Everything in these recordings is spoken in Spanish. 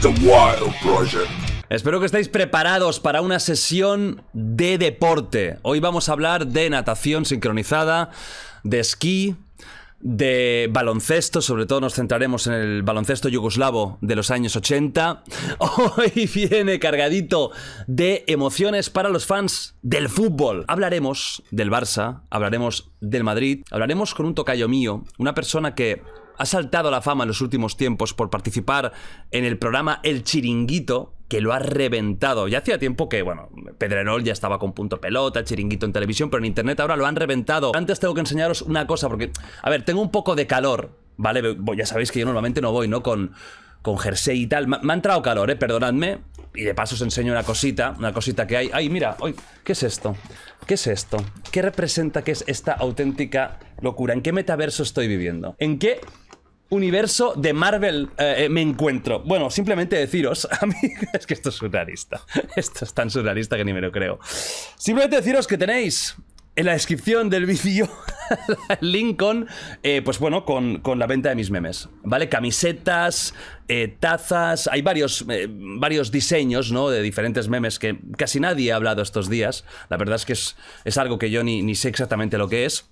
The Wild Project. Espero que estéis preparados para una sesión de deporte. Hoy vamos a hablar de natación sincronizada, de esquí, de baloncesto, sobre todo nos centraremos en el baloncesto yugoslavo de los años 80. Hoy viene cargadito de emociones para los fans del fútbol. Hablaremos del Barça, hablaremos del Madrid, hablaremos con un tocayo mío, una persona que ha saltado la fama en los últimos tiempos por participar en el programa El Chiringuito, que lo ha reventado. Ya hacía tiempo que, bueno, Pedrerol ya estaba con punto pelota, chiringuito en televisión, pero en internet ahora lo han reventado. Antes tengo que enseñaros una cosa, porque, a ver, tengo un poco de calor, ¿vale? Ya sabéis que yo normalmente no voy, ¿no? Con, con jersey y tal. Me, ha entrado calor, ¿eh? Perdonadme. Y de paso os enseño una cosita, una cosita que hay. ¡Ay, mira! hoy ¿Qué es esto? ¿Qué es esto? ¿Qué representa que es esta auténtica locura? ¿En qué metaverso estoy viviendo? ¿En qué universo de Marvel eh, eh, me encuentro? Bueno, simplemente deciros, a mí, es que esto es surrealista. Esto es tan surrealista que ni me lo creo. Simplemente deciros que tenéis en la descripción del vídeo Lincoln, eh, pues bueno, con, la venta de mis memes, ¿vale? Camisetas, eh, tazas, hay varios, varios diseños, ¿no? De diferentes memes que casi nadie ha hablado estos días. La verdad es que es, algo que yo ni, ni sé exactamente lo que es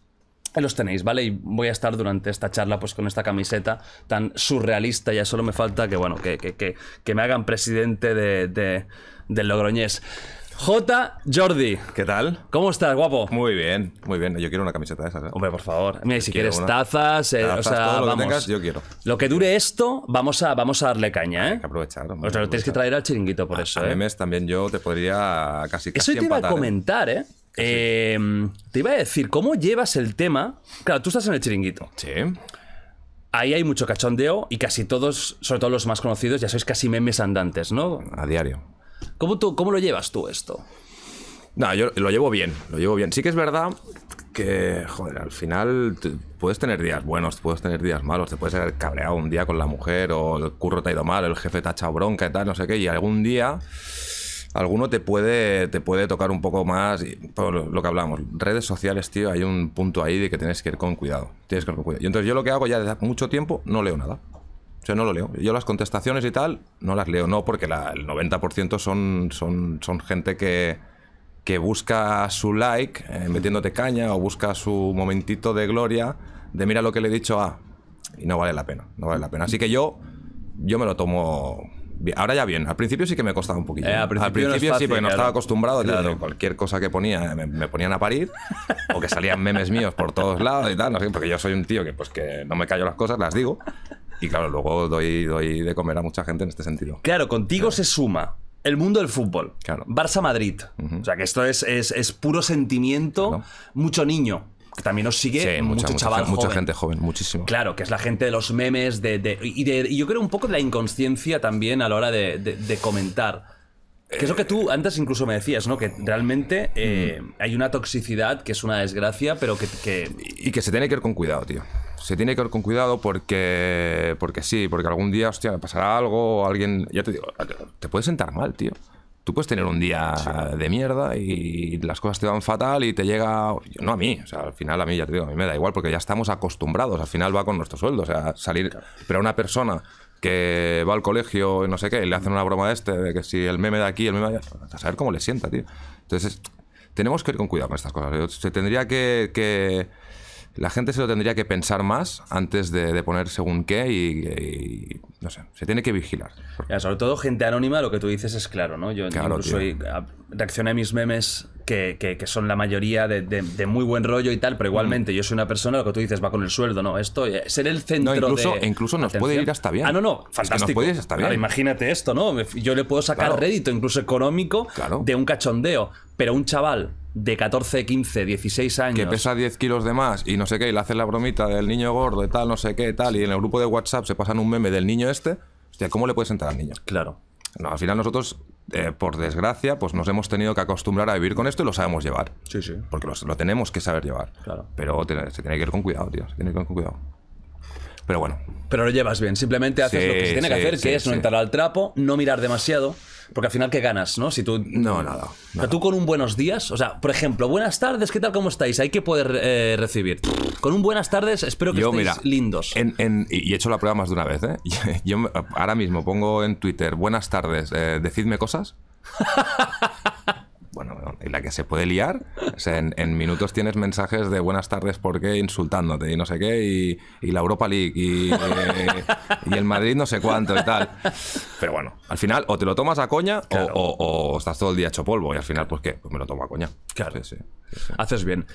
los tenéis, ¿vale? Y voy a estar durante esta charla pues con esta camiseta tan surrealista. Ya solo me falta que, bueno, que, que, que, que me hagan presidente de, de, Logroñés. J. Jordi. ¿Qué tal? ¿Cómo estás, guapo? Muy bien, muy bien. Yo quiero una camiseta de esas. ¿eh? Hombre, por favor. Mira, si quieres tazas, eh, o sea, vamos. yo quiero. Lo que dure esto, vamos a, vamos a darle caña, ¿eh? que aprovechar. o sea, lo tienes que traer al chiringuito por eso. A ¿eh? también yo te podría casi casi Eso te iba a comentar, ¿eh? Eh, te iba a decir, ¿cómo llevas el tema? Claro, tú estás en el chiringuito. Sí. Ahí hay mucho cachondeo y casi todos, sobre todo los más conocidos, ya sois casi memes andantes, ¿no? A diario. ¿Cómo, tú, cómo lo llevas tú esto? No, yo lo llevo bien, lo llevo bien. Sí que es verdad que, joder, al final puedes tener días buenos, puedes tener días malos, te puedes haber cabreado un día con la mujer o el curro te ha ido mal, el jefe te ha echado bronca y tal, no sé qué, y algún día alguno te puede, te puede tocar un poco más por lo que hablamos. Redes sociales, tío, hay un punto ahí de que tienes que ir con cuidado. Tienes que ir con cuidado. Y entonces yo lo que hago ya desde hace mucho tiempo, no leo nada. O sea, no lo leo. Yo las contestaciones y tal, no las leo. No, porque el 90% son, son, son gente que, que busca su like eh, metiéndote caña o busca su momentito de gloria de mira lo que le he dicho a... Ah, y no vale la pena, no vale la pena. Así que yo, yo me lo tomo Ahora ya bien, al principio sí que me costaba un poquito eh, al principio, sí, porque no estaba acostumbrado. cualquier cosa que ponía me, ponían a parir, o que salían memes míos por todos lados y tal, porque yo soy un tío que, pues, que no me callo las cosas, las digo. Y claro, luego doy, doy de comer a mucha gente en este sentido. Claro, contigo se suma el mundo del fútbol. Barça-Madrid. O sea, que esto es, es, es puro sentimiento, mucho niño. Que también nos sigue mucha, chaval mucha, gente joven, muchísimo. Claro, que es la gente de los memes de, y, de yo creo un poco de la inconsciencia también a la hora de, comentar. Que es lo que tú antes incluso me decías, ¿no? Que realmente eh, mm. hay una toxicidad que es una desgracia, pero que, Y que se tiene que ir con cuidado, tío. Se tiene que ir con cuidado porque... Porque sí, porque algún día, hostia, pasará algo o alguien... Ya te digo, te puedes sentar mal, tío. Tú puedes tener un día de mierda y las cosas te van fatal y te llega. No a mí, o sea, al final a mí ya te digo, a mí me da igual porque ya estamos acostumbrados, al final va con nuestro sueldo, o sea, salir. Pero una persona que va al colegio y no sé qué, le hacen una broma de este, de que si el meme de aquí, el meme de allá, pues, a saber cómo le sienta, tío. Entonces, tenemos que ir con cuidado con estas cosas. se tendría que, la gente se lo tendría que pensar más antes de, poner según qué y, no sé, se tiene que vigilar. sobre todo gente anónima, lo que tú dices es claro, ¿no? Yo incluso reaccioné a mis memes que, son la mayoría de, muy buen rollo y tal, pero igualmente yo soy una persona, lo que tú dices, va con el sueldo, ¿no? Esto, eh, ser el centro incluso, de Incluso nos puede ir hasta bien. Ah, no, no, fantástico. imagínate esto, ¿no? Yo le puedo sacar rédito, incluso económico, de un cachondeo, pero un chaval de 14, 15, 16 años. Que pesa 10 kilos de más y no sé qué, y le hacen la bromita del niño gordo y tal, no sé qué, tal, y en el grupo de WhatsApp se pasan un meme del niño este. Hostia, ¿cómo le puedes entrar al niño? Claro. No, al final nosotros, eh, por desgracia, pues nos hemos tenido que acostumbrar a vivir con esto y lo sabemos llevar. Sí, sí. Porque lo tenemos que saber llevar. Claro. Pero se tiene que ir con cuidado, tío. Se tiene que ir con cuidado. Pero bueno. Pero lo llevas bien. Simplemente haces lo que se tiene que hacer, que es no entrar al trapo, no mirar demasiado porque al final, ¿qué ganas, no? Si tú... No, nada. tú con un buenos días, o sea, por ejemplo, buenas tardes, ¿qué tal, cómo estáis? Hay que poder eh, recibir. Con un buenas tardes, espero que estéis lindos. y he hecho la prueba más de una vez, ¿eh? Yo ahora mismo pongo en Twitter, buenas tardes, eh, decidme cosas. que se puede liar. en, minutos tienes mensajes de buenas tardes, ¿por qué? Insultándote y no sé qué, y, la Europa League, eh, y, el Madrid no sé cuánto y tal. Pero bueno, al final o te lo tomas a coña o, estás todo el día hecho polvo y al final, pues qué, pues me lo tomo a coña. Claro. Sí, Haces bien.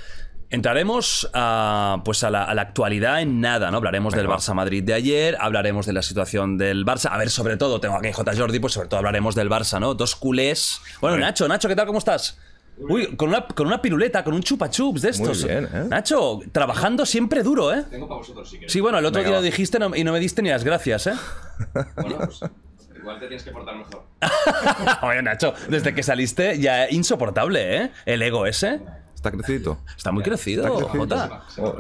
Entraremos ah, pues, a, pues a la, actualidad en nada, ¿no? Hablaremos del Barça-Madrid de ayer, hablaremos de la situación del Barça. A ver, sobre todo, tengo aquí J. Jordi, pues sobre todo hablaremos del Barça, ¿no? Dos culés. Bueno, Nacho, Nacho, ¿qué tal? ¿Cómo estás? Uy, con una, con piruleta, con un chupa de estos. Muy bien, ¿eh? Nacho, trabajando siempre duro, ¿eh? Tengo para vosotros si Sí, bueno, el otro día lo dijiste y no me diste ni las gracias, ¿eh? Bueno, pues igual te tienes que portar mejor. Oye, Nacho, desde que saliste ya insoportable, ¿eh? El ego ese. Está crecido Está muy crecido, O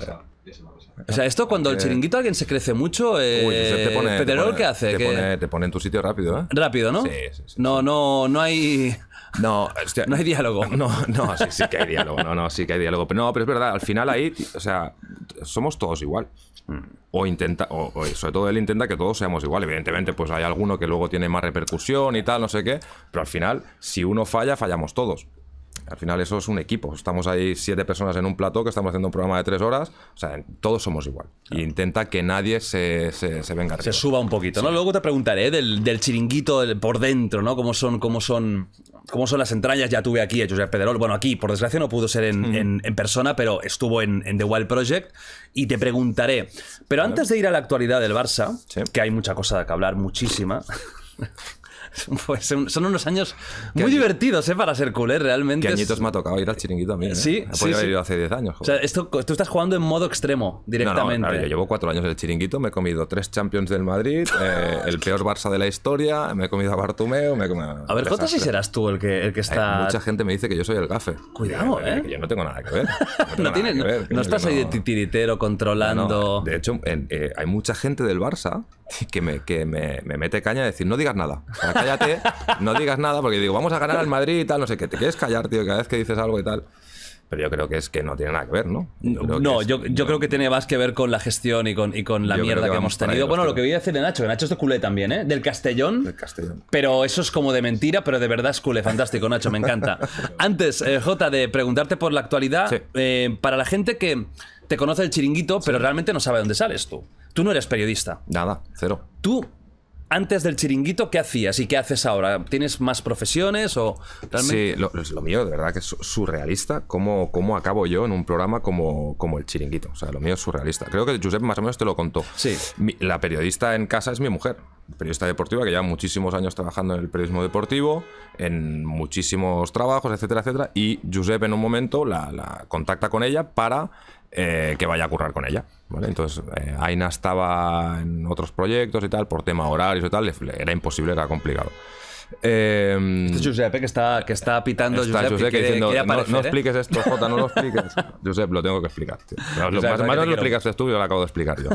sea, esto cuando el chiringuito alguien se crece mucho, eh, Uy, ¿qué hace? Te pone, te pone en tu sitio rápido, ¿eh? Rápido, ¿no? Sí, sí, sí. No, no, no hay... No, no hay diálogo. No, sí, que hay diálogo. No, no, sí que hay diálogo. Pero no, pero es verdad, al final ahí, o sea, somos todos igual. Mm. O intenta, o, sobre todo él intenta que todos seamos igual. Evidentemente, pues hay alguno que luego tiene más repercusión y tal, no sé qué. Pero al final, si uno falla, fallamos todos. Al final eso es un equipo. Estamos ahí siete personas en un plato que estamos haciendo un programa de tres horas. O sea, todos somos igual. intenta que nadie se, se, se venga. Se suba un poquito, ¿no? Luego te preguntaré ¿eh? del, chiringuito por dentro, ¿no? Cómo son, cómo son cómo son las entrañas, ya tuve aquí a Josep Pederol. Bueno, aquí, por desgracia, no pudo ser en, hmm. persona, pero estuvo en, The Wild Project. Y te preguntaré, pero antes de ir a la actualidad del Barça, que hay mucha cosa que hablar, muchísima. pues son unos años muy divertidos, ¿eh? Para ser culer ¿eh? realmente. ¿Qué añitos me ha tocado ir al chiringuito a mí? Sí, ¿eh? sí, sí, haber ido hace 10 años. O sea, esto, tú estás jugando en modo extremo directamente. yo llevo 4 años en el chiringuito, me he comido tres Champions del Madrid, el peor Barça de la historia, me he comido a Bartomeu, me he comido. A ver, Jota, si serás tú el que, el que está. mucha gente me dice que yo soy el gafe. Cuidado, ¿eh? yo no tengo nada que ver. No, tienes no estás ahí de titiritero controlando. De hecho, hay mucha gente del Barça que me, que me, mete caña decir, no digas nada cállate, no digas nada, porque digo, vamos a ganar al Madrid y tal, no sé qué. Te quieres callar, tío, cada vez que dices algo y tal. Pero yo creo que es que no tiene nada que ver, ¿no? no, yo, creo que tiene más que ver con la gestión y con, la mierda que, hemos tenido. Bueno, lo que voy a decir de Nacho, que Nacho es de culé también, ¿eh? Del Castellón. Del Castellón. Pero eso es como de mentira, pero de verdad es culé. Fantástico, Nacho, me encanta. Antes, eh, Jota, de preguntarte por la actualidad, eh, para la gente que te conoce el chiringuito, pero realmente no sabe dónde sales tú. Tú no eres periodista. Nada, cero. Tú antes del chiringuito, ¿qué hacías y qué haces ahora? ¿Tienes más profesiones o Sí, lo, mío de verdad que es surrealista. ¿Cómo, ¿Cómo, acabo yo en un programa como, como el chiringuito? O sea, lo mío es surrealista. Creo que Josep más o menos te lo contó. Sí. la periodista en casa es mi mujer, periodista deportiva que lleva muchísimos años trabajando en el periodismo deportivo, en muchísimos trabajos, etcétera, etcétera. Y Josep en un momento la, contacta con ella para eh, que vaya a currar con ella. Entonces, eh, Aina estaba en otros proyectos y tal, por tema horarios y tal, era imposible, era complicado. Em, este es Giuseppe que está, que está pitando está Giuseppe, diciendo, no, eh? expliques esto, Jota, no lo expliques. Josep lo tengo que explicar. lo, más no lo explicaste tú, yo lo acabo de explicar yo.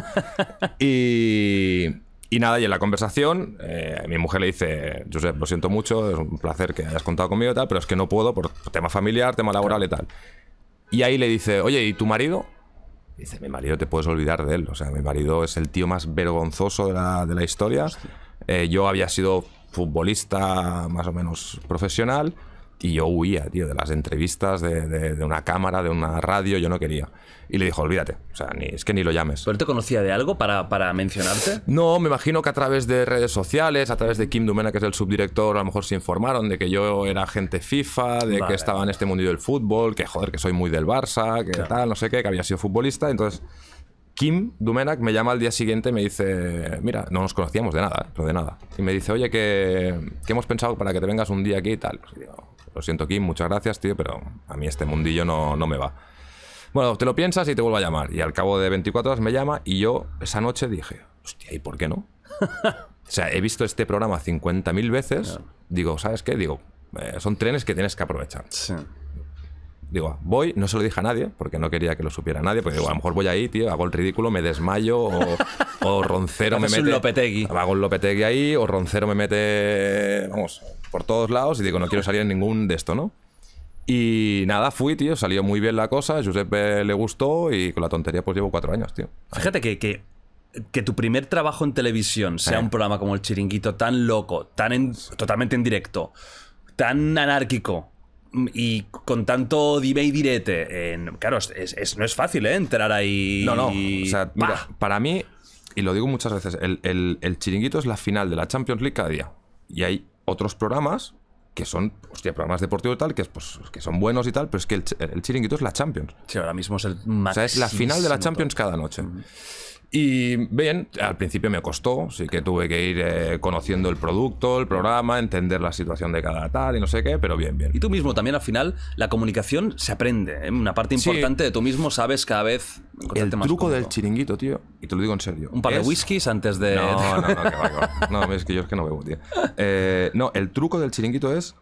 y, y nada, y en la conversación, eh, mi mujer le dice, Josep, lo siento mucho, es un placer que hayas contado conmigo y tal, pero es que no puedo por tema familiar, tema laboral y tal. Y ahí le dice, oye, ¿y tu marido? dice, mi marido te puedes olvidar de él. O sea, mi marido es el tío más vergonzoso de la, de la historia. Eh, yo había sido futbolista más o menos profesional y yo huía, tío, de las entrevistas, de, de, una cámara, de una radio, yo no quería. Y le dijo, olvídate, o sea, ni, es que ni lo llames. ¿Pero te conocía de algo para, para mencionarte? No, me imagino que a través de redes sociales, a través de Kim Dumena, que es el subdirector, a lo mejor se informaron de que yo era agente FIFA, de que estaba en este mundillo del fútbol, que joder, que soy muy del Barça, que tal, no sé qué, que había sido futbolista, entonces... Kim Dumenac me llama al día siguiente y me dice, mira, no nos conocíamos de nada, pero de nada. Y me dice, oye, que, que hemos pensado para que te vengas un día aquí y tal. digo, lo siento, Kim, muchas gracias, tío, pero a mí este mundillo no, me va. Bueno, te lo piensas y te vuelvo a llamar. Y al cabo de 24 horas me llama y yo esa noche dije, hostia, ¿y por qué no? o sea, he visto este programa 50.000 veces. Digo, ¿sabes qué? Digo, eh, son trenes que tienes que aprovechar. Sí digo, voy, no se lo dije a nadie, porque no quería que lo supiera nadie, porque digo, a lo mejor voy ahí, tío, hago el ridículo, me desmayo, o, Roncero me mete. Un lopetegui. Hago un Lopetegui ahí, o Roncero me mete, vamos, por todos lados, y digo, no quiero salir en ningún de esto, ¿no? Y nada, fui, tío, salió muy bien la cosa, Giuseppe le gustó y con la tontería pues llevo cuatro años, tío. Fíjate que, que, tu primer trabajo en televisión sea eh. un programa como El Chiringuito tan loco, tan totalmente en directo, tan anárquico, y con tanto dime y direte, claro, es, no es fácil ¿eh? entrar ahí. No, no. O sea, mira, para mí, y lo digo muchas veces, el, chiringuito es la final de la Champions League cada día. Y hay otros programas que son, hostia, programas deportivos y tal, que, pues, que son buenos y tal, pero es que el, chiringuito es la Champions. Sí, ahora mismo es el O sea, es la final de la Champions cada noche. Mm. Y bien, al principio me costó, sí que tuve que ir eh, conociendo el producto, el programa, entender la situación de cada tal y no sé qué, pero bien, bien. Y tú mismo también al final, la comunicación se aprende, ¿eh? una parte importante de tú mismo sabes cada vez... El más truco del chiringuito, tío, y te lo digo en serio. Un par de whiskies antes de... No, no, no, que no, es que yo es que no bebo, tío. Eh, no, el truco del chiringuito es,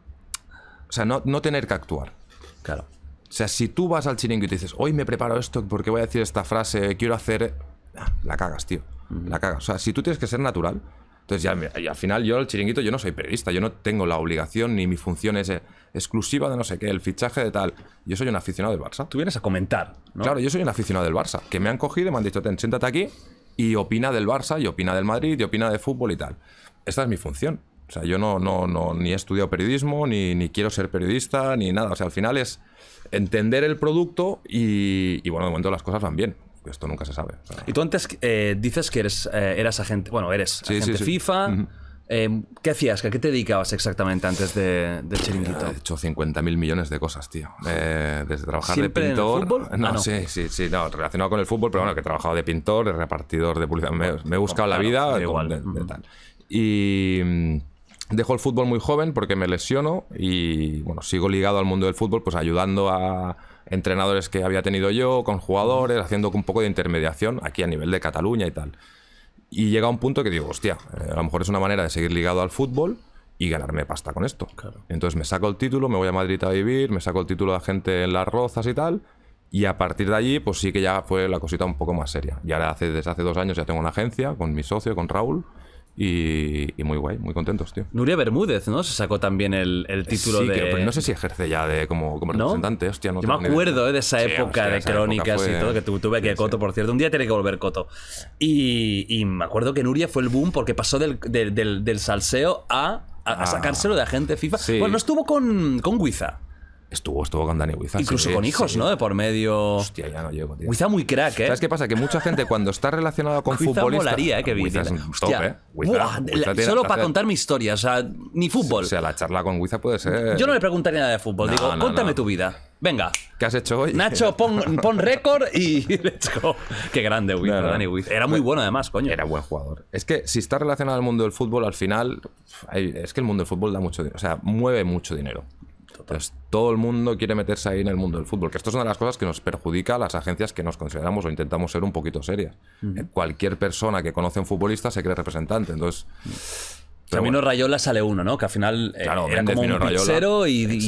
o sea, no, no tener que actuar. Claro. O sea, si tú vas al chiringuito y dices, hoy me preparo esto porque voy a decir esta frase, quiero hacer Ah, la cagas, tío. La cagas. O sea, si tú tienes que ser natural, entonces ya y al final yo, el chiringuito, yo no soy periodista, yo no tengo la obligación ni mi función es exclusiva de no sé qué, el fichaje de tal. Yo soy un aficionado del Barça. Tú vienes a comentar. Claro, yo soy un aficionado del Barça, que me han cogido y me han dicho, ten, siéntate aquí y opina del Barça, y opina del Madrid, y opina de fútbol y tal. Esta es mi función. O sea, yo no, no, no ni he estudiado periodismo, ni, ni quiero ser periodista, ni nada. O sea, al final es entender el producto y, y bueno, de momento las cosas van bien esto nunca se sabe. y tú antes eh, dices que eres, eh, eras agente, bueno, eres agente FIFA. Eh, ¿Qué hacías? qué te dedicabas exactamente antes de, del chiringuito? He hecho 50.000 millones de cosas, tío. desde trabajar de pintor. En el fútbol? Ah, no, sí, sí, sí, no, relacionado con el fútbol, pero bueno, que he trabajado de pintor, de repartidor, de publicidad. Me, he buscado la vida. igual. de tal. Y mm, dejo el fútbol muy joven porque me lesiono y bueno, sigo ligado al mundo del fútbol, pues ayudando a, entrenadores que había tenido yo, con jugadores, haciendo un poco de intermediación aquí a nivel de Cataluña y tal. Y llega un punto que digo, hostia, eh, a lo mejor es una manera de seguir ligado al fútbol y ganarme pasta con esto. Entonces me saco el título, me voy a Madrid a vivir, me saco el título de agente en Las Rozas y tal. Y a partir de allí, pues sí que ya fue la cosita un poco más seria. Y ahora hace, desde hace dos años ya tengo una agencia con mi socio, con Raúl. Y, muy guay, muy contentos, tío. Nuria Bermúdez, ¿no? Se sacó también el, título de. pero pues no sé si ejerce ya de como, como representante, hostia, no Yo me acuerdo ¿eh? de esa época de crónicas y todo, que tuve que Coto, por cierto. Un día tiene que volver Coto. Y, y, me acuerdo que Nuria fue el boom porque pasó del, salseo a, a, ah. sacárselo de agente FIFA. Bueno, no estuvo con, con Guiza. Estuvo, estuvo con Dani Wiza. Incluso con hijos, ¿no? De por medio. Hostia, ya no llego, tío. Wiza muy crack, ¿eh? ¿Sabes qué pasa? Que mucha gente cuando está relacionado con fútbol ¿eh? Que es solo para contar mi historia, o sea, ni fútbol. O sea, la charla con Wiza puede ser. Yo no le preguntaría nada de fútbol. Digo, cuéntame tu vida. Venga. ¿Qué has hecho hoy? Nacho, pon, récord y let's go. Qué grande, Wiza, Dani Era muy bueno, además, coño. Era buen jugador. Es que si está relacionado al mundo del fútbol, al final, es que el mundo del fútbol da mucho dinero. O sea, mueve mucho dinero. Entonces, todo el mundo quiere meterse ahí en el mundo del fútbol, que esto es una de las cosas que nos perjudica a las agencias que nos consideramos o intentamos ser un poquito serias. Eh, cualquier persona que conoce a un futbolista se cree representante, entonces... Camino Rayola sale uno, ¿no? Que al final eh, claro, era como un y,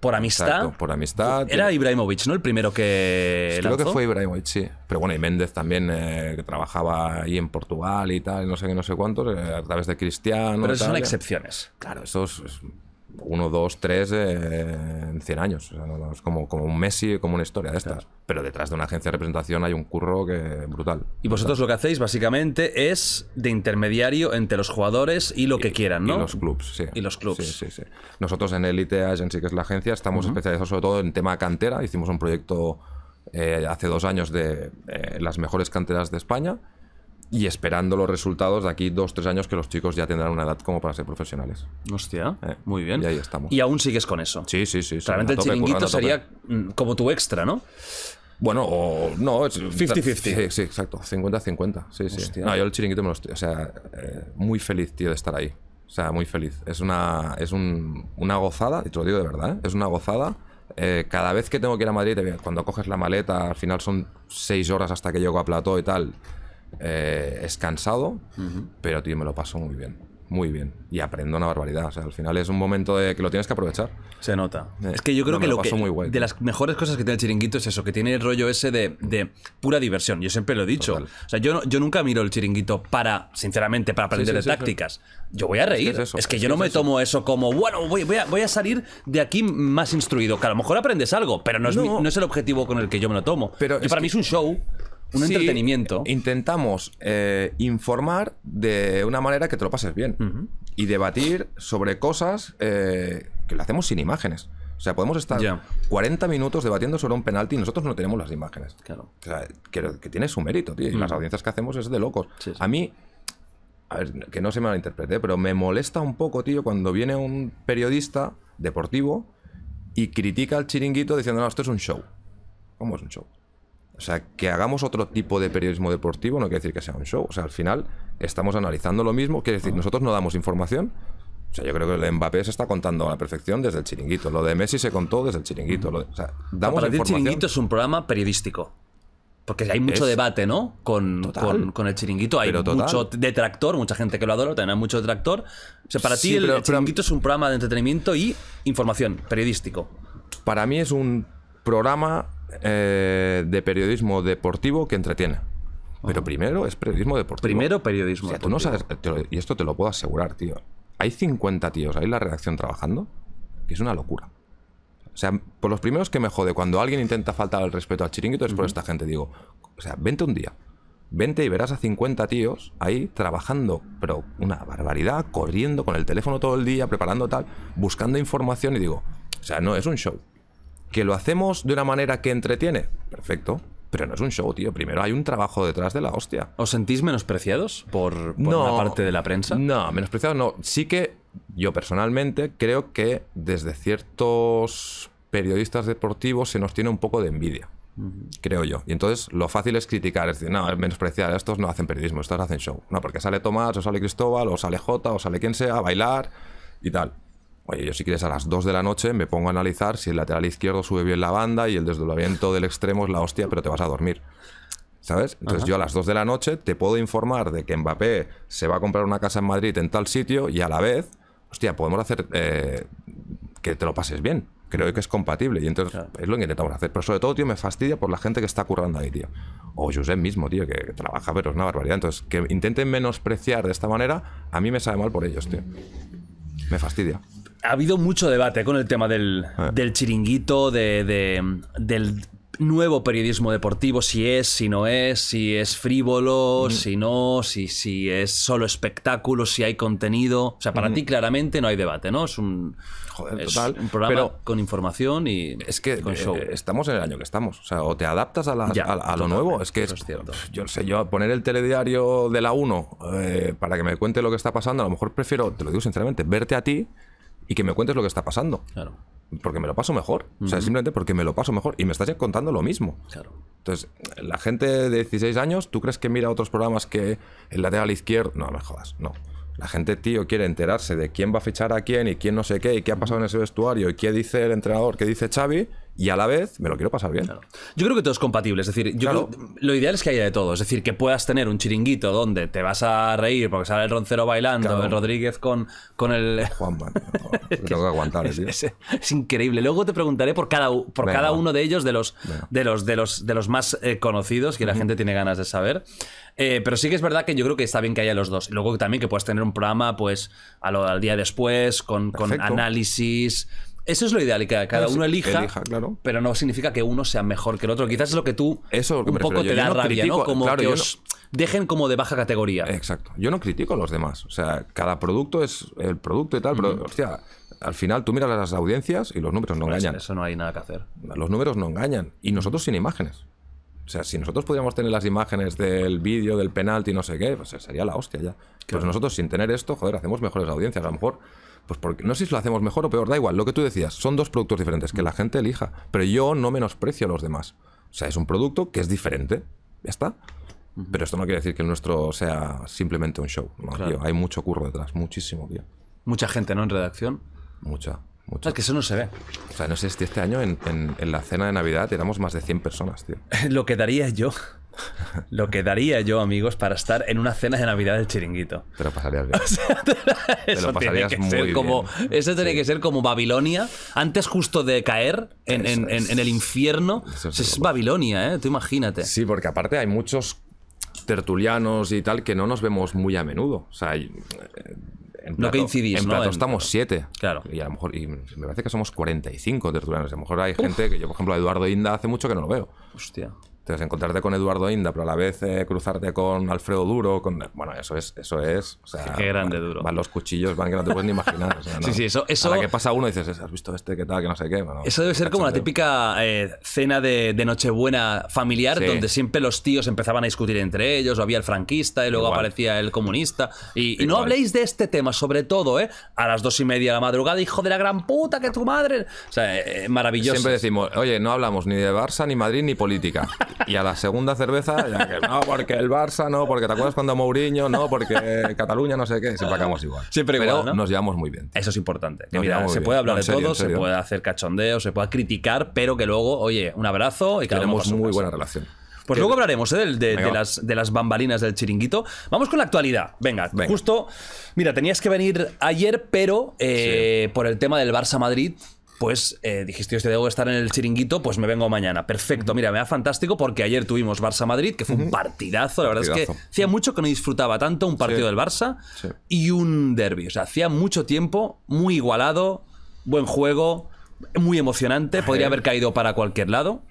por amistad. por amistad. Era Ibrahimovic, ¿no? El primero que Creo que fue Ibrahimovic, sí. Pero bueno, y Méndez también, eh, que trabajaba ahí en Portugal y tal, no sé qué, no sé cuántos, a través de Cristiano. Pero son excepciones. Claro, eso es uno, dos, tres eh, en 100 años. es como, como un Messi, como una historia de estas. Pero detrás de una agencia de representación hay un curro que brutal. Y vosotros lo que hacéis básicamente es de intermediario entre los jugadores y lo que quieran, ¿no? Y los clubs, sí. Y los clubs. Nosotros en Elite Agency, que es la agencia, estamos especializados sobre todo en tema cantera. Hicimos un proyecto eh, hace dos años de eh, las mejores canteras de España y esperando los resultados de aquí dos, tres años que los chicos ya tendrán una edad como para ser profesionales. Hostia, eh, muy bien. Y ahí estamos. Y aún sigues con eso. Sí, sí, sí. Realmente el chiringuito sería mm, como tu extra, ¿no? Bueno, o no, es 50-50. Sí, sí, exacto, 50-50. Sí, sí. No, yo el chiringuito me lo estoy, o sea, eh, muy feliz, tío, de estar ahí. O sea, muy feliz. Es una, es una gozada, y te lo digo de verdad, ¿eh? es una gozada. cada vez que tengo que ir a Madrid, cuando coges la maleta, al final son seis horas hasta que llego a Plató y tal. Eh, es cansado, pero tío, me lo paso muy bien. Muy bien. Y aprendo una barbaridad. O sea, al final es un momento de que lo tienes que aprovechar. Se nota. Eh, es que yo creo que lo, de las mejores cosas que tiene el chiringuito es eso, que tiene el rollo ese de, pura diversión. Yo siempre lo he dicho. O sea, yo, yo nunca miro el chiringuito para, sinceramente, para aprender de tácticas. Yo voy a reír. Es que, yo no me tomo eso como, bueno, voy, voy, a, salir de aquí más instruido. Que a lo mejor aprendes algo, pero no es, no. el objetivo con el que yo me lo tomo. Pero para mí es un show un entretenimiento. Intentamos eh, informar de una manera que te lo pases bien y debatir sobre cosas eh, que lo hacemos sin imágenes. O sea, podemos estar 40 minutos debatiendo sobre un penalti y nosotros no tenemos las imágenes. Claro. que, tiene su mérito, tío. Y las audiencias que hacemos es de locos. A mí, a ver, que no se me malinterprete, pero me molesta un poco, tío, cuando viene un periodista deportivo y critica al chiringuito diciendo, no, esto es un show. ¿Cómo es un show? O sea, que hagamos otro tipo de periodismo deportivo no quiere decir que sea un show. O sea, al final estamos analizando lo mismo. Quiere decir, nosotros no damos información. O sea, yo creo que el de Mbappé se está contando a la perfección desde el chiringuito. Lo de Messi se contó desde el chiringuito. o sea, damos para ti el chiringuito es un programa periodístico. Porque hay mucho debate, ¿no? Con, el chiringuito. Hay mucho detractor, mucha gente que lo adora, también mucho detractor. O sea, para ti el, chiringuito es un programa de entretenimiento y información, periodístico. Para mí es un programa eh, de periodismo deportivo que entretiene. Pero primero es periodismo deportivo. Primero periodismo tú no y esto te lo puedo asegurar, tío. Hay 50 tíos ahí en la redacción trabajando, que es una locura. O sea, por los primeros que me jode, cuando alguien intenta faltar al respeto al chiringuito es por esta gente. Digo, o sea, vente un día. Vente y verás a 50 tíos ahí trabajando, pero una barbaridad, corriendo con el teléfono todo el día, preparando tal, buscando información y digo, o sea, no, es un show. ¿Que lo hacemos de una manera que entretiene? Perfecto. Pero no es un show, tío. Primero hay un trabajo detrás de la hostia. ¿Os sentís menospreciados por, parte de la prensa? No, menospreciados no. Sí que yo personalmente creo que desde ciertos periodistas deportivos se nos tiene un poco de envidia. Creo yo. Y entonces lo fácil es criticar, es decir, no, menospreciar, estos no hacen periodismo, estos hacen show. No, porque sale Tomás, o sale Cristóbal, o sale Jota, o sale quien sea, a bailar y tal. Oye, yo si quieres a las 2 de la noche me pongo a analizar si el lateral izquierdo sube bien la banda y el desdoblamiento del extremo es la hostia, pero te vas a dormir. ¿Sabes? Entonces yo a las 2 de la noche te puedo informar de que Mbappé se va a comprar una casa en Madrid en tal sitio y a la vez, hostia, podemos hacer eh, que te lo pases bien. Creo que es compatible y entonces es lo que intentamos hacer. Pero sobre todo, tío, me fastidia por la gente que está currando ahí, tío. O Josep mismo, tío, que, trabaja, pero es una barbaridad. Entonces, que intenten menospreciar de esta manera, a mí me sabe mal por ellos, tío. Me fastidia ha habido mucho debate con el tema del, ah. chiringuito, de, del nuevo periodismo deportivo, si es, si no es, si es frívolo, mm. si no, si, es solo espectáculo, si hay contenido. O sea, para mm. ti claramente no hay debate, ¿no? Es un, programa con información y es que eh, estamos en el año que estamos. O sea, o te adaptas a, lo nuevo. Es que cierto. yo no sé, yo poner el telediario de la 1 eh, para que me cuente lo que está pasando, a lo mejor prefiero, te lo digo sinceramente, verte a ti y que me cuentes lo que está pasando. Claro. Porque me lo paso mejor. O sea, simplemente porque me lo paso mejor. Y me estás contando lo mismo. Claro. Entonces, la gente de 16 años, ¿tú crees que mira otros programas que el lateral izquierdo? No, me jodas, no. La gente, tío, quiere enterarse de quién va a fichar a quién y quién no sé qué y qué ha pasado en ese vestuario y qué dice el entrenador, qué dice Xavi y a la vez me lo quiero pasar bien. Yo creo que todo es compatible, es decir, yo lo ideal es que haya de todo, es decir, que puedas tener un chiringuito donde te vas a reír porque sale el roncero bailando, el Rodríguez con, con el... Juan, no, es, que, aguantar, es, increíble. Luego te preguntaré por cada, por cada uno de ellos, de los, de los, de los, de los más eh, conocidos, que la gente tiene ganas de saber. Eh, pero sí que es verdad que yo creo que está bien que haya los dos. Y luego también que puedas tener un programa, pues, a lo, al día después, con, con análisis. Eso es lo ideal, que cada uno elija, claro. pero no significa que uno sea mejor que el otro. Quizás es lo que tú un poco te da rabia, ¿no? Como que os dejen como de baja categoría. Exacto. Yo no critico a los demás. O sea, cada producto es el producto y tal, pero, hostia, al final tú miras las audiencias y los números no pues engañan. Eso no hay nada que hacer. Los números no engañan. Y nosotros sin imágenes. O sea, si nosotros pudiéramos tener las imágenes del vídeo, del penalti, no sé qué, pues sería la hostia ya. Pero nosotros sin tener esto, joder, hacemos mejores audiencias. A lo mejor pues porque no sé si lo hacemos mejor o peor, da igual, lo que tú decías, son dos productos diferentes, que la gente elija, pero yo no menosprecio a los demás. O sea, es un producto que es diferente, ya está. Pero esto no quiere decir que el nuestro sea simplemente un show. hay mucho curro detrás, muchísimo, tío. Mucha gente, ¿no? En redacción. Mucha, mucha. Es que eso no se ve. O sea, no sé, este año en, en la cena de Navidad éramos más de 100 personas, tío. Lo que daría yo. lo que daría yo, amigos, para estar en una cena de Navidad del chiringuito. Te lo pasarías bien. te eso lo tiene que ser como. Eso tiene que ser como Babilonia. Antes justo de caer en, el infierno. es, Babilonia, ¿eh? Tú imagínate. Sí, porque aparte hay muchos tertulianos y tal que no nos vemos muy a menudo. O sea, hay, eh, en no en estamos siete, Claro. Y a lo mejor, y me parece que somos 45 tertulianos. A lo mejor hay gente que yo, por ejemplo, a Eduardo Inda hace mucho que no lo veo. Hostia. Entonces, encontrarte con Eduardo Inda, pero a la vez eh, cruzarte con Alfredo Duro, con... bueno, eso es, eso es. O sea, Qué grande duro. Van los cuchillos, van que no te puedes ni imaginar. O Sí, sí, eso. eso... que pasa uno y dices, ¿has visto este? ¿Qué tal? Que no sé qué. eso debe ser como la típica eh, cena de, Nochebuena familiar, donde siempre los tíos empezaban a discutir entre ellos, o había el franquista y luego aparecía el comunista. Y, no habléis de este tema, sobre todo, ¿eh? A las dos y media de la madrugada, hijo de la gran puta, que tu madre. O sea, eh, maravilloso. Siempre decimos, oye, no hablamos ni de Barça, ni Madrid, ni política. Y a la segunda cerveza, no, porque el Barça, no, porque te acuerdas cuando Mourinho, no, porque Cataluña, no sé qué, siempre acabamos igual. Siempre nos llevamos muy bien. Eso es importante. mira, se puede hablar de todo, se puede hacer cachondeo, se puede criticar, pero que luego, oye, un abrazo y que Tenemos muy buena relación. Pues luego hablaremos ¿eh? de, de, las, bambalinas del chiringuito. Vamos con la actualidad. Venga, justo. Mira, tenías que venir ayer, pero eh, por el tema del Barça Madrid, pues eh, dijiste, tengo debo estar en el chiringuito, pues me vengo mañana. Perfecto, mira, me da fantástico porque ayer tuvimos Barça-Madrid, que fue un partidazo. La verdad es que hacía mucho que no disfrutaba tanto un partido del Barça y un derby. O sea, hacía mucho tiempo, muy igualado, buen juego, muy emocionante, podría haber caído para cualquier lado.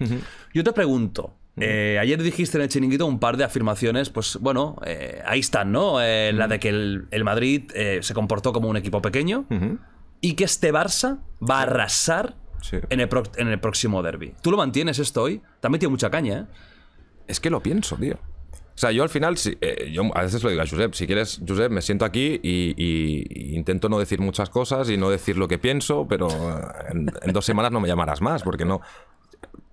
Yo te pregunto, eh, ayer dijiste en el chiringuito un par de afirmaciones, pues bueno, eh, ahí están, ¿no? Eh, la de que el, Madrid se comportó como un equipo pequeño y que este Barça va a arrasar en, el próximo derby. ¿Tú lo mantienes esto hoy? también tiene mucha caña, ¿eh? Es que lo pienso, tío. O sea, yo al final, eh, yo a veces lo digo a Josep, si quieres, Josep, me siento aquí y, intento no decir muchas cosas y no decir lo que pienso, pero eh, en, en dos semanas no me llamarás más, porque no.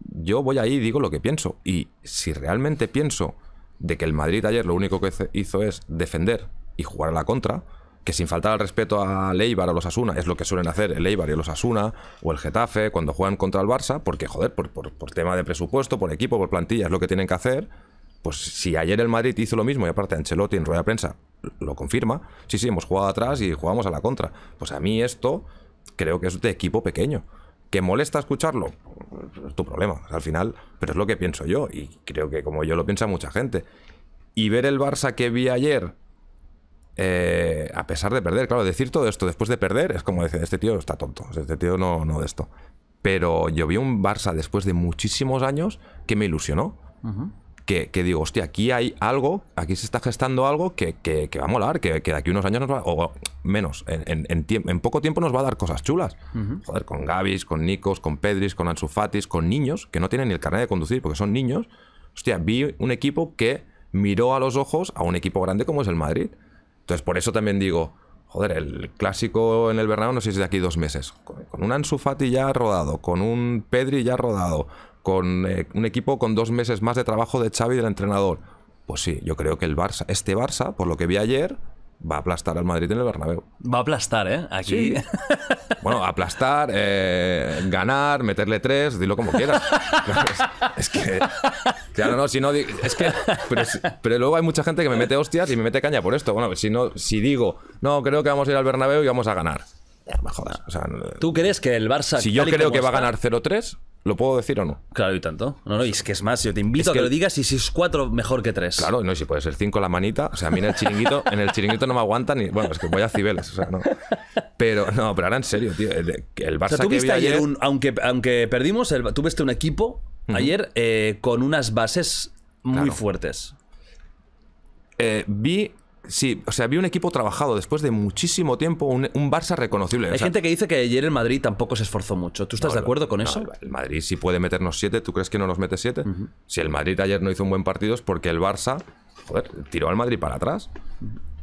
Yo voy ahí y digo lo que pienso. Y si realmente pienso de que el Madrid ayer lo único que hizo es defender y jugar a la contra, que sin faltar al respeto al Eibar o los Asuna, es lo que suelen hacer el Eibar y los Asuna, o el Getafe, cuando juegan contra el Barça, porque joder, por, por tema de presupuesto, por equipo, por plantilla, es lo que tienen que hacer. Pues si ayer el Madrid hizo lo mismo, y aparte Ancelotti en rueda de prensa lo confirma, sí, sí, hemos jugado atrás y jugamos a la contra. Pues a mí esto creo que es de equipo pequeño. ¿Que molesta escucharlo? Es tu problema, al final, pero es lo que pienso yo, y creo que como yo lo piensa mucha gente. Y ver el Barça que vi ayer eh, a pesar de perder. Claro, decir todo esto después de perder es como decir, este tío está tonto, este tío no, no de esto. Pero yo vi un Barça después de muchísimos años que me ilusionó. que, digo, hostia, aquí hay algo, aquí se está gestando algo que, que, va a molar, que, de aquí unos años nos va, o menos, en, poco tiempo nos va a dar cosas chulas. Joder, con Gavis, con Nikos, con Pedris, con Fatis, con niños que no tienen ni el carnet de conducir porque son niños. Hostia, vi un equipo que miró a los ojos a un equipo grande como es el Madrid. Entonces, por eso también digo, joder, el clásico en el Bernabéu no sé si es de aquí dos meses. Con, un Ansu Fati ya rodado, con un Pedri ya rodado, con eh, un equipo con dos meses más de trabajo de Xavi del entrenador. Pues sí, yo creo que el Barça, este Barça, por lo que vi ayer, va a aplastar al Madrid en el Bernabéu. Va a aplastar, ¿eh? Aquí. Bueno, aplastar, eh, ganar, meterle tres, dilo como quieras. es, que. Claro, no, si no. Es que. Pero, luego hay mucha gente que me mete hostias y me mete caña por esto. Bueno, si, no, si digo, no, creo que vamos a ir al Bernabéu y vamos a ganar. Me jodas. ¿Tú crees que el Barça. Si yo creo que va a ganar 0-3, ¿Lo puedo decir o no? Claro, y tanto. No, no, y es que es más, yo te invito a que, lo digas y si es cuatro, mejor que tres. Claro, no, si puede ser cinco la manita. O sea, a mí en el chiringuito, en el chiringuito no me aguantan ni. Bueno, es que voy a Cibeles, no. Pero, no, pero ahora en serio, tío. El, Barça o sea, ayer. aunque, aunque perdimos, tuviste un equipo ayer eh, con unas bases muy fuertes. Eh, vi Sí, o sea, vi un equipo trabajado después de muchísimo tiempo, un, Barça reconocible. Hay gente que dice que ayer el Madrid tampoco se esforzó mucho. ¿Tú estás de acuerdo con eso? El Madrid sí puede meternos siete, ¿tú crees que no nos mete siete? Si el Madrid ayer no hizo un buen partido es porque el Barça, joder, tiró al Madrid para atrás.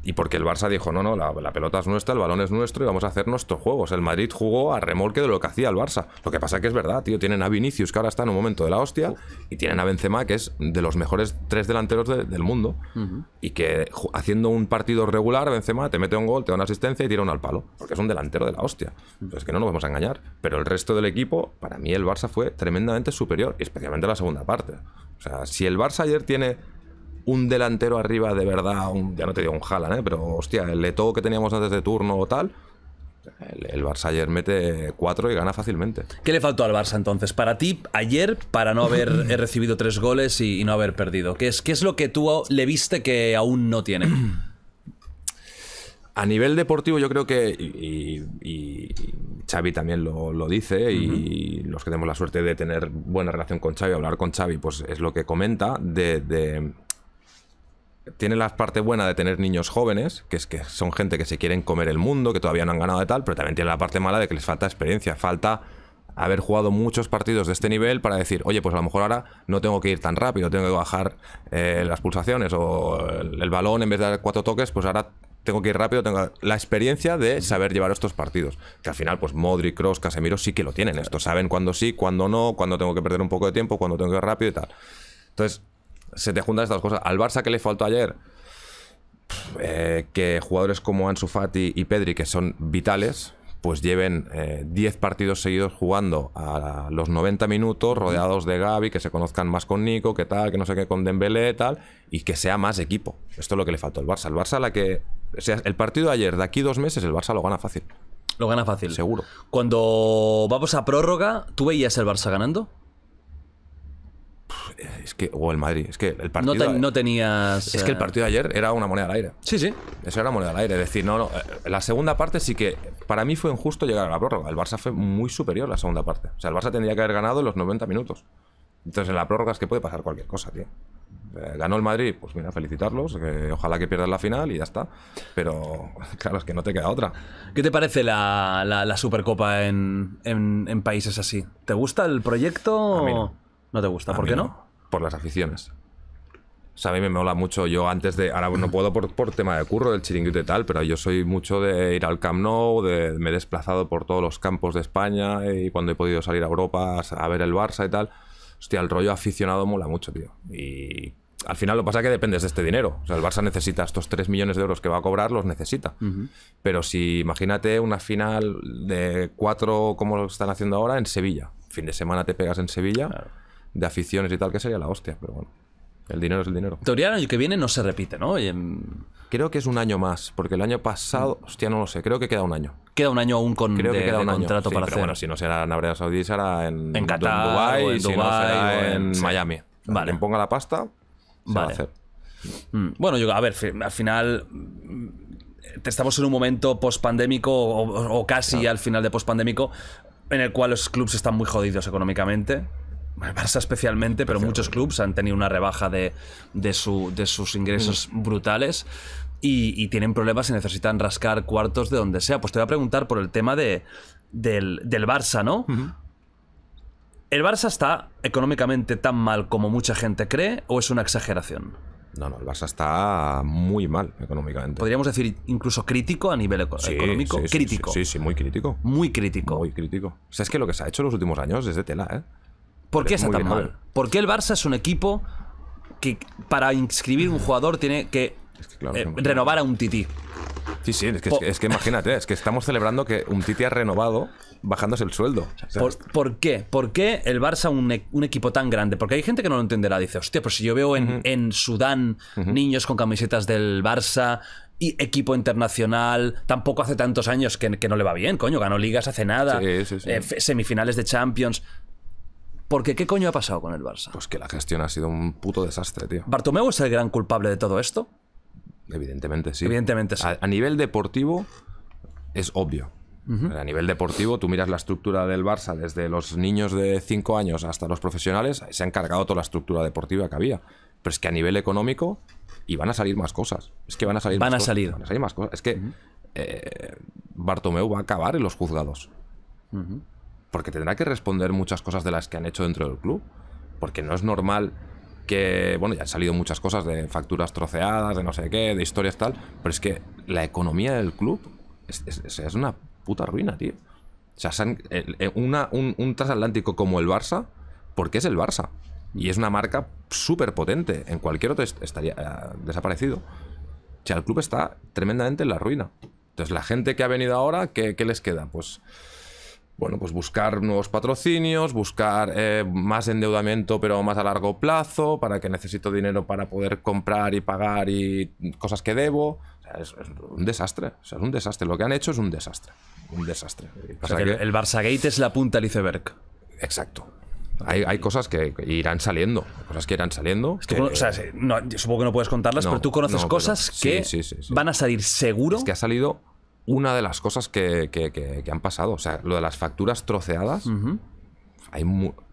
Y porque el Barça dijo, no, no, la, pelota es nuestra, el balón es nuestro y vamos a hacer nuestros juegos. El Madrid jugó a remolque de lo que hacía el Barça. Lo que pasa que es verdad, tío. Tienen a Vinicius, que ahora está en un momento de la hostia, y tienen a Benzema, que es de los mejores tres delanteros del mundo. Y que haciendo un partido regular, Benzema te mete un gol, te da una asistencia y tira un al palo. Porque es un delantero de la hostia. Entonces, que no nos vamos a engañar. Pero el resto del equipo, para mí el Barça fue tremendamente superior, especialmente la segunda parte. O sea, si el Barça ayer tiene un delantero arriba de verdad, ya no te digo un jala ¿eh? pero hostia, el Leto que teníamos antes de turno o tal, el, Barça ayer mete cuatro y gana fácilmente. ¿Qué le faltó al Barça entonces? Para ti, ayer, para no haber recibido tres goles y, no haber perdido. ¿Qué es, ¿Qué es lo que tú le viste que aún no tiene? A nivel deportivo, yo creo que. Y, Xavi también lo, dice, y los que tenemos la suerte de tener buena relación con Xavi, hablar con Xavi, pues es lo que comenta, de tiene la parte buena de tener niños jóvenes, que es que son gente que se quieren comer el mundo, que todavía no han ganado de tal, pero también tiene la parte mala de que les falta experiencia, falta haber jugado muchos partidos de este nivel para decir, oye, pues a lo mejor ahora no tengo que ir tan rápido, tengo que bajar eh, las pulsaciones o el, balón en vez de dar cuatro toques, pues ahora tengo que ir rápido, tengo la experiencia de saber llevar estos partidos. Que al final, pues Modric, Cross, Casemiro sí que lo tienen esto, saben cuándo sí, cuándo no, cuándo tengo que perder un poco de tiempo, cuándo tengo que ir rápido y tal. Entonces, se te juntan estas cosas. Al Barça que le faltó ayer, eh, que jugadores como Ansu Fati y Pedri, que son vitales, pues lleven 10 eh, partidos seguidos jugando a los 90 minutos, rodeados de Gaby, que se conozcan más con Nico, que tal, que no sé qué, con Dembélé, tal, y que sea más equipo. Esto es lo que le faltó al Barça. El Barça, la que. sea, el partido de ayer, de aquí dos meses, el Barça lo gana fácil. Lo gana fácil. Seguro. Cuando vamos a prórroga, ¿tú veías el Barça ganando? Eh, es que, o el Madrid, es que el partido. No, tenías. Es que el eh, partido de ayer era una moneda al aire. Sí, sí. Eso era moneda al aire. Es decir, no, no. Eh, la segunda parte sí que. Para mí fue injusto llegar a la prórroga. El Barça fue muy superior la segunda parte. O sea, el Barça tendría que haber ganado en los 90 minutos. Entonces, en la prórroga es que puede pasar cualquier cosa, tío. Ganó el Madrid, pues mira, felicitarlos. ojalá que pierdas la final y ya está. Pero claro, es que no te queda otra. ¿Qué te parece la, Supercopa en, países así? ¿Te gusta el proyecto? no. te gusta. ¿Por qué no? por las aficiones. O sea, a mí me mola mucho. Yo antes de. Ahora no puedo por, tema de curro, del chiringuito y tal, pero yo soy mucho de ir al Camp Nou, de, me he desplazado por todos los campos de España eh, y cuando he podido salir a Europa a ver el Barça y tal. Hostia, el rollo aficionado mola mucho, tío. Y al final lo que pasa es que dependes de este dinero. O sea, el Barça necesita estos 3 millones de euros que va a cobrar, los necesita. Pero si imagínate una final de 4 como lo están haciendo ahora en Sevilla. Fin de semana te pegas en Sevilla de aficiones y tal, que sería la hostia, pero bueno. El dinero es el dinero. Teoría el año que viene no se repite, ¿no? Creo que es un año más, porque el año pasado, hostia, no lo sé, creo que queda un año. Queda un año aún con contrato para hacer para pero bueno, si no será en Arabia Saudí, será en, en Qatar, o en Dubai, en, Miami. Vale. Quien ponga la pasta, se va a hacer. Mm. Bueno, yo, a ver, al final mm, estamos en un momento post o, casi al final de post en el cual los clubes están muy jodidos económicamente el Barça especialmente, pero muchos clubes han tenido una rebaja de, su, de sus ingresos mm. brutales y, tienen problemas y necesitan rascar cuartos de donde sea. Pues te voy a preguntar por el tema de, del, Barça, ¿no? ¿El Barça está económicamente tan mal como mucha gente cree o es una exageración? No, no, el Barça está muy mal económicamente. Podríamos decir incluso crítico a nivel económico. Sí, crítico. Sí, sí, sí, muy crítico. Muy crítico. Muy crítico. O sea, es que lo que se ha hecho en los últimos años es de tela, ¿eh? ¿Por qué está tan mal? ¿Por qué el Barça es un equipo que para inscribir un jugador tiene que, eh, renovar a un tití? Sí, sí, es que, imagínate, es que estamos celebrando que un Titi ha renovado bajándose el sueldo. por, qué? ¿Por qué el Barça e-, un, equipo tan grande? Porque hay gente que no lo entenderá. Dice, hostia, pues si yo veo en, Sudán niños con camisetas del Barça y equipo internacional, tampoco hace tantos años que, no le va bien, coño, ganó ligas hace nada, eh, semifinales de Champions. Porque ¿qué coño ha pasado con el Barça? Pues que la gestión ha sido un puto desastre, tío. ¿Bartomeu es el gran culpable de todo esto? Evidentemente sí. Evidentemente sí. A, nivel deportivo es obvio. A nivel deportivo, tú miras la estructura del Barça desde los niños de 5 años hasta los profesionales, se ha encargado toda la estructura deportiva que había. Pero es que a nivel económico, y van a salir más cosas. Es que van a salir van más a cosas. Salir. Van a salir más cosas. Es que eh, Bartomeu va a acabar en los juzgados porque tendrá que responder muchas cosas de las que han hecho dentro del club. Porque no es normal que, bueno, ya han salido muchas cosas de facturas troceadas, de no sé qué, de historias tal, pero es que la economía del club es, una puta ruina, tío. O sea, eh, un, un transatlántico como el Barça, porque es el Barça. Y es una marca súper potente. En cualquier otro estaría eh, desaparecido. O sea, el club está tremendamente en la ruina. Entonces, la gente que ha venido ahora, qué les queda? Pues bueno, pues buscar nuevos patrocinios, buscar eh, más endeudamiento pero más a largo plazo, para que necesito dinero para poder comprar y pagar y cosas que debo. es, un desastre, es un desastre. Lo que han hecho es un desastre, un desastre. O El Barçagate es la punta del iceberg. Exacto. Hay, cosas que irán saliendo, cosas que irán saliendo. yo supongo que no puedes contarlas, pero tú conoces cosas que van a salir seguro. Es que ha salido una de las cosas que, han pasado. O sea, lo de las facturas troceadas. Hay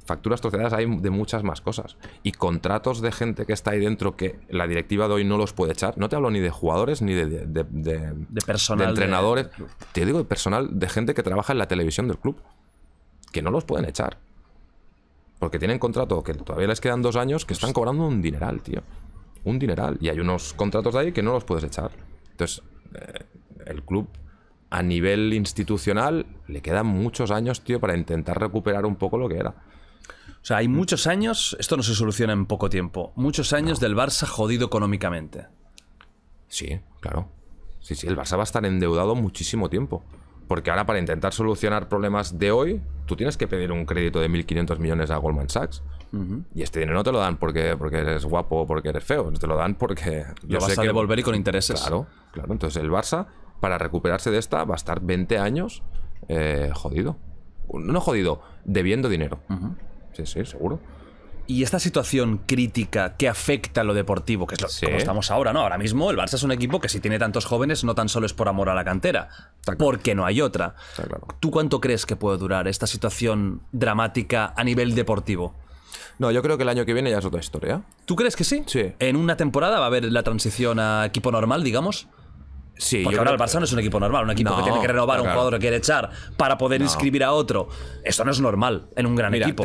facturas troceadas hay de muchas más cosas. Y contratos de gente que está ahí dentro que la directiva de hoy no los puede echar. No te hablo ni de jugadores ni de, de, personal. De entrenadores. Te digo de personal, de gente que trabaja en la televisión del club. Que no los pueden echar. Porque tienen contrato que todavía les quedan dos años que están cobrando un dineral, tío. Un dineral. Y hay unos contratos de ahí que no los puedes echar. Entonces, eh, el club a nivel institucional le quedan muchos años, tío, para intentar recuperar un poco lo que era. O sea, hay muchos años, esto no se soluciona en poco tiempo, muchos años del Barça jodido económicamente. Sí, claro. Sí, sí, el Barça va a estar endeudado muchísimo tiempo. Porque ahora para intentar solucionar problemas de hoy, tú tienes que pedir un crédito de 1.500 millones a Goldman Sachs. Y este dinero no te lo dan porque, porque eres guapo o porque eres feo, te lo dan porque... Lo vas a devolver y con intereses. Claro, claro. Entonces el Barça para recuperarse de esta va a estar 20 años eh, jodido. No jodido, debiendo dinero. Sí, sí, seguro. Y esta situación crítica que afecta a lo deportivo, que es lo, como estamos ahora, ¿no? Ahora mismo el Barça es un equipo que si tiene tantos jóvenes no tan solo es por amor a la cantera, porque no hay otra. ¿Tú cuánto crees que puede durar esta situación dramática a nivel deportivo? No, yo creo que el año que viene ya es otra historia. ¿Tú crees que sí? Sí. ¿En una temporada va a haber la transición a equipo normal, digamos? Porque ahora el Barça no es un equipo normal, un equipo que tiene que renovar un jugador que quiere echar para poder inscribir a otro. Esto no es normal en un gran equipo.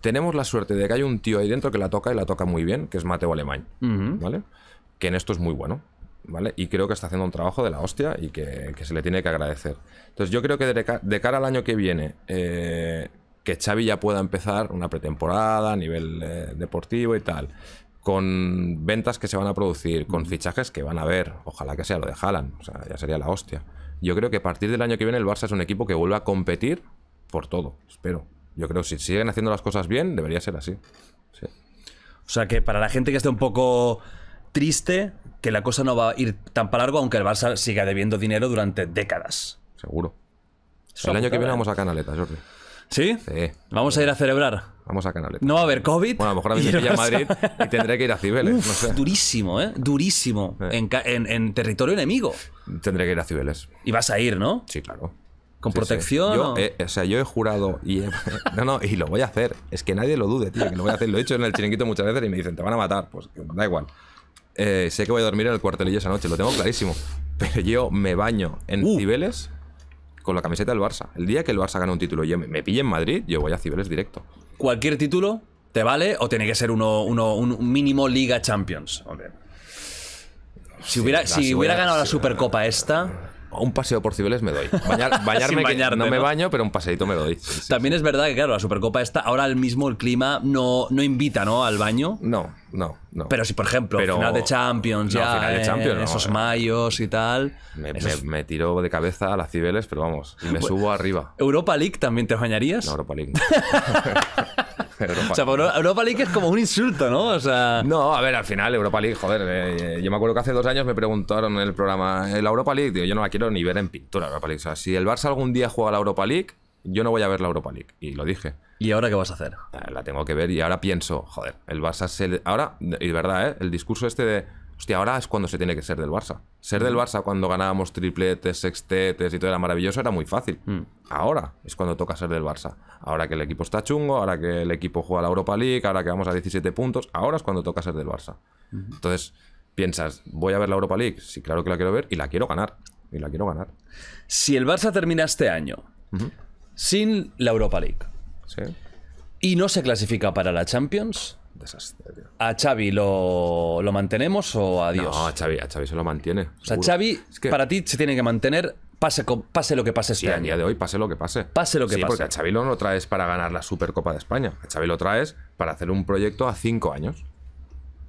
tenemos la suerte de que hay un tío ahí dentro que la toca y la toca muy bien, que es Mateo Alemán, ¿vale? Que en esto es muy bueno, ¿vale? Y creo que está haciendo un trabajo de la hostia y que, se le tiene que agradecer. Entonces yo creo que de, cara al año que viene, eh, que Xavi ya pueda empezar una pretemporada a nivel eh, deportivo y tal, con ventas que se van a producir, con fichajes que van a haber. Ojalá que sea lo de Haaland, o sea, ya sería la hostia. Yo creo que a partir del año que viene el Barça es un equipo que vuelva a competir por todo, espero. Yo creo que si siguen haciendo las cosas bien, debería ser así. O sea que para la gente que esté un poco triste, que la cosa no va a ir tan para largo, aunque el Barça siga debiendo dinero durante décadas. Seguro. el año que viene vamos ¿eh? a Canaleta, Jordi. Sí. Vamos a ir a celebrar. Vamos a canales No va a haber COVID. Bueno, a lo mejor a mí me Madrid y tendré que ir a Cibeles. Durísimo, ¿eh? Durísimo. En, territorio enemigo. Tendré que ir a Cibeles. Y vas a ir, ¿no? Sí, claro. ¿Con protección? o... sea, yo he jurado y No, no, y lo voy a hacer. Es que nadie lo dude, tío, que lo voy a hacer. Lo he hecho en el chiringuito muchas veces y me dicen, te van a matar. Pues da igual. Eh, sé que voy a dormir en el cuartelillo esa noche, lo tengo clarísimo. Pero yo me baño en uh. Cibeles con la camiseta del Barça. El día que el Barça gane un título y me, me pille en Madrid, yo voy a Cibeles directo cualquier título te vale o tiene que ser uno, uno un mínimo Liga Champions. Si hubiera, si hubiera ganado la Supercopa esta, un paseo por Cibeles me doy. bañarme, no, me baño, pero un paseito me doy. También es verdad que, claro, la Supercopa está ahora mismo el clima no, no invita, ¿no? Al baño. No, no, Pero si, por ejemplo, final de Champions, ya, esos mayos y tal. Me, tiro de cabeza a las Cibeles, pero vamos, me subo arriba. ¿Europa League también te bañarías? No, Europa League. Europa. O sea, Europa League es como un insulto, ¿no? O sea... No, a ver, al final Europa League, joder, eh, yo me acuerdo que hace dos años me preguntaron en el programa, ¿la Europa League? Digo, yo no la quiero ni ver en pintura, Europa League. O sea, si el Barça algún día juega la Europa League, yo no voy a ver la Europa League. Y lo dije. ¿Y ahora qué vas a hacer? Eh, la tengo que ver y ahora pienso, joder, el Barça se... Ahora, y de verdad, ¿eh? El discurso este de Hostia, ahora es cuando se tiene que ser del Barça. Ser del mm. Barça cuando ganábamos tripletes, sextetes y todo era maravilloso era muy fácil. Mm. Ahora es cuando toca ser del Barça. Ahora que el equipo está chungo, ahora que el equipo juega la Europa League, ahora que vamos a 17 puntos, ahora es cuando toca ser del Barça. Entonces piensas, voy a ver la Europa League, sí, claro que la quiero ver y la quiero ganar. Y la quiero ganar. Si el Barça termina este año sin la Europa League y no se clasifica para la Champions, ¿A Xavi lo, mantenemos o adiós? No, a Xavi, Xavi se lo mantiene. O sea, Xavi, para ti se tiene que mantener pase, pase lo que pase este sí, a día de hoy, pase lo que pase. Pase lo que sí, porque a Xavi no traes para ganar la Supercopa de España. A Xavi lo traes para hacer un proyecto a cinco años.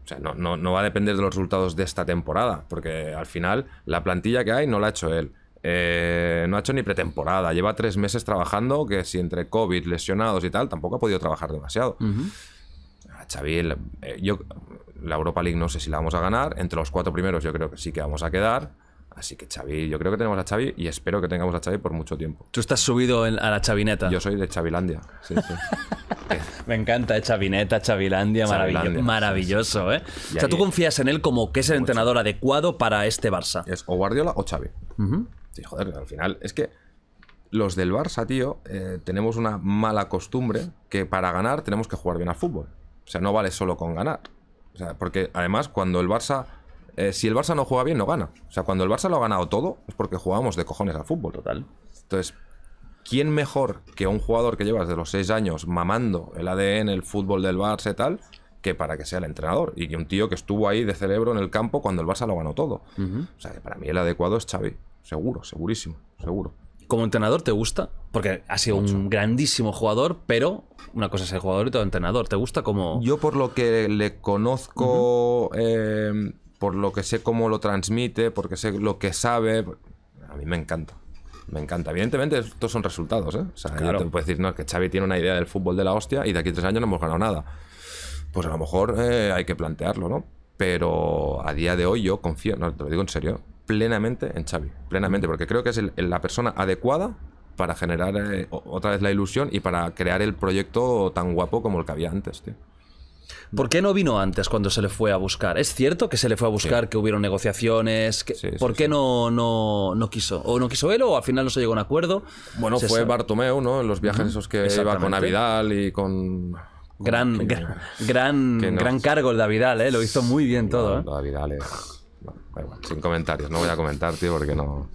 O sea, no, no, va a depender de los resultados de esta temporada, porque al final la plantilla que hay no la ha hecho él. Eh, no ha hecho ni pretemporada. Lleva tres meses trabajando, que si entre COVID, lesionados y tal, tampoco ha podido trabajar demasiado. Xavi, eh, yo, la Europa League no sé si la vamos a ganar. Entre los cuatro primeros yo creo que sí que vamos a quedar. Así que Xavi, yo creo que tenemos a Xavi y espero que tengamos a Xavi por mucho tiempo. Tú estás subido a la chavineta. Yo soy de Chavilandia. Me encanta, chavineta, eh, chavilandia, maravilloso, ¿eh? O sea, tú confías en él como que es el entrenador adecuado para este Barça. Es o Guardiola o Xavi. Sí, joder, al final es que los del Barça, tío, eh, tenemos una mala costumbre que para ganar tenemos que jugar bien al fútbol. O sea, no vale solo con ganar. O sea, porque además cuando el Barça... Eh, si el Barça no juega bien, no gana. O sea, cuando el Barça lo ha ganado todo, es porque jugábamos de cojones al fútbol. Total. Entonces, ¿quién mejor que un jugador que llevas de los 6 años mamando el ADN, el fútbol del Barça y tal, que para que sea el entrenador? Y que un tío que estuvo ahí de cerebro en el campo cuando el Barça lo ganó todo. O sea, que para mí el adecuado es Xavi. Seguro, segurísimo, seguro como entrenador te gusta, porque ha sido un grandísimo jugador, pero una cosa es el jugador y el entrenador. ¿Te gusta como.? Yo, por lo que le conozco, eh, por lo que sé cómo lo transmite, porque sé lo que sabe, a mí me encanta. Me encanta. Evidentemente, estos son resultados. ¿eh? O sea, yo te puedo decir, no, es que Xavi tiene una idea del fútbol de la hostia y de aquí a tres años no hemos ganado nada. Pues a lo mejor eh, hay que plantearlo, ¿no? Pero a día de hoy yo confío, no, te lo digo en serio, plenamente en Xavi, plenamente, porque creo que es la persona adecuada para generar eh, otra vez la ilusión y para crear el proyecto tan guapo como el que había antes, tío. ¿Por qué no vino antes cuando se le fue a buscar? ¿Es cierto que se le fue a buscar, que hubieron negociaciones? ¿Por qué no, no, no, quiso? ¿O no quiso él o al final no se llegó a un acuerdo? Bueno, fue Bartomeu, ¿no? En los viajes esos que iba con Avidal y con... Gran, gran, gran cargo el Davidal, ¿eh? Lo hizo muy bien todo. ¿eh? es sin comentarios. No voy a comentar, tío, porque no.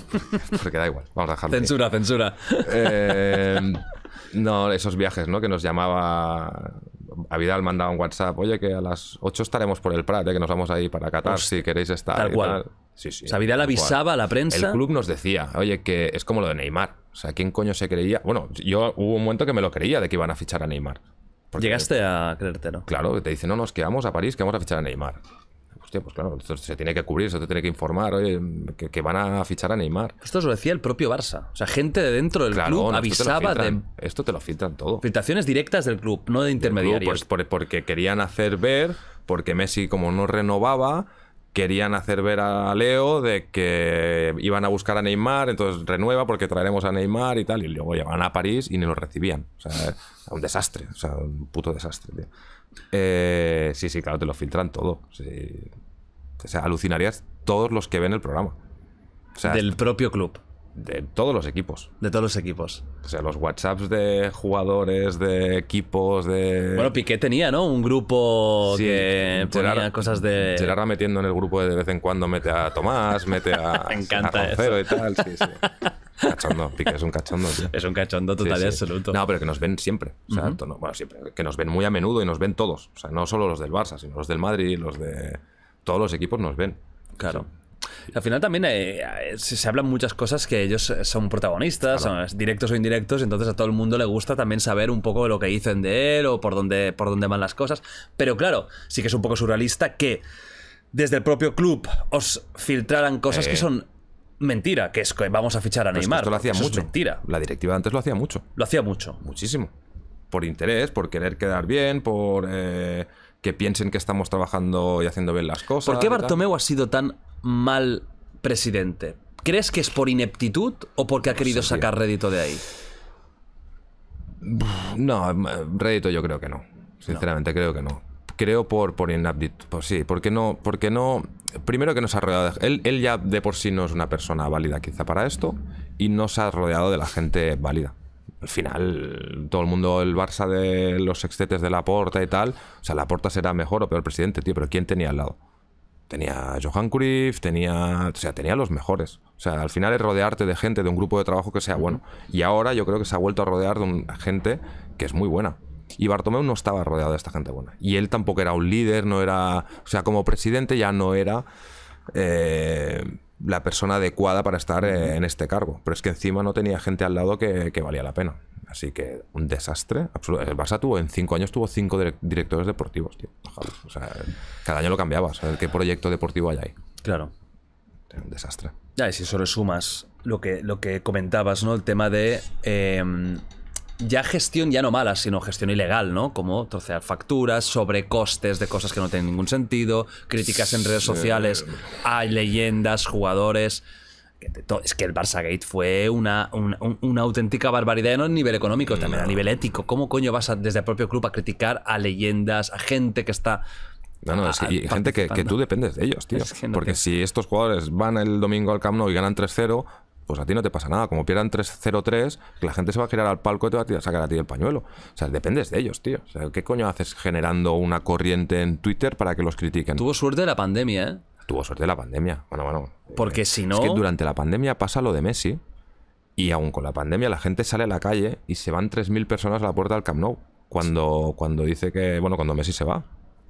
porque da igual. Vamos a dejarlo. Censura, censura. Eh, no, esos viajes, ¿no? Que nos llamaba. A Vidal mandaba un WhatsApp. Oye, que a las 8 estaremos por el Prat, eh, que nos vamos ahí para Qatar si queréis estar. Tal cual. Tal. avisaba a la prensa. El club nos decía, oye, que es como lo de Neymar. O sea, ¿quién coño se creía? Bueno, yo hubo un momento que me lo creía de que iban a fichar a Neymar. Llegaste a creértelo. Claro, te dice no, nos quedamos a París, que vamos a fichar a Neymar. Hostia, pues claro, se tiene que cubrir, se te tiene que informar, oye, que, van a fichar a Neymar. Esto lo decía el propio Barça. O sea, gente de dentro del club avisaba de. Esto te lo filtran todo. Filtraciones directas del club, no de intermediarios. pues, porque querían hacer ver, porque Messi, como no renovaba, querían hacer ver a Leo de que iban a buscar a Neymar, entonces renueva porque traeremos a Neymar y tal, y luego van a París y ni lo recibían. O sea, un desastre, o sea, un puto desastre, eh, sí, sí, claro, te lo filtran todo. Sí. O sea, alucinarías todos los que ven el programa. del propio club. De todos los equipos. De todos los equipos. O sea, los WhatsApps de jugadores, de equipos, de. Bueno, Piqué tenía, ¿no? Un grupo que ponía cosas de. Gerard, metiendo en el grupo de, vez en cuando mete a Tomás, mete a. Me encanta y tal. Sí, sí. Cachondo, Piqué es un cachondo, Es un cachondo total y absoluto. No, pero que nos ven siempre. siempre. Que nos ven muy a menudo y nos ven todos. O sea, no solo los del Barça, sino los del Madrid, los de todos los equipos nos ven. Claro. Al final también eh, se hablan muchas cosas que ellos eh, son protagonistas, directos o indirectos, entonces a todo el mundo le gusta también saber un poco lo que dicen de él o por dónde, por dónde van las cosas. Pero claro, sí que es un poco surrealista que desde el propio club os filtraran cosas que eh. son mentira, que es que vamos a fichar a Neymar. eso lo hacía mucho. La directiva antes lo hacía mucho. Lo hacía mucho. Muchísimo. Por interés, por querer quedar bien, por que piensen que estamos trabajando y haciendo bien las cosas. ¿Por qué Bartomeu ha sido tan mal presidente? ¿Crees que es por ineptitud o porque ha querido sacar rédito de ahí? No, em, rédito yo creo que no. Sinceramente creo que no. Creo por, por inaptitud. sí, porque no, porque no. Primero que nos ha rodeado. De, él ya de por sí no es una persona válida quizá para esto y no se ha rodeado de la gente válida al final, todo el mundo, el Barça de los sextetes de la porta y tal, o sea, Porta será mejor o peor presidente, tío, pero ¿quién tenía al lado? Tenía Johan Cruyff, tenía, o sea, tenía los mejores. O sea, al final es rodearte de gente, de un grupo de trabajo que sea bueno. Y ahora yo creo que se ha vuelto a rodear de gente que es muy buena. Y Bartomeu no estaba rodeado de esta gente buena. Y él tampoco era un líder, no era. O sea, como presidente ya no era. Eh, la persona adecuada para estar eh, en este cargo. Pero es que encima no tenía gente al lado que, valía la pena. Así que un desastre absoluto. El Barça tuvo, en cinco años tuvo cinco directores deportivos, tío. cada año lo cambiabas. qué proyecto deportivo hay ahí. Claro. Un desastre. Ya, y si solo sumas lo que, lo que comentabas, ¿no? El tema de em, ya gestión ya no mala, sino gestión ilegal, ¿no? Como trocear facturas, sobrecostes de cosas que no tienen ningún sentido, críticas en redes sociales a leyendas, jugadores. Es que el Barça Gate fue una, una, auténtica barbaridad, no a nivel económico, también a nivel ético. ¿Cómo coño vas desde el propio club a criticar a leyendas, a gente que está no, no, es que, gente que, tú dependes de ellos, tío. porque si estos jugadores van el domingo al Camp Nou y ganan 3-0, pues a ti no te pasa nada. Como pierdan 3-0-3, la gente se va a girar al palco y te va a sacar a ti el pañuelo. O sea, dependes de ellos, tío. O sea, ¿qué coño haces generando una corriente en Twitter para que los critiquen? Tuvo suerte la pandemia, ¿eh? Tuvo suerte la pandemia. Bueno, bueno. Porque eh, si no. Es que durante la pandemia pasa lo de Messi. Y aún con la pandemia, la gente sale a la calle y se van 3.000 personas a la puerta del Camp Nou. Cuando, cuando dice que. Bueno, cuando Messi se va.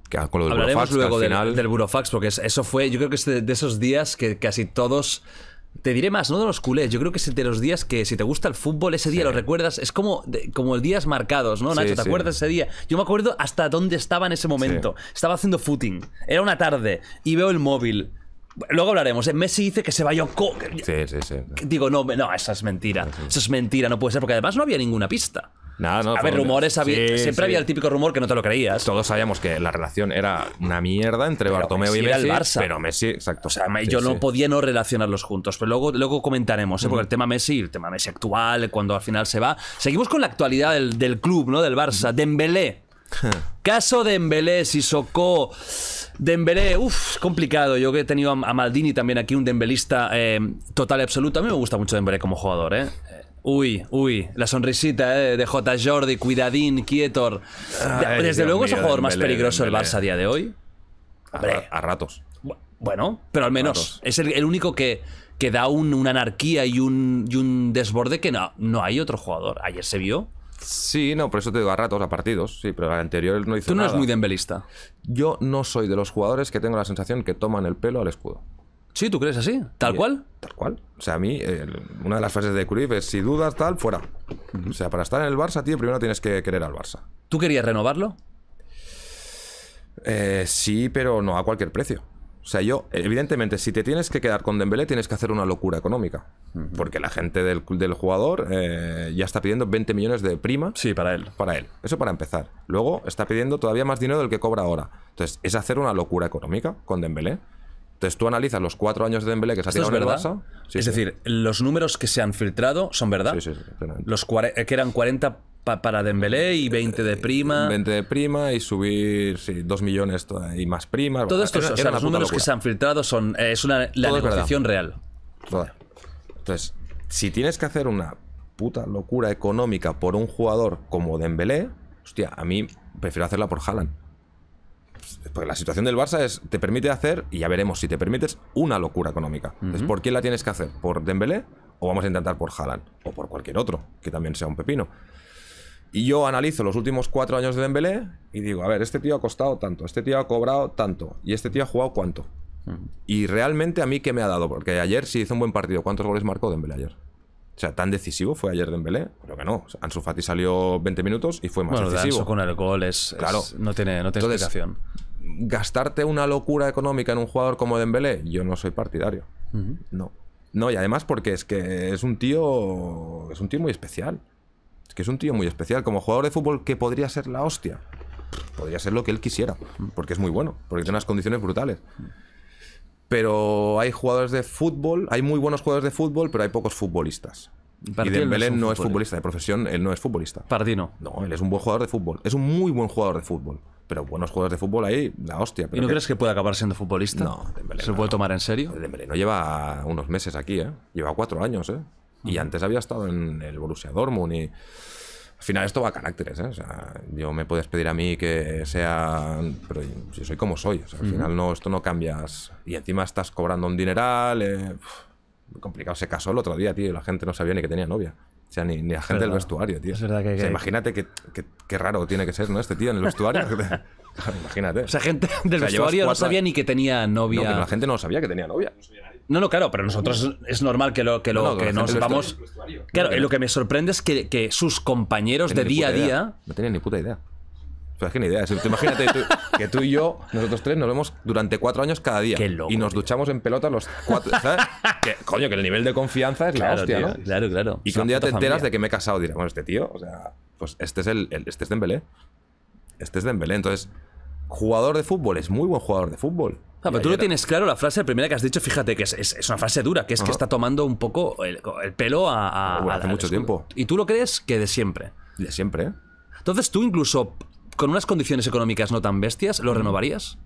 Que con lo del Hablaremos Burofax, luego del, Burofax, porque eso fue. Yo creo que es de esos días que casi todos te diré más, no de los culés, yo creo que es de los días que si te gusta el fútbol, ese día lo recuerdas, es como, como el días marcados, ¿no, Nacho? ¿Te acuerdas acuerdas ese día? Yo me acuerdo hasta dónde estaba en ese momento. Estaba haciendo footing, era una tarde y veo el móvil Luego hablaremos. ¿eh? Messi dice que se va a coger Sí, sí, sí. Digo, no, no, esa es mentira. Esa Eso es mentira, no puede ser, porque además no había ninguna pista. No, no, a ver, rumores siempre había el típico rumor que no te lo creías. Todos sabíamos que la relación era una mierda entre pero y Messi. el Barça. Pero Messi, exacto. O sea, yo no podía no relacionarlos juntos. Pero luego, luego comentaremos, ¿eh? porque el tema Messi, el tema Messi actual, cuando al final se va. Seguimos con la actualidad del, club, ¿no? Del Barça. Dembélé. Caso de si socó Dembélé, uff, complicado. Yo que he tenido a Maldini también aquí, un dembelista eh, total y absoluto. A mí me gusta mucho Dembélé como jugador, ¿eh? eh uy, uy, la sonrisita eh, de J. Jordi, cuidadín, Quietor. Desde luego es el jugador más peligroso del Barça a día de hoy. A, ratos. Bueno, pero al menos es el, único que, da una anarquía y un, un desborde que no, no hay otro jugador. Ayer se vio Sí, no, por eso te digo a ratos, a partidos, sí, pero la anterior no hizo Tú no eres muy dembelista. Yo no soy de los jugadores que tengo la sensación que toman el pelo al escudo. Sí, ¿tú crees así? ¿Tal cual? Tal cual. O sea, a mí, una de las frases de Cruyff es, si dudas tal, fuera. O sea, para estar en el Barça, tío, primero tienes que querer al Barça. ¿Tú querías renovarlo? Eh, sí, pero no a cualquier precio. O sea, yo, evidentemente, si te tienes que quedar con Dembélé, tienes que hacer una locura económica. Porque la gente del, jugador eh, ya está pidiendo 20 millones de prima. Sí, para él. Para él. Eso para empezar. Luego está pidiendo todavía más dinero del que cobra ahora. Entonces, es hacer una locura económica con Dembélé. Entonces tú analizas los cuatro años de Dembélé que se ha tenido en es decir, los números que se han filtrado son verdad. los que eran 40 para Dembélé y 20 eh, de prima. 20 de prima y subir 2 millones y más prima. todos estos o números que se han filtrado son eh, es una, la negociación real. Entonces, si tienes que hacer una puta locura económica por un jugador como Dembélé, hostia, a mí prefiero hacerla por Haaland. porque la situación del Barça es, te permite hacer, y ya veremos si te permites, una locura económica. Entonces, ¿por quién la tienes que hacer? ¿Por Dembélé o vamos a intentar por Haaland? O por cualquier otro, que también sea un pepino. Y yo analizo los últimos cuatro años de Dembélé y digo, a ver, este tío ha costado tanto, este tío ha cobrado tanto y este tío ha jugado cuánto. Y realmente a mí qué me ha dado, porque ayer sí hizo un buen partido. ¿Cuántos goles marcó Dembélé ayer? O sea, ¿tan decisivo fue ayer Dembélé? Creo que no. O Fati salió 20 minutos y fue más decisivo. con el gol es... Claro. no tiene, no tiene explicación. Gastarte una locura económica en un jugador como Dembélé, yo no soy partidario. No. No, y además porque es que es un tío... Es un tío muy especial. Es que es un tío muy especial. Como jugador de fútbol que podría ser la hostia. Podría ser lo que él quisiera. Porque es muy bueno. Porque tiene unas condiciones brutales. Pero hay jugadores de fútbol. Hay muy buenos jugadores de fútbol, pero hay pocos futbolistas. y Dembélé no, es, futbolista de profesión, él no es futbolista. Pardino. No, él es un buen jugador de fútbol. Es un muy buen jugador de fútbol. Pero buenos jugadores de fútbol ahí, la hostia. ¿Y no crees que puede acabar siendo futbolista? No, ¿Se puede tomar en serio? Dembélé no lleva unos meses aquí, ¿eh? Lleva cuatro años, ¿eh? Y antes había estado en el Borussia Dortmund y... Al final esto va a caracteres, ¿eh? yo me puedes pedir a mí que sea... Pero yo soy como soy. al final no, esto no cambias. Y encima estás cobrando un dineral. Eh, complicado. Se casó el otro día, tío. la gente no sabía ni que tenía novia. O sea, ni, la gente del vestuario, tío. Es verdad que... imagínate qué que, raro tiene que ser, ¿no? Este tío en el vestuario. imagínate. O sea, gente del vestuario no sabía ni que tenía novia. la gente no sabía que tenía novia. No, no, claro, pero nosotros es normal que lo que, lo, que nos vamos. Claro, lo que me sorprende es que, sus compañeros de día a día. No tenía ni puta idea. O sea, que idea. imagínate que tú y yo, nosotros tres, nos vemos durante cuatro años cada día. y nos duchamos en pelota los cuatro. ¿Sabes? coño, que el nivel de confianza es la hostia, ¿no? Claro, claro. Y que un día te enteras de que me he casado, dirás, bueno, este tío, o sea, pues este es el, el este es Dembélé. Este es Dembélé. Entonces, jugador de fútbol, es muy buen jugador de fútbol. Ah, pero tú lo tienes claro la frase, primera que has dicho, fíjate que es, una frase dura, que es que está tomando un poco el, pelo a... hace mucho tiempo. Y tú lo crees que de siempre. De siempre, ¿eh? Entonces tú incluso con unas condiciones económicas no tan bestias, ¿lo renovarías?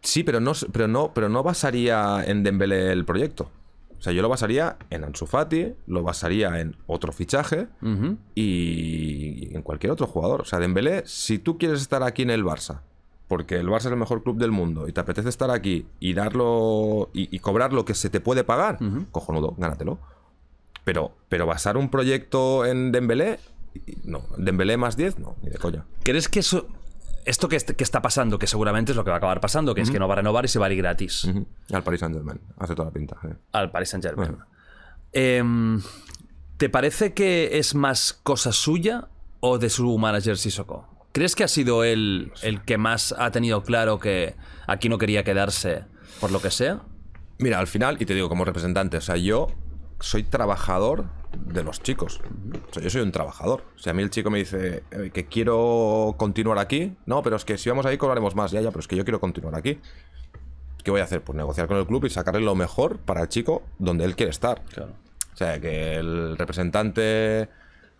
Sí, pero no, pero no, pero no basaría en Dembélé el proyecto. O sea, yo lo basaría en Ansu Fati, lo basaría en otro fichaje y, en cualquier otro jugador. O sea, Dembélé, si tú quieres estar aquí en el Barça, porque el Barça es el mejor club del mundo y te apetece estar aquí y darlo y, cobrar lo que se te puede pagar, cojonudo, gánatelo. Pero, pero basar un proyecto en Dembélé, no, Dembélé más 10, no, ni de coña. ¿Crees que eso esto que, está pasando, que seguramente es lo que va a acabar pasando, que es que no va a renovar y se va a ir gratis. Al Paris Saint Germain, hace toda la pinta. Al Paris Saint Germain. Em, ¿Te parece que es más cosa suya o de su manager Sissoko? ¿Crees que ha sido él el que más ha tenido claro que aquí no quería quedarse por lo que sea? Mira, al final, y te digo como representante, o sea, yo soy trabajador de los chicos. O sea, yo soy un trabajador. O sea, a mí el chico me dice eh, que quiero continuar aquí, no, pero es que si vamos ahí cobraremos más, ya, ya, pero es que yo quiero continuar aquí. ¿Qué voy a hacer? Pues negociar con el club y sacarle lo mejor para el chico donde él quiere estar. O sea, que el representante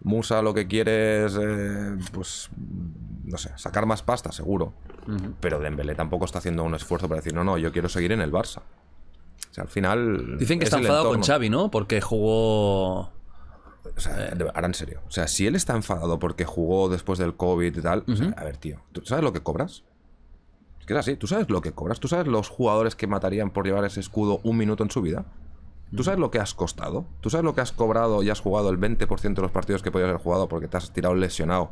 Musa lo que quiere es, eh, pues, no sé, sacar más pasta, seguro. Pero Dembélé tampoco está haciendo un esfuerzo para decir, no, no, yo quiero seguir en el Barça. O sea, al final. Dicen que está enfadado con Xavi, ¿no? Porque jugó o sea, ahora en serio. O sea, si él está enfadado porque jugó después del COVID y tal. a ver, tío, ¿tú sabes lo que cobras? Es que es así. ¿Tú sabes lo que cobras? ¿Tú sabes los jugadores que matarían por llevar ese escudo un minuto en su vida? ¿Tú sabes lo que has costado? ¿Tú sabes lo que has cobrado y has jugado el 20% de los partidos que podías haber jugado porque te has tirado lesionado?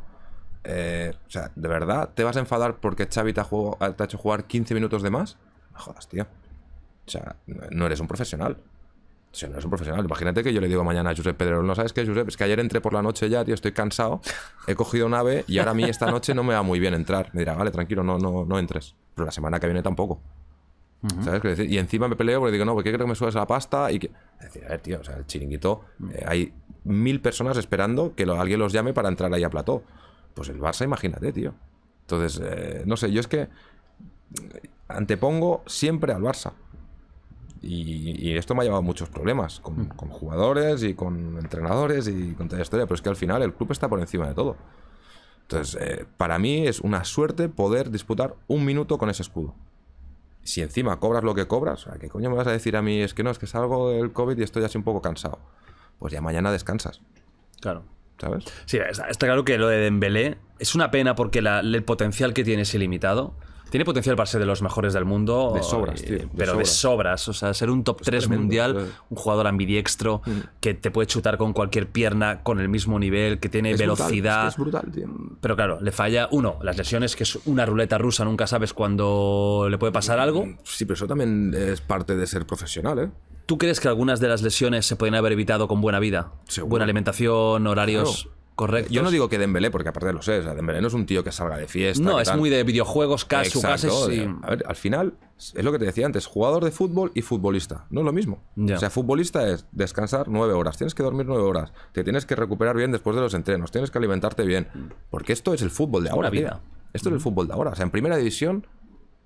Eh, o sea, ¿de verdad te vas a enfadar porque Xavi te ha, hecho jugar 15 minutos de más? Me jodas, tío. O sea, no eres un profesional. Si no eres un profesional, imagínate que yo le digo mañana a Josep Pedro no sabes qué, josé es que ayer entré por la noche ya, tío, estoy cansado, he cogido un ave y ahora a mí esta noche no me va muy bien entrar. Me dirá, vale, tranquilo, no, no, no entres. Pero la semana que viene tampoco. ¿Sabes Y encima me peleo porque digo, no, porque creo que me subes la pasta y que... decir, a ver, tío, o sea, el chiringuito, mm. eh, hay mil personas esperando que alguien los llame para entrar ahí a plató. Pues el Barça, imagínate, tío. Entonces, eh, no sé, yo es que eh, antepongo siempre al Barça. Y, esto me ha llevado muchos problemas mm. con, jugadores y con entrenadores y con toda la historia, pero es que al final el club está por encima de todo. Entonces, eh, para mí es una suerte poder disputar un minuto con ese escudo. Si encima cobras lo que cobras, ¿a ¿qué coño me vas a decir a mí? Es que no, es que salgo del COVID y estoy así un poco cansado. Pues ya mañana descansas. Claro. ¿Sabes? Sí, está, claro que lo de Dembélé es una pena porque el potencial que tiene es ilimitado tiene potencial para ser de los mejores del mundo. De eh, sobras, tío. pero de sobras. O sea, ser un top 3 mundial, un jugador ambidiextro mm. que te puede chutar con cualquier pierna con el mismo nivel, que tiene velocidad. es, brutal, tío. Pero claro, le falla, uno, las lesiones, que es una ruleta rusa, nunca sabes cuándo le puede pasar algo. Sí, pero eso también es parte de ser profesional, ¿eh? ¿Tú crees que algunas de las lesiones se pueden haber evitado con buena vida? Buena alimentación, horarios. Correcto. Yo no digo que Dembélé, porque aparte lo sé, o sea, Dembélé no es un tío que salga de fiesta. No, es muy de videojuegos, caso, A ver, al final, es lo que te decía antes, jugador de fútbol y futbolista. No es lo mismo. O sea, futbolista es descansar nueve horas, tienes que dormir nueve horas, te tienes que recuperar bien después de los entrenos, tienes que alimentarte bien. Porque esto es el fútbol de ahora, vida. Esto es el mm. fútbol de ahora. O sea, en primera división,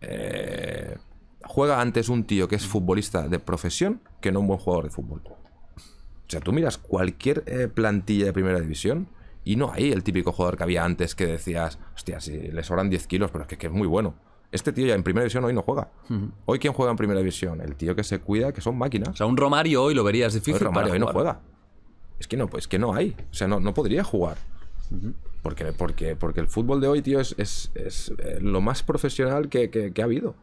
eh, juega antes un tío que es futbolista de profesión que no un buen jugador de fútbol. O sea, tú miras cualquier eh, plantilla de primera división y no hay el típico jugador que había antes que decías, hostia, si le sobran 10 kilos, pero es que, es muy bueno. Este tío ya en primera división hoy no juega. Hoy, ¿quién juega en primera división? El tío que se cuida, que son máquinas. O sea, un Romario hoy lo verías difícil. Un Romario hoy no juega. Es que no, pues que no hay. O sea, no, no podría jugar. porque, porque el fútbol de hoy, tío, es, eh, lo más profesional que ha habido.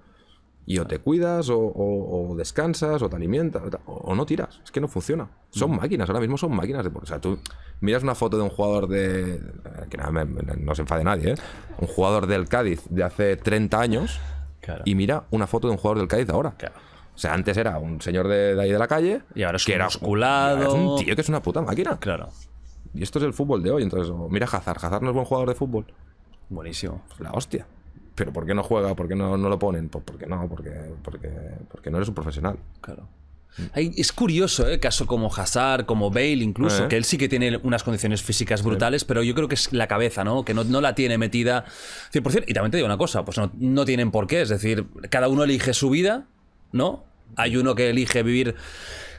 Y o te cuidas, o, descansas, o te alimentas, o, no tiras. Es que no funciona. Son mm. máquinas, ahora mismo son máquinas de O sea, tú miras una foto de un jugador de. Eh, que nada, no se enfade nadie, ¿eh? Un jugador del Cádiz de hace 30 años. Y mira una foto de un jugador del Cádiz ahora. Claro. O sea, antes era un señor de, ahí de la calle. Y ahora es que era, osculado Es un tío que es una puta máquina. Claro. Y esto es el fútbol de hoy. Entonces, mira Hazard. Hazard no es buen jugador de fútbol. Buenísimo. La hostia pero ¿por qué no juega? ¿Por qué no, lo ponen? Pues porque no, porque, porque, porque no eres un profesional. Claro. es curioso, ¿eh? caso como Hazard, como Bale incluso, eh. que él sí que tiene unas condiciones físicas brutales, pero yo creo que es la cabeza, ¿no? Que no, la tiene metida 100%. Y también te digo una cosa, pues no, no tienen por qué, es decir, cada uno elige su vida, ¿no? Hay uno que elige vivir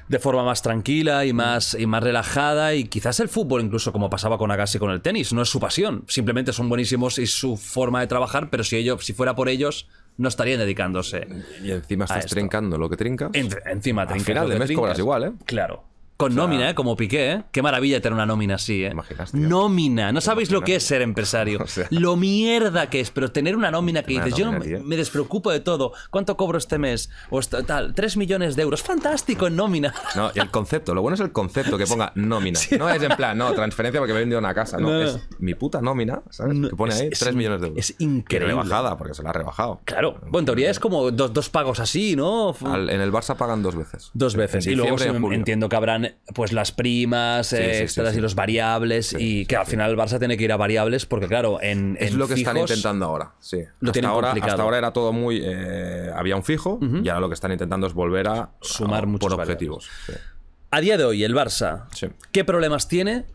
de forma más tranquila y mm. más, y más relajada y quizás el fútbol, incluso como pasaba con Agassi con el tenis, no es su pasión, simplemente son buenísimos y su forma de trabajar, pero si, ellos, si fuera por ellos no estarían dedicándose. Y encima estás trincando lo que trinca encima trincas. Al final de mes cobras igual, ¿eh? Claro. Con nómina, ¿eh? como Piqué, ¿eh? Qué maravilla tener una nómina así, ¿eh? Nómina. No sabéis lo que es ser empresario. lo mierda que es, pero tener una nómina que dices, yo me despreocupo de todo. ¿Cuánto cobro este mes? O tal, tres millones de euros. Fantástico en nómina. No, el concepto. Lo bueno es el concepto que ponga nómina. No es en plan, no, transferencia porque me he vendido una casa. No, es mi puta nómina, ¿sabes? que pone ahí millones de euros. Es increíble. rebajada, porque se la ha rebajado. Claro. Bueno, en teoría es como dos, pagos así, ¿no? en el Barça pagan dos veces. Dos veces. y luego entiendo que habrán pues las primas, y los variables, y que al final el Barça tiene que ir a variables, porque claro, en. Es lo que están intentando ahora, sí. Lo hasta, ahora, hasta ahora era todo muy. Eh, había un fijo, y ahora lo que están intentando es volver a. Sumar muchos objetivos. A día de hoy, el Barça, ¿qué problemas tiene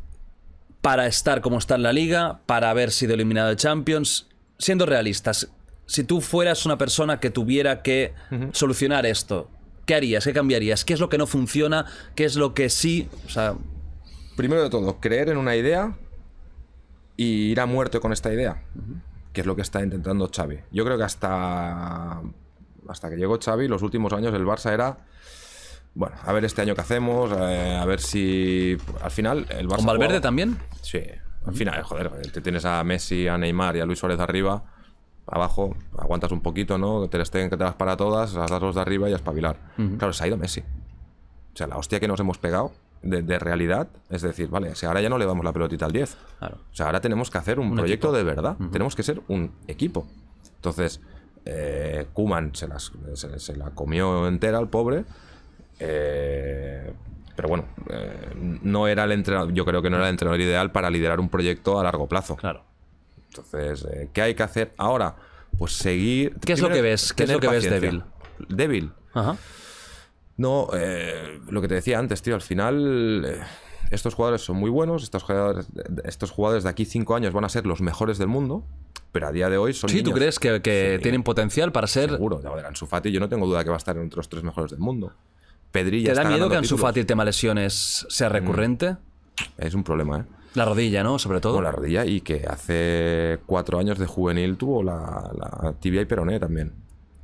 para estar como está en la liga, para haber sido eliminado de Champions? Siendo realistas, si tú fueras una persona que tuviera que solucionar esto, ¿Qué harías? ¿Qué cambiarías? ¿Qué es lo que no funciona? ¿Qué es lo que sí? O sea... Primero de todo, creer en una idea y ir a muerte con esta idea, que es lo que está intentando Xavi. Yo creo que hasta, hasta que llegó Xavi, los últimos años el Barça era bueno, a ver este año qué hacemos, eh, a ver si al final el Barça. ¿Con Valverde también? Sí. Al final, joder, te tienes a Messi, a Neymar y a Luis Suárez arriba abajo, aguantas un poquito, ¿no? les que te las para todas, las das los de arriba y a espabilar. Claro, se ha ido Messi. O sea, la hostia que nos hemos pegado de, realidad es decir, vale, si ahora ya no le damos la pelotita al 10. Claro. O sea, ahora tenemos que hacer un, proyecto de verdad. Tenemos que ser un equipo. Entonces, eh, Kuman se, la comió entera al pobre. Eh, pero bueno, eh, no era el entrenador, yo creo que no era el entrenador ideal para liderar un proyecto a largo plazo. Claro. Entonces, eh, ¿qué hay que hacer ahora? Pues seguir. ¿Qué es lo que ves? ¿Qué es lo que ves débil? Débil. Ajá. No, eh, lo que te decía antes, tío, al final. Eh, estos jugadores son muy buenos, estos jugadores, estos jugadores de aquí cinco años van a ser los mejores del mundo, pero a día de hoy son. Sí, ¿tú crees que, tienen potencial para ser.? Seguro, ya verán, Sufati, yo no tengo duda que va a estar entre los tres mejores del mundo. Pedrilla ¿Te da miedo que Ansu Fati tema lesiones sea mm. recurrente? Es un problema, ¿eh? La rodilla, ¿no? Sobre todo. la rodilla y que hace cuatro años de juvenil tuvo la, la tibia y peroné también.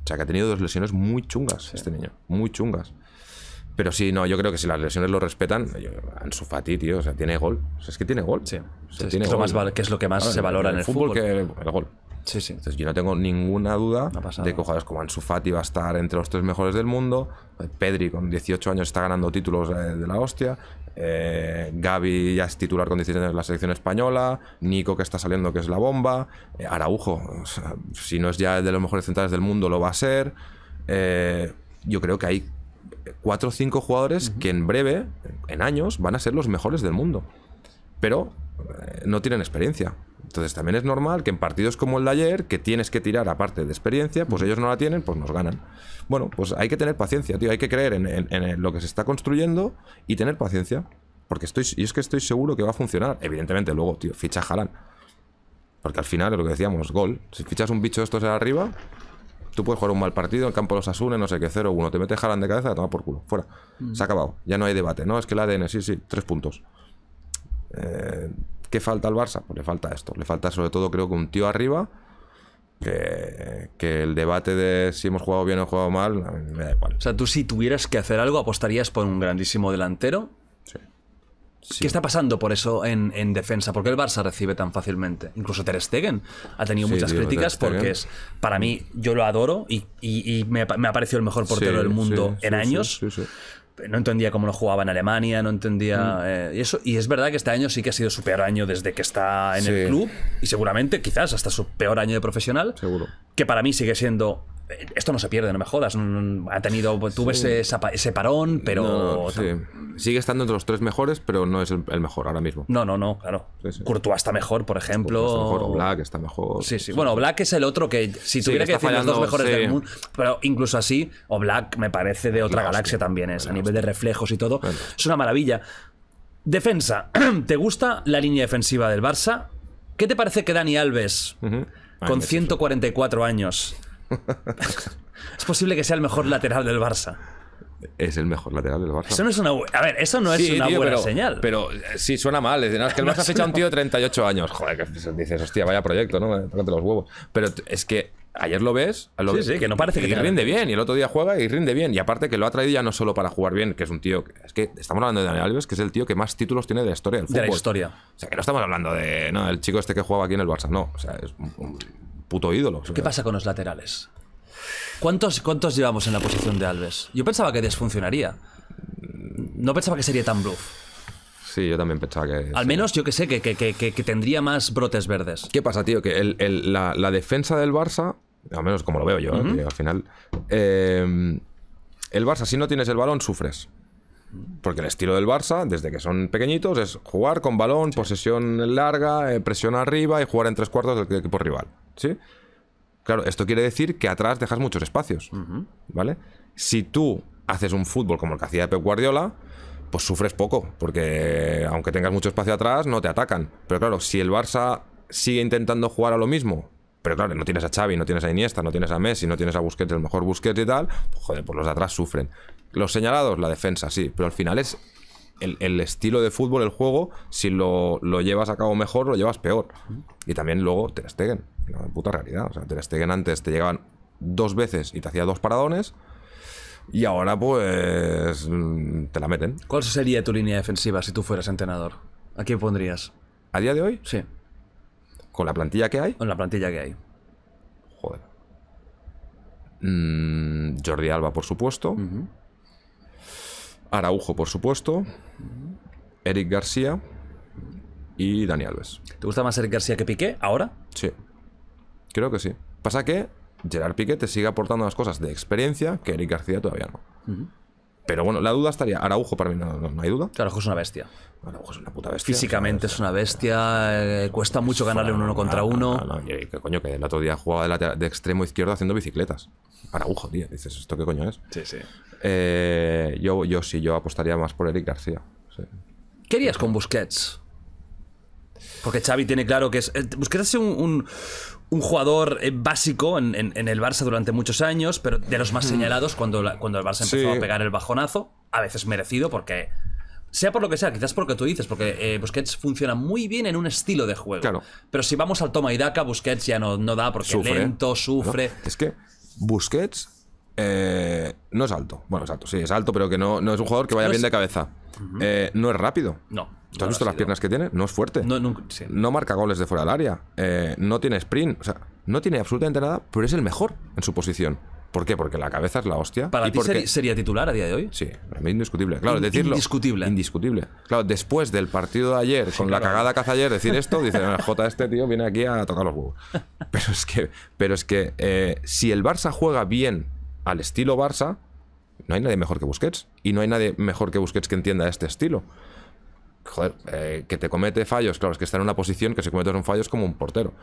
O sea, que ha tenido dos lesiones muy chungas este niño, muy chungas. Pero sí, no, yo creo que si las lesiones lo respetan, Ansu Fati, tío, o sea, tiene gol. O es que tiene gol. Sí. O es, Lo que es lo que más se valora en el, fútbol. que el, gol. Sí, sí. Entonces yo no tengo ninguna duda de que jugadores como Ansu Fati va a estar entre los tres mejores del mundo. Pedri con 18 años está ganando títulos eh, de la hostia. Eh, Gaby ya es titular con decisiones de la selección española, Nico que está saliendo que es la bomba, eh, Araujo, si no es ya de los mejores centrales del mundo, lo va a ser. Eh, yo creo que hay cuatro o cinco jugadores que en breve, en años, van a ser los mejores del mundo, pero no tienen experiencia. Entonces también es normal que en partidos como el de ayer, que tienes que tirar aparte de experiencia, pues ellos no la tienen, pues nos ganan. Bueno, pues hay que tener paciencia, tío, hay que creer en, lo que se está construyendo y tener paciencia. Porque estoy, y es que estoy seguro que va a funcionar. Evidentemente, luego, tío, ficha Jalan. Porque al final, lo que decíamos, gol. Si fichas un bicho de estos de arriba, tú puedes jugar un mal partido en campo los Asune, no sé qué, 0-1. Te mete Jalan de cabeza, toma por culo, fuera. Mm. Se ha acabado, ya no hay debate. No, es que el ADN, sí, sí, tres puntos. Eh, ¿Qué falta al Barça? Pues le falta esto. Le falta sobre todo creo que un tío arriba. Que, el debate de si hemos jugado bien o jugado mal, me da igual. O sea, tú si tuvieras que hacer algo, apostarías por un grandísimo delantero. Sí. ¿Qué está pasando por eso en, defensa? ¿Por qué el Barça recibe tan fácilmente? Incluso Ter Stegen ha tenido muchas críticas porque es, para mí, yo lo adoro y, me, me, ha parecido el mejor portero del mundo en años no entendía cómo lo jugaba en Alemania, no entendía mm. eh, eso. Y es verdad que este año sí que ha sido su peor año desde que está en el club y seguramente quizás hasta su peor año de profesional. Seguro. Que para mí sigue siendo esto no se pierde, no me jodas. Ha tenido, pues, tuve ese, parón, pero. Sigue estando entre los tres mejores, pero no es el, mejor ahora mismo. No, no, no, claro. Courtois está mejor, por ejemplo. Está mejor, Black está mejor. Sí, sí. Bueno, Black es el otro que, si tuviera que decir los dos mejores del mundo, pero incluso así, o Black me parece de otra galaxia también, es a nivel de reflejos y todo. Es una maravilla. Defensa. ¿Te gusta la línea defensiva del Barça? ¿Qué te parece que Dani Alves, con 144 años, es posible que sea el mejor lateral del Barça. Es el mejor lateral del Barça. Eso no es una, a ver, eso no es una buena pero, señal. Pero eh, sí, suena mal. Es, que el Barça ha ficha a un tío de 38 años. Joder, que dices, hostia, vaya proyecto, ¿no? Eh, tócate los huevos. Pero es que ayer lo ves. Lo que no parece que. rinde bien. Y el otro día juega y rinde bien. Y aparte que lo ha traído ya no solo para jugar bien, que es un tío. es que estamos hablando de Daniel Alves, que es el tío que más títulos tiene de la historia del fútbol. De la historia. O sea, que no estamos hablando de. No, el chico este que jugaba aquí en el Barça. No. O sea, es un puto ídolo. ¿Qué pasa con los laterales? ¿Cuántos, llevamos en la posición de Alves? Yo pensaba que desfuncionaría. No pensaba que sería tan bluff. Sí, yo también pensaba que. Al menos yo que sé, que, tendría más brotes verdes. ¿Qué pasa, tío? Que la, defensa del Barça, al menos como lo veo yo, ¿eh? al final. Eh, el Barça, si no tienes el balón, sufres. Porque el estilo del Barça, desde que son pequeñitos, es jugar con balón, posesión larga, eh, presión arriba y jugar en tres cuartos del equipo rival. ¿Sí? Claro, esto quiere decir que atrás dejas muchos espacios. ¿Vale? Si tú haces un fútbol como el que hacía Pep Guardiola, pues sufres poco, porque aunque tengas mucho espacio atrás, no te atacan. Pero claro, si el Barça sigue intentando jugar a lo mismo, pero claro, no tienes a Xavi, no tienes a Iniesta, no tienes a Messi, no tienes a Busquets, el mejor Busquets y tal, pues joder, pues los de atrás sufren. Los señalados, la defensa, sí, pero al final es el, estilo de fútbol, el juego, si lo, llevas a cabo mejor, lo llevas peor. Y también luego te Stegen, puta realidad. O sea, Ter Stegen antes te llegaban dos veces y te hacía dos paradones. Y ahora pues mm, te la meten. ¿Cuál sería tu línea defensiva si tú fueras entrenador? ¿A quién pondrías? ¿A día de hoy? Sí. ¿Con la plantilla que hay? Con la plantilla que hay. Joder. Mm, Jordi Alba, por supuesto. Araujo, por supuesto. Eric García y Dani Alves. ¿Te gusta más Eric García que Piqué ahora? Sí. Creo que sí. Pasa que Gerard Piqué te sigue aportando las cosas de experiencia que Eric García todavía no. Pero bueno, la duda estaría. Araujo para mí no, hay duda. Araujo es una bestia. Araujo es una puta bestia. Físicamente es una bestia. Eh, cuesta mucho ganarle un uno contra uno. No, coño, que el otro día jugaba de, extremo izquierdo haciendo bicicletas. Araujo, tío. Dices, ¿esto qué coño es? Sí, sí. Eh, yo, yo sí, yo apostaría más por Eric García. Sí. ¿Qué harías con Busquets? Porque Xavi tiene claro que es. Eh, Busquets es un un jugador eh, básico en, el Barça durante muchos años, pero de los más mm. señalados cuando, cuando el Barça empezó a pegar el bajonazo, a veces merecido porque... Sea por lo que sea, quizás porque tú dices, porque eh, Busquets funciona muy bien en un estilo de juego. Pero si vamos al toma y daca, Busquets ya no, no da porque sufre, lento, sufre. Es que Busquets eh, no es alto. Bueno, es alto, sí, es alto, pero que no, no es un jugador que vaya bien de cabeza. no es rápido. No. ¿Te has visto las piernas que tiene? No es fuerte. No, marca goles de fuera del área. Eh, no tiene sprint. O sea, no tiene absolutamente nada, pero es el mejor en su posición. ¿Por qué? Porque la cabeza es la hostia. ¿Para ti sería, titular a día de hoy? Sí, es indiscutible. Claro, decirlo. Indiscutible. Claro, después del partido de ayer, con la cagada que hace ayer, decir esto, Dice, eh, J este tío viene aquí a tocar los huevos. Pero es que, pero es que eh, si el Barça juega bien al estilo Barça, no hay nadie mejor que Busquets. Y no hay nadie mejor que Busquets que entienda este estilo joder, eh, que te comete fallos, claro, es que está en una posición que se comete un fallo es como un portero,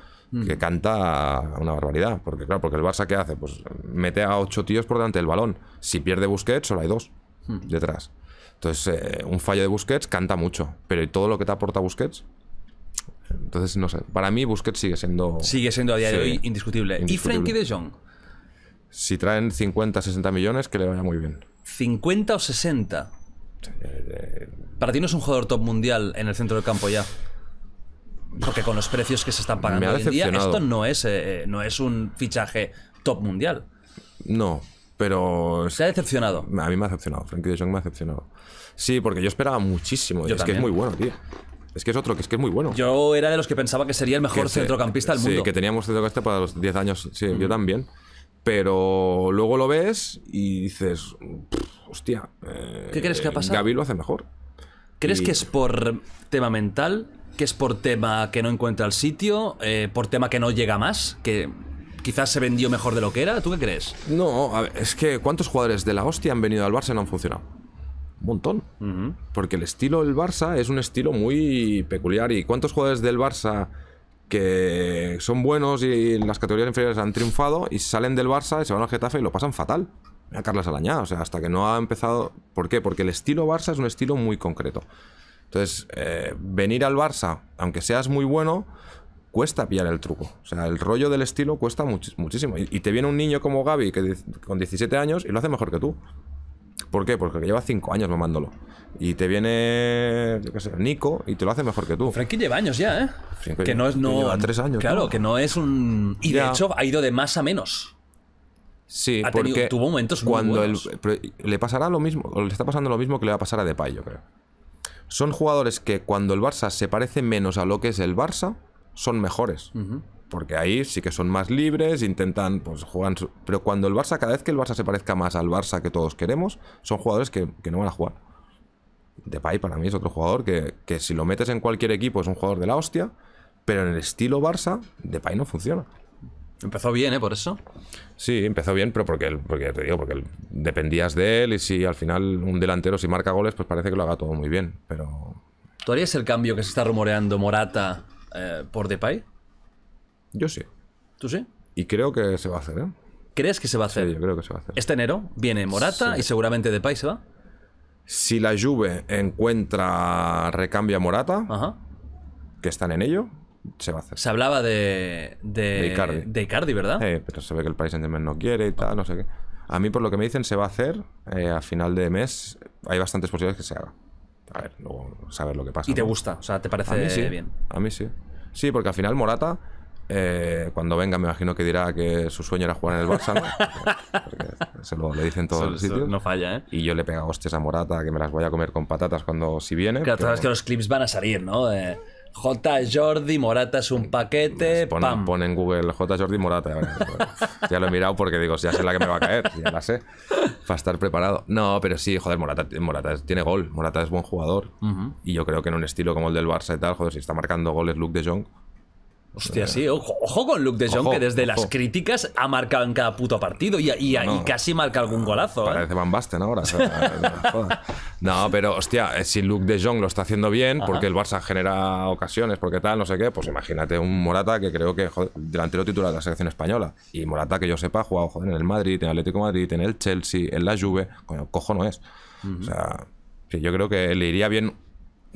que canta una barbaridad, porque claro, porque el Barça ¿qué hace? Pues mete a ocho tíos por delante del balón, si pierde Busquets solo hay dos hmm. detrás. Entonces, eh, un fallo de Busquets canta mucho, pero todo lo que te aporta Busquets? Entonces, no sé, para mí Busquets sigue siendo... Sigue siendo a día de hoy indiscutible. ¿Y Frankie de Jong? Si traen 50, 60 millones, que le vaya muy bien. ¿50 o 60? Para ti no es un jugador top mundial en el centro del campo ya. Porque con los precios que se están pagando esto no es, eh, eh, no es un fichaje top mundial. No, pero. Se ha decepcionado. A mí me ha decepcionado. Frankie de Jong me ha decepcionado. Sí, porque yo esperaba muchísimo. es que es muy bueno, tío. Es que es otro, que es que es muy bueno. Yo era de los que pensaba que sería el mejor centrocampista del mundo. Sí, que teníamos centrocampista para los 10 años. Sí, yo también. Pero luego lo ves y dices. Hostia. ¿Qué crees que ha eh, pasado? Gaby lo hace mejor. ¿Crees que es por tema mental? ¿Que es por tema que no encuentra el sitio? Eh, ¿Por tema que no llega más? ¿Que quizás se vendió mejor de lo que era? ¿Tú qué crees? No, es que ¿cuántos jugadores de la hostia han venido al Barça y no han funcionado? Un montón. Porque el estilo del Barça es un estilo muy peculiar. ¿Y cuántos jugadores del Barça que son buenos y las categorías inferiores han triunfado y salen del Barça y se van al Getafe y lo pasan fatal. a Carlos Alañá, o sea, hasta que no ha empezado... ¿Por qué? Porque el estilo Barça es un estilo muy concreto. Entonces, eh, venir al Barça, aunque seas muy bueno, cuesta pillar el truco. O sea, el rollo del estilo cuesta muchísimo. Y, te viene un niño como Gaby, que con 17 años, y lo hace mejor que tú. ¿Por qué? Porque lleva 5 años mamándolo. Y te viene, yo qué sé, Nico y te lo hace mejor que tú. Frankie lleva años ya, ¿eh? que no es. No, lleva 3 años. Claro, que no es un. Y de hecho ha ido de más a menos. Sí, porque tuvo momentos muy cuando le pasará lo mismo, le está pasando lo mismo que le va a pasar a Depay, yo creo. Son jugadores que cuando el Barça se parece menos a lo que es el Barça, son mejores porque ahí sí que son más libres, intentan, pues juegan... Pero cuando el Barça, cada vez que el Barça se parezca más al Barça que todos queremos, son jugadores que, no van a jugar. Depay para mí es otro jugador que, si lo metes en cualquier equipo es un jugador de la hostia, pero en el estilo Barça, Depay no funciona. Empezó bien, ¿eh? Por eso. Sí, empezó bien, pero porque, porque te digo, porque dependías de él y si al final un delantero si marca goles, pues parece que lo haga todo muy bien, pero... ¿Tú harías el cambio que se está rumoreando Morata por eh, por Depay? Yo sí. ¿Tú sí? Y creo que se va a hacer, ¿eh? ¿Crees que se va a hacer? Sí, yo creo que se va a hacer. Este enero viene Morata y seguramente de se va. Si la Juve encuentra recambio a Morata, que están en ello, se va a hacer. Se hablaba de. de, de, Icardi. de Icardi. ¿verdad? Eh, pero se ve que el país Saint-Germain no quiere y tal, no sé qué. A mí, por lo que me dicen, se va a hacer eh, a final de mes. Hay bastantes posibilidades que se haga. A ver, luego saber lo que pasa. ¿Y te gusta? O sea, ¿te parece bien? A mí sí. Sí, porque al final Morata eh, cuando venga, me imagino que dirá que su sueño era jugar en el Barça. se lo le dicen todos los sitios. No falla, ¿eh? Y yo le pegado hostias a Morata que me las voy a comer con patatas cuando si viene. que los clips van a salir, ¿no? J. Jordi Morata es un paquete. Pon, en Google J. Jordi Morata. Pues, ya lo he mirado porque digo, ya sé la que me va a caer, ya la sé. Para estar preparado. No, pero sí, joder, Morata, tiene gol. Morata es buen jugador. Y yo creo que en un estilo como el del Barça y tal, joder, si está marcando goles Luke de Jong Hostia, eh, sí, ojo, con Luke de Jong, que desde las críticas ha marcado en cada puto partido y, ahí casi marca algún golazo. ¿eh? Parece Van Basten ahora. no, pero hostia, eh, si Luke de Jong lo está haciendo bien, porque el Barça genera ocasiones, porque tal, no sé qué, pues imagínate un Morata que creo que joder, delantero titular de la selección española. Y Morata, que yo sepa, ha jugado joder, en el Madrid, en el Atlético Madrid, en el Chelsea, en la Juve. Coño, cojo no es. O sea, yo creo que le iría bien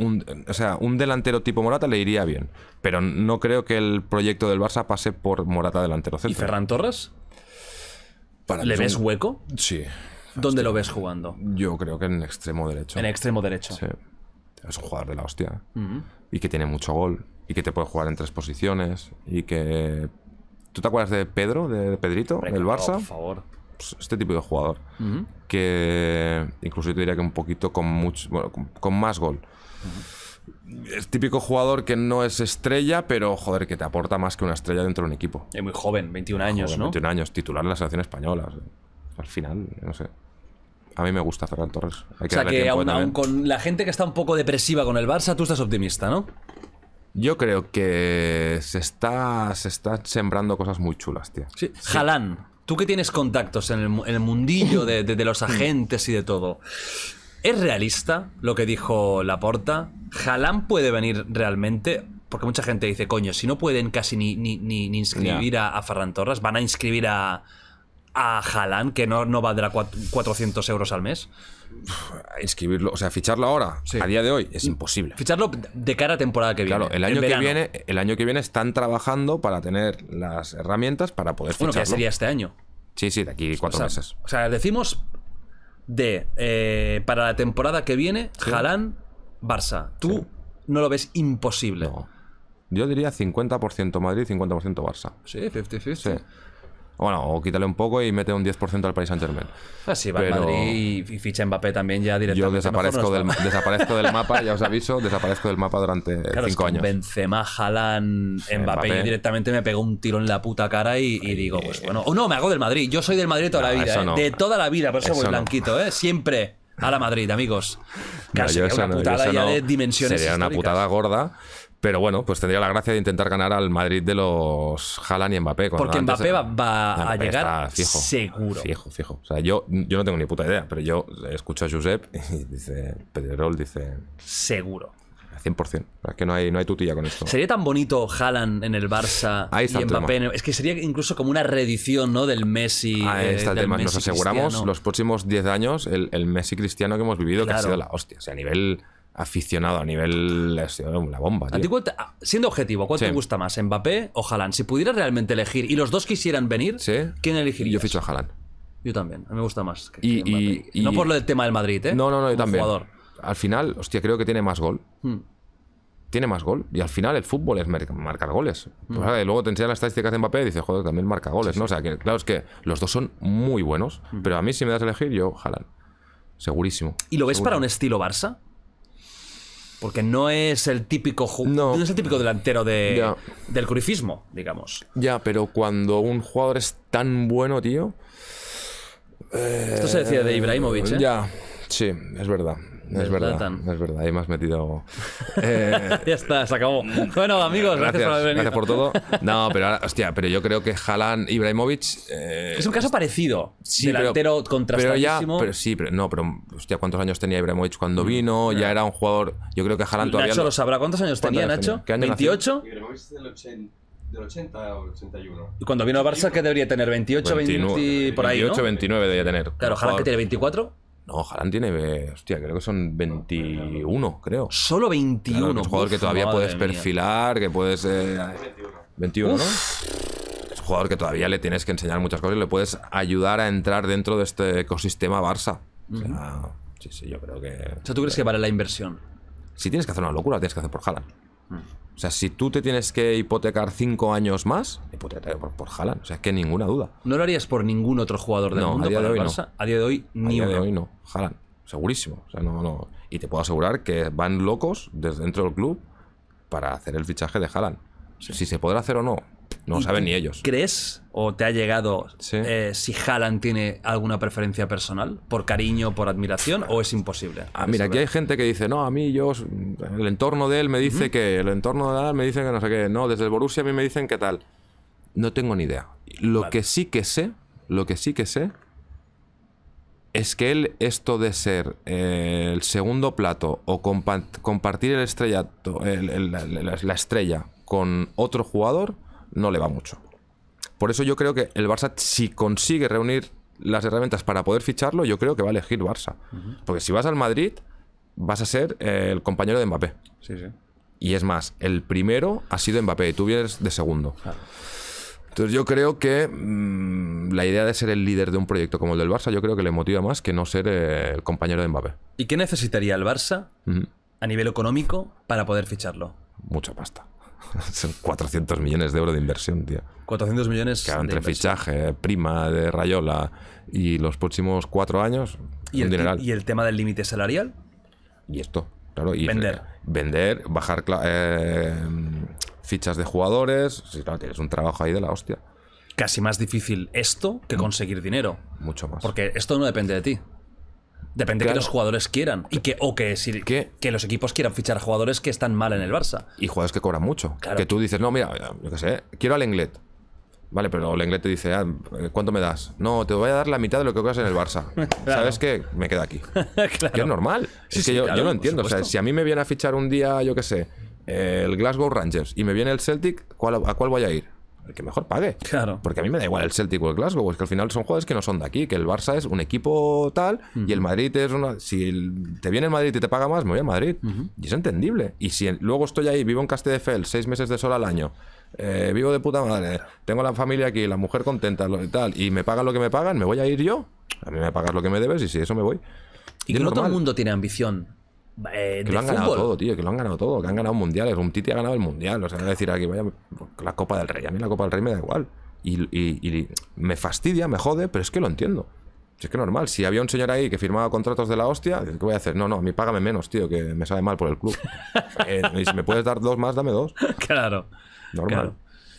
un, o sea, un delantero tipo Morata le iría bien. Pero no creo que el proyecto del Barça pase por Morata delantero ¿Y Ferran Torres? Para ¿Le ves hueco? Sí. ¿Dónde lo ves jugando? Yo creo que en extremo derecho. En extremo derecho. Sí. Es un jugador de la hostia. Y que tiene mucho gol. Y que te puede jugar en tres posiciones. Y que. ¿Tú te acuerdas de Pedro, de Pedrito, del Barça? por favor. Pues este tipo de jugador. Que incluso yo te diría que un poquito con mucho. Bueno, con más gol es típico jugador que no es estrella, pero joder, que te aporta más que una estrella dentro de un equipo. Es muy joven, 21 años, ¿no? 21 años, titular en la selección española. al final, no sé. A mí me gusta Ferran Torres. o sea que aún, con la gente que está un poco depresiva con el Barça, tú estás optimista, ¿no? Yo creo que se está, se está sembrando cosas muy chulas, tío. Sí. Jalán, tú que tienes contactos en el, mundillo de los agentes y de todo. ¿Es realista lo que dijo Laporta? ¿Jalán puede venir realmente? Porque mucha gente dice, coño, si no pueden casi ni, ni, inscribir a, Ferran Torres, van a inscribir a, a que no, no valdrá 400 euros al mes? Inscribirlo, o sea, ficharlo ahora, a día de hoy, es imposible. Ficharlo de cara a temporada que viene. Claro, el año, que viene, el año que viene están trabajando para tener las herramientas para poder ficharlo. Bueno, que sería este año. Sí, sí, de aquí cuatro meses. O sea, decimos de eh, para la temporada que viene, Jalán, Barça. Tú no lo ves imposible. Yo diría 50% Madrid, 50% Barça. Sí, 50-50. Sí. Bueno, o quítale un poco y mete un 10% al Paris Saint Germain. Así ah, va Madrid y ficha Mbappé también ya directamente. Yo desaparezco, del, desaparezco del mapa, ya os aviso, desaparezco del mapa durante claro, cinco años. Benzema, Haaland, Mbappé, directamente me pegó un tiro en la puta cara y, digo, eh, pues bueno, o oh, no, me hago del Madrid. Yo soy del Madrid toda la vida, eh, de toda la vida, por eso, voy blanquito, ¿eh? Siempre a la Madrid, amigos. Casi no, una putada ya de dimensiones. Sería una putada gorda. Pero bueno, pues tendría la gracia de intentar ganar al Madrid de los Haaland y Mbappé. Porque Mbappé va, a llegar fijo, seguro. Fijo, fijo. O sea, yo, yo no tengo ni puta idea, pero yo escucho a Josep y dice, Pedrerol dice... Seguro. 100%. Es que no hay, no hay tutilla con esto. Sería tan bonito Haaland en el Barça y Mbappé. Es que sería incluso como una reedición ¿no? del Messi. Ahí eh, está el tema. Nos aseguramos los próximos 10 años el, Messi cristiano que hemos vivido, que ha sido la hostia. O sea, a nivel aficionado a nivel la bomba. Ah, siendo objetivo, ¿cuál te gusta más, Mbappé o Haaland? Si pudieras realmente elegir y los dos quisieran venir, ¿quién elegirías? Yo ficho a Haaland. Yo también, a mí me gusta más. y, no por lo del tema del Madrid, ¿eh? No, no, no, yo también. Al final, hostia, creo que tiene más gol. Hmm. Tiene más gol. Y al final el fútbol es marcar goles. Hmm. luego te enseñan las estadísticas de Mbappé y dices, joder, también marca goles, ¿no? O sea, que claro, es que los dos son muy buenos, hmm. pero a mí si me das a elegir, yo Haaland. Segurísimo. ¿Y lo ves para un estilo Barça? Porque no es el típico no. es el típico delantero de, del curifismo, digamos. Ya, pero cuando un jugador es tan bueno, tío. Esto se decía de eh, Ibrahimovic, ¿eh? Ya, sí, es verdad. No es verdad. es verdad. Ahí me has metido. ya está, se acabó. Mm. Bueno, amigos, gracias, por haber venido. Gracias por todo. No, pero ahora, hostia, pero yo creo que Jalán Ibrahimovic. Eh, es un caso parecido. delantero contrastadísimo. Pero ya, pero sí, pero no, pero hostia, ¿cuántos años tenía Ibrahimovic cuando mm, vino? Ya era un jugador. Yo creo que Jalan todavía. Nacho lo sabrá. ¿Cuántos años tenía Nacho? ¿28? Ibrahimovic del 80 del 80 o 81. Y cuando vino a Barça, qué debería tener? ¿28, 29, por ahí? 28, 29 debería tener. Claro, jalán que tiene 24. No, Haaland tiene. Hostia, creo que son 21, creo. Solo 21. es un jugador que todavía puedes perfilar, que puedes. 21, eh, ¿no? Es un jugador que todavía le tienes que enseñar muchas cosas y le puedes ayudar a entrar dentro de este ecosistema Barça. O sea, sí, sí, yo creo que. O sea, ¿tú crees que vale la inversión? Si tienes que hacer una locura, tienes que hacer por Haaland. Mm. O sea, si tú te tienes que hipotecar cinco años más, por, Jalan, O sea, que ninguna duda. ¿No lo harías por ningún otro jugador del mundo de hoy No. A día de hoy, ni a día de hoy no. Haaland, segurísimo. O sea, no, no. Y te puedo asegurar que van locos desde dentro del club para hacer el fichaje de Haaland. Si se podrá hacer o no, no saben ni ellos. ¿Crees o te ha llegado eh, si Haaland tiene alguna preferencia personal? ¿Por cariño, por admiración o es imposible? Ah, mira, aquí hay gente que dice, no, a mí yo, el entorno de él me dice que, el entorno de él me dice que no sé qué, no, desde el Borussia a mí me dicen que tal. No tengo ni idea. Lo que sí que sé, lo que sí que sé, es que él, esto de ser eh, el segundo plato o compartir el la estrella con otro jugador, no le va mucho. Por eso yo creo que el Barça, si consigue reunir las herramientas para poder ficharlo, yo creo que va a elegir Barça. Porque si vas al Madrid, vas a ser eh, el compañero de Mbappé. Y es más, el primero ha sido Mbappé y tú vienes de segundo. Entonces yo creo que mm, la idea de ser el líder de un proyecto como el del Barça, yo creo que le motiva más que no ser eh, el compañero de Mbappé. ¿Y qué necesitaría el Barça a nivel económico para poder ficharlo? Mucha pasta. Son 400 millones de euros de inversión, tío. 400 millones. Que entre fichaje, prima de Rayola y los próximos cuatro años. ¿Y, el, ¿y el tema del límite salarial? Y esto, claro. vender. Vender, bajar eh, fichas de jugadores. Sí, claro, tienes un trabajo ahí de la hostia. Casi más difícil esto que mm. conseguir dinero. Mucho más. Porque esto no depende de ti. Depende de que los jugadores quieran. Y que, o que, que, los equipos quieran fichar jugadores que están mal en el Barça. Y jugadores que cobran mucho. Que tú dices, no, mira, yo qué sé, quiero al Englet. Vale, pero el Englet te dice, ah, eh, ¿cuánto me das? No, te voy a dar la mitad de lo que cobras en el Barça. ¿Sabes qué? Me queda aquí. claro. Que es normal. es que yo, lo no entiendo. O sea, si a mí me viene a fichar un día, yo qué sé, el Glasgow Rangers y me viene el Celtic, ¿a cuál voy a ir? que mejor pague. Claro. Porque a mí me da igual el Celtic o el Glasgow, es que al final son jugadores que no son de aquí, que el Barça es un equipo tal y el Madrid es una. Si te viene el Madrid y te paga más, me voy a Madrid. Y es entendible. Y si luego estoy ahí, vivo en Castelldefels, seis meses de sol al año. Eh, vivo de puta madre, tengo la familia aquí, la mujer contenta y tal, y me pagan lo que me pagan, me voy a ir yo. A mí me pagas lo que me debes y si eso me voy. Y, que no todo el mundo tiene ambición eh, que lo han ganado todo, tío, que lo han ganado todo, que han ganado mundiales. Un Titi ha ganado el mundial. O sea, decir aquí, vaya, la Copa del Rey. A mí la Copa del Rey me da igual. Y, me fastidia, me jode, pero es que lo entiendo. es que normal, si había un señor ahí que firmaba contratos de la hostia, ¿qué voy a hacer? No, no, a mí págame menos, tío, que me sale mal por el club. Eh, y si me puedes dar dos más, dame dos. Claro. Normal. O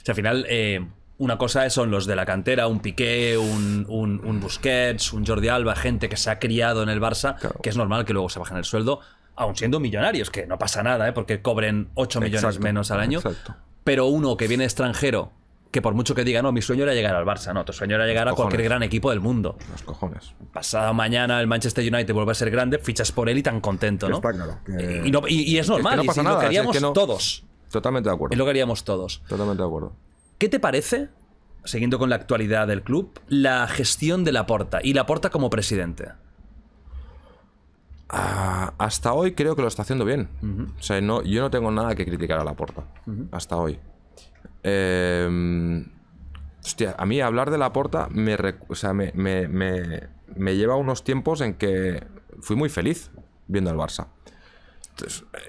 sea, al final, eh, una cosa son los de la cantera, un Piqué, un, Busquets, un Jordi Alba, gente que se ha criado en el Barça, que es normal que luego se bajen el sueldo aun siendo millonarios, que no pasa nada, ¿eh? porque cobren 8 millones menos al año. Pero uno que viene extranjero, que por mucho que diga, no, mi sueño era llegar al Barça, no, tu sueño era llegar a cualquier gran equipo del mundo. Los cojones. Pasado mañana el Manchester United vuelve a ser grande, fichas por él y tan contento, ¿no? y, es normal, lo queríamos todos. Totalmente de acuerdo. Y lo que todos. Totalmente de acuerdo. ¿Qué te parece, siguiendo con la actualidad del club, la gestión de Laporta y Laporta como presidente? Ah, hasta hoy creo que lo está haciendo bien. O sea, no, yo no tengo nada que criticar a Laporta. Hasta hoy. Em, hostia, a mí hablar de Laporta me, o sea, me, lleva unos tiempos en que fui muy feliz viendo al Barça.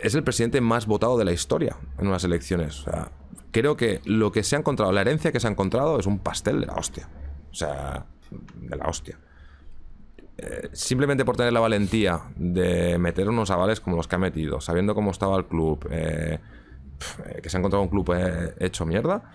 es el presidente más votado de la historia en unas elecciones. creo que lo que se ha encontrado, la herencia que se ha encontrado es un pastel de la hostia. O sea, de la hostia simplemente por tener la valentía de meter unos avales como los que ha metido, sabiendo cómo estaba el club, eh, que se ha encontrado un club eh, hecho mierda,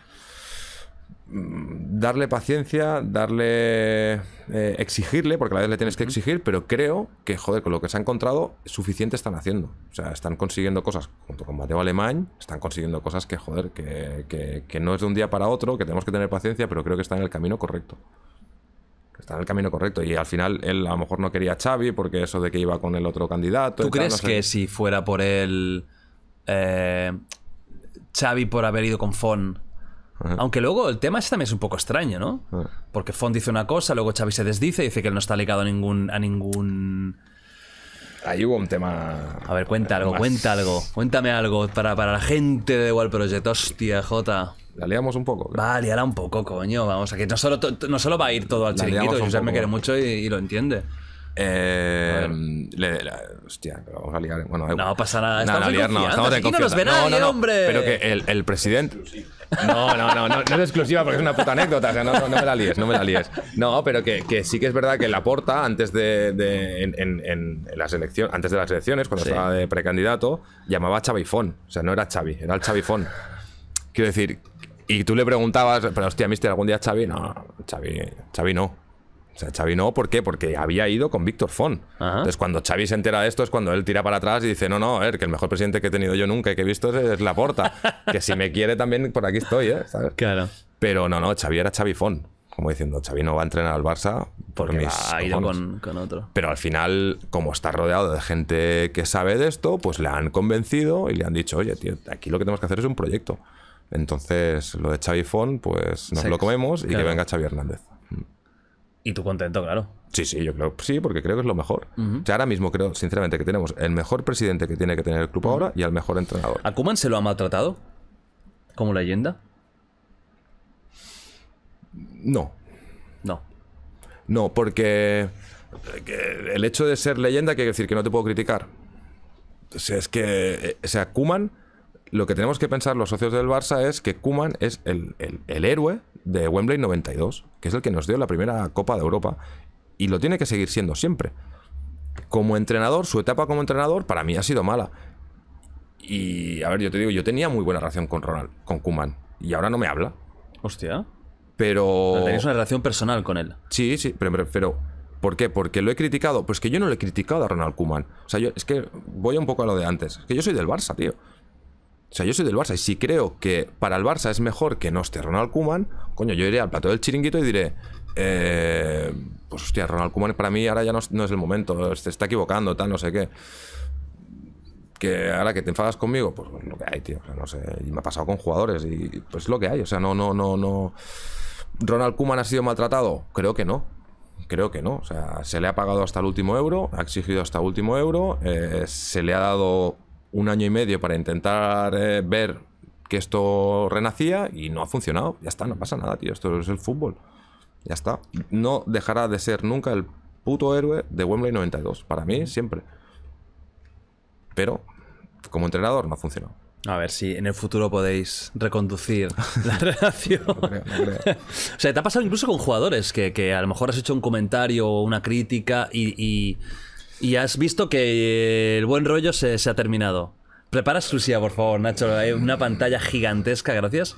mm, darle paciencia, darle. Eh, exigirle, porque a la vez le tienes que exigir, pero creo que, joder, con lo que se ha encontrado, suficiente están haciendo. O sea, están consiguiendo cosas, junto con Mateo Alemán, están consiguiendo cosas que, joder, que, no es de un día para otro, que tenemos que tener paciencia, pero creo que están en el camino correcto está en el camino correcto. Y al final él a lo mejor no quería a Xavi porque eso de que iba con el otro candidato. ¿Tú crees que si fuera por él eh, Xavi por haber ido con Fon? Aunque luego el tema ese también es un poco extraño, ¿no? Porque Fon dice una cosa, luego Xavi se desdice, y dice que él no está ligado a ningún, a ningún Ahí hubo un tema. A ver, cuenta algo, cuenta algo. Cuéntame algo para, la gente de Igual Project. Hostia, Jota. ¿La liamos un poco? Va a un poco, coño. Vamos, que no solo, no solo va a ir todo al la chiringuito. José me quiere mucho y, lo entiende. Eh, le, hostia, pero vamos a liar. Bueno, no eh, pasa nada. No, no, liar, no, estamos no nos hombre. Pero que el, el presidente. No, no, no, no, es exclusiva porque es una puta anécdota. O no, me la lies no me la líes. No, pero que, que sí que es verdad que Laporta, antes de, en, en, en, antes de las elecciones, cuando estaba de precandidato, llamaba Chavifón. O sea, no era Chavi, era el Chavifón. Quiero decir, y tú le preguntabas, pero hostia, mister, ¿algún día Xavi? No, Xavi, Xavi no. O sea, Xavi no, ¿por qué? Porque había ido con Víctor Font. Entonces, cuando Xavi se entera de esto es cuando él tira para atrás y dice, no, no, que el mejor presidente que he tenido yo nunca y que he visto es, la Laporta. que si me quiere también por aquí estoy, ¿eh? Claro. Pero no, no, Xavi era Xavi Font. Como diciendo, Xavi no va a entrenar al Barça por mis va con, con, otro. Pero al final, como está rodeado de gente que sabe de esto, pues le han convencido y le han dicho, oye, tío, aquí lo que tenemos que hacer es un proyecto. Entonces, lo de Xavi Fon, pues nos lo comemos y que venga Xavi Hernández. Mm. Y tú contento, claro. Sí, sí, yo creo, sí, porque creo que es lo mejor. O sea, ahora mismo creo, sinceramente, que tenemos el mejor presidente que tiene que tener el club ahora y al mejor entrenador. ¿A Kuman se lo ha maltratado? ¿Como leyenda? No. No. No, porque el hecho de ser leyenda quiere decir que no te puedo criticar. O sea, es que, eh, o sea, Kuman lo que tenemos que pensar los socios del Barça es que Kuman es el, héroe de Wembley 92, que es el que nos dio la primera Copa de Europa, y lo tiene que seguir siendo siempre. Como entrenador, su etapa como entrenador para mí ha sido mala. Y a ver, yo te digo, yo tenía muy buena relación con Ronald, con Kuman, y ahora no me habla. Hostia. Pero. Tenéis una relación personal con él. Sí, sí, pero, ¿Por qué? Porque lo he criticado. Pues que yo no le he criticado a Ronald Kuman. O sea, yo es que voy un poco a lo de antes. Es que yo soy del Barça, tío. O sea, yo soy del Barça y si creo que para el Barça es mejor que no esté Ronald Kuman, coño, yo iré al plato del chiringuito y diré, eh, pues hostia, Ronald Kuman para mí ahora ya no, es el momento, se está equivocando, tal, no sé qué. Que ahora que te enfadas conmigo, pues, pues lo que hay, tío. no sé. Y me ha pasado con jugadores y pues lo que hay. O sea, no, no, no, no. ¿Ronald Kuman ha sido maltratado? Creo que no. Creo que no. O sea, se le ha pagado hasta el último euro, ha exigido hasta el último euro, eh, se le ha dado un año y medio para intentar eh, ver que esto renacía y no ha funcionado. Ya está, no pasa nada, tío. Esto es el fútbol. Ya está. No dejará de ser nunca el puto héroe de Wembley 92. Para mí, siempre. Pero, como entrenador, no ha funcionado. A ver si en el futuro podéis reconducir la relación. o sea, te ha pasado incluso con jugadores que, a lo mejor has hecho un comentario o una crítica y y has visto que el buen rollo se, ha terminado. Prepara silla, por favor, Nacho. Hay una pantalla gigantesca, gracias.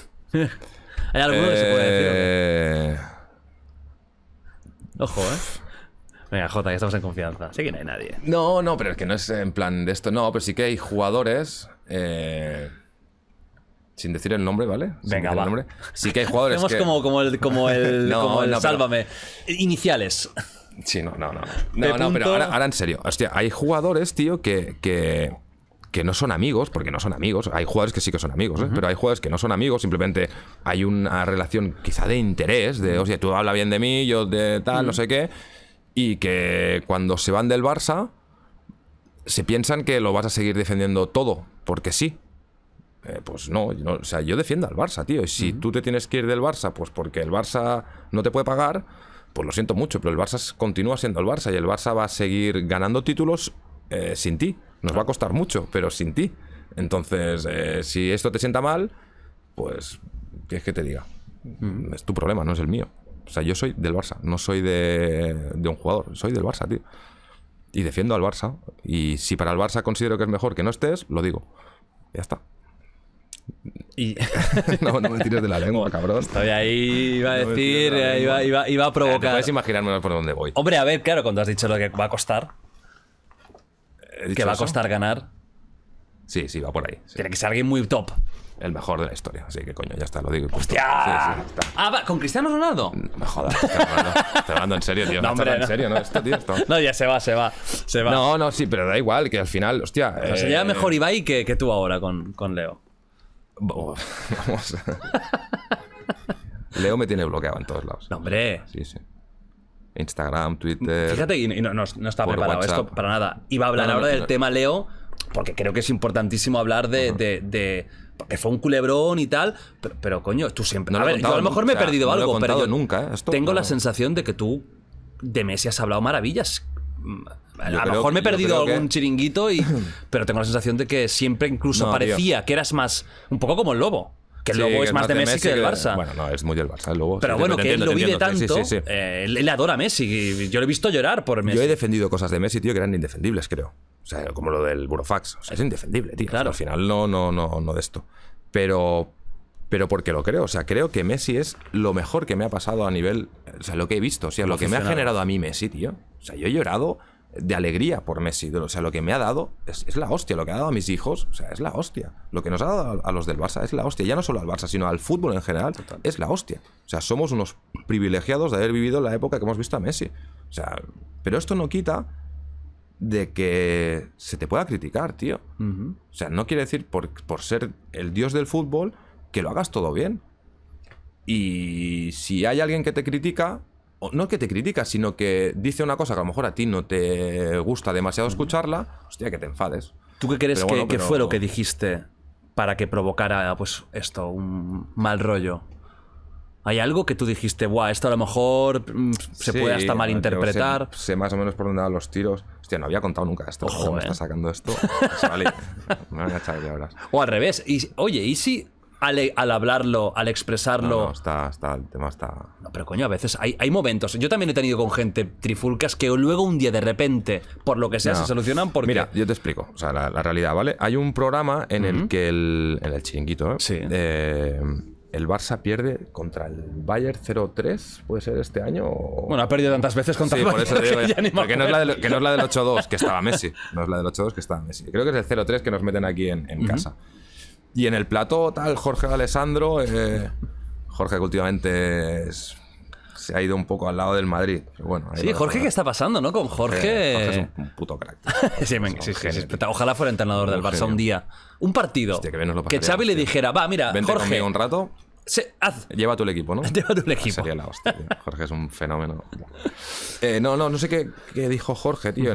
¿Hay alguno que se puede decir? Eh, Ojo, eh. Venga, Jota, que estamos en confianza. Sí que no hay nadie. No, no, pero es que no es en plan de esto. No, pero sí que hay jugadores. Eh, sin decir el nombre, ¿vale? Sin Venga, El nombre, sí que hay jugadores. Tenemos como, como el, como el, no, sálvame. Iniciales. Sí, no, no, no. No, pero ahora, en serio. Hostia, hay jugadores, tío, que, que, no son amigos, porque no son amigos. Hay jugadores que sí que son amigos, ¿eh? pero hay jugadores que no son amigos, simplemente hay una relación quizá de interés, de, hostia, tú hablas bien de mí, yo de tal, no mm. sé qué. Y que cuando se van del Barça, se piensan que lo vas a seguir defendiendo todo, porque sí. Eh, pues no, o sea, yo defiendo al Barça, tío. Y si tú te tienes que ir del Barça, pues porque el Barça no te puede pagar, pues lo siento mucho, pero el Barça continúa siendo el Barça y el Barça va a seguir ganando títulos eh, sin ti. Nos va a costar mucho, pero sin ti. Entonces, eh, si esto te sienta mal, pues, ¿qué es que te diga? Mm. Es tu problema, no es el mío. O sea, yo soy del Barça, no soy de, de un jugador, soy del Barça, tío. Y defiendo al Barça. Y si para el Barça considero que es mejor que no estés, lo digo. Ya está. Y... no, me tires de la lengua, cabrón. Estoy ahí, iba a decir, iba, a provocar. puedes imaginarme por dónde voy. Hombre, a ver, claro, cuando has dicho lo que va a costar, que va a costar ganar. Sí, sí, va por ahí. Tiene que ser alguien muy top. El mejor de la historia, así que coño, ya está, lo digo. ¡Hostia! Sí, sí, está. Ah, ¿con Cristiano Ronaldo? No me jodas, te mando en serio, tío. No, en serio, ¿no? tío, No, ya se va, se va, se va. No, no, sí, pero da igual, que al final, hostia... Eh... se lleva eh, mejor Ibai que, que tú ahora con, con Leo. Leo me tiene bloqueado en todos lados. hombre. Sí, sí. Instagram, Twitter. Fíjate, y no, no, estaba preparado esto para nada. Iba a hablar ahora del tema Leo, porque creo que es importantísimo hablar de, que porque fue un culebrón y tal, pero, coño, tú siempre. a, ver, yo a lo mejor me he perdido algo, pero nunca, ¿eh? tengo la sensación de que tú de Messi has hablado maravillas Mm, a lo mejor me he perdido algún chiringuito, y, pero tengo la sensación de que siempre incluso parecía que eras más. Un poco como el lobo. Que el Lobo es más de Messi, que del Barça. Bueno, no, es muy del Barça el Pero bueno, que él lo vive tanto. Eh, él, adora a Messi. Yo lo he visto llorar por Messi. Yo he defendido cosas de Messi, tío, que eran indefendibles, creo. O sea, como lo del Burofax. es indefendible, tío. al final no, no, no, no de esto. Pero, pero porque lo creo. O sea, creo que Messi es lo mejor que me ha pasado a nivel. O sea, lo que he visto. O sea, lo que me ha generado a mí Messi, tío. O sea, yo he llorado de alegría por Messi. O sea, lo que me ha dado es, es, la hostia. Lo que ha dado a mis hijos, o sea, es la hostia. Lo que nos ha dado a, los del Barça es la hostia. Ya no solo al Barça, sino al fútbol en general, es la hostia. O sea, somos unos privilegiados de haber vivido la época que hemos visto a Messi. O sea, pero esto no quita de que se te pueda criticar, tío. O sea, no quiere decir por ser el dios del fútbol que lo hagas todo bien. Y si hay alguien que te critica, o no que te critica, sino que dice una cosa que a lo mejor a ti no te gusta demasiado escucharla, hostia, que te enfades. ¿Tú qué crees que, fue lo que dijiste para que provocara, pues, esto, un mal rollo? ¿Hay algo que tú dijiste, buah, esto a lo mejor mm, se puede hasta malinterpretar? Sé, sé, más o menos por dónde van los tiros. Hostia, no había contado nunca esto. me sacando esto. o, pues me o al revés. Y, oye, ¿y si al, hablarlo, al expresarlo. No, está, está, el tema está. No, pero coño, a veces hay, hay, momentos. Yo también he tenido con gente trifulcas que luego un día de repente, por lo que sea, se solucionan porque. Mira, yo te explico. O sea, la, realidad, ¿vale? Hay un programa en el que el. En el chiringuito, ¿eh? Sí. Eh, el Barça pierde contra el Bayern 0-3, puede ser este año. Bueno, ha perdido tantas veces contra el Bayern. Por eso digo, que, no es la del, 8-2, que estaba Messi. No es la del 8-2, que estaba Messi. Creo que es el 0-3 que nos meten aquí en, en casa. Y en el plato, tal, Jorge Alessandro. Eh, Jorge, que últimamente se ha ido un poco al lado del Madrid. sí, Jorge, ¿qué está pasando, no? Con Jorge. Eh, Jorge, es un, puto crack. sí, Ojalá fuera entrenador del Barça un día. Un partido. que, Xavi le dijera, va, mira, Vente Jorge. un rato. Se, Lleva tu equipo, ¿no? Lleva tu equipo. Jorge es un fenómeno. Eh, no, no, no sé qué, dijo Jorge, tío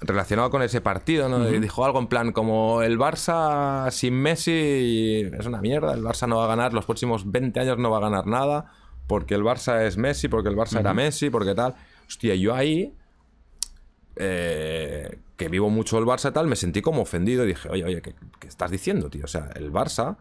relacionado con ese partido, ¿no? Dijo algo en plan como el Barça sin Messi es una mierda, el Barça no va a ganar, los próximos 20 años no va a ganar nada, porque el Barça es Messi, porque el Barça era Messi, porque tal. Hostia, yo ahí, eh, que vivo mucho el Barça y tal, me sentí como ofendido y dije, oye, oye, ¿qué, estás diciendo, tío? O sea, el Barça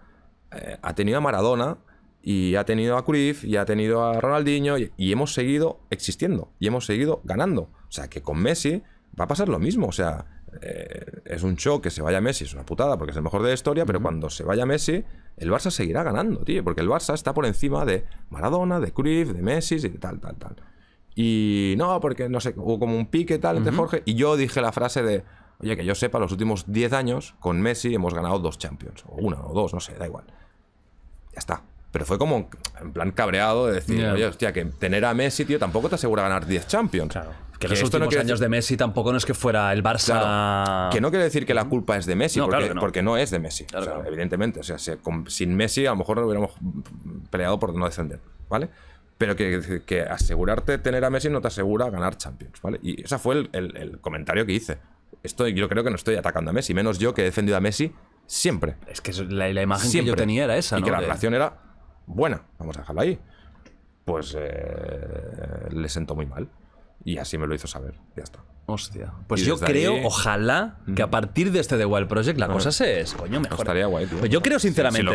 eh, ha tenido a Maradona, y ha tenido a Cruyff y ha tenido a Ronaldinho y, y, hemos seguido existiendo y hemos seguido ganando. O sea que con Messi va a pasar lo mismo. O sea, eh, es un show que se vaya Messi, es una putada porque es el mejor de la historia, pero cuando se vaya Messi, el Barça seguirá ganando, tío, porque el Barça está por encima de Maradona, de Cruyff, de Messi y tal, tal, tal. Y no, porque no sé, hubo como un pique tal entre Jorge y yo dije la frase de, oye, que yo sepa, los últimos 10 años con Messi hemos ganado dos Champions, o una o dos, no sé, da igual. Ya está. Pero fue como en plan cabreado de decir, oye, hostia, que tener a Messi, tío, tampoco te asegura ganar 10 Champions. Que, los últimos años de Messi tampoco no es que fuera el Barça. que no quiere decir que la culpa es de Messi, porque, no. es de Messi. evidentemente. O sea, sin Messi a lo mejor hubiéramos peleado por no defender ¿vale? Pero que, asegurarte tener a Messi no te asegura ganar Champions, ¿vale? Y ese fue el, comentario que hice. Esto, yo creo que no estoy atacando a Messi, menos yo que he defendido a Messi siempre. Es que la, imagen que yo tenía era esa, ¿no? Y que la relación era buena, vamos a dejarlo ahí, pues eh, le sentó muy mal. Y así me lo hizo saber, ya está. Hostia. Pues yo creo, ojalá, que a partir de este The Wild Project la cosa se es, coño, mejor. Pues yo creo, sinceramente,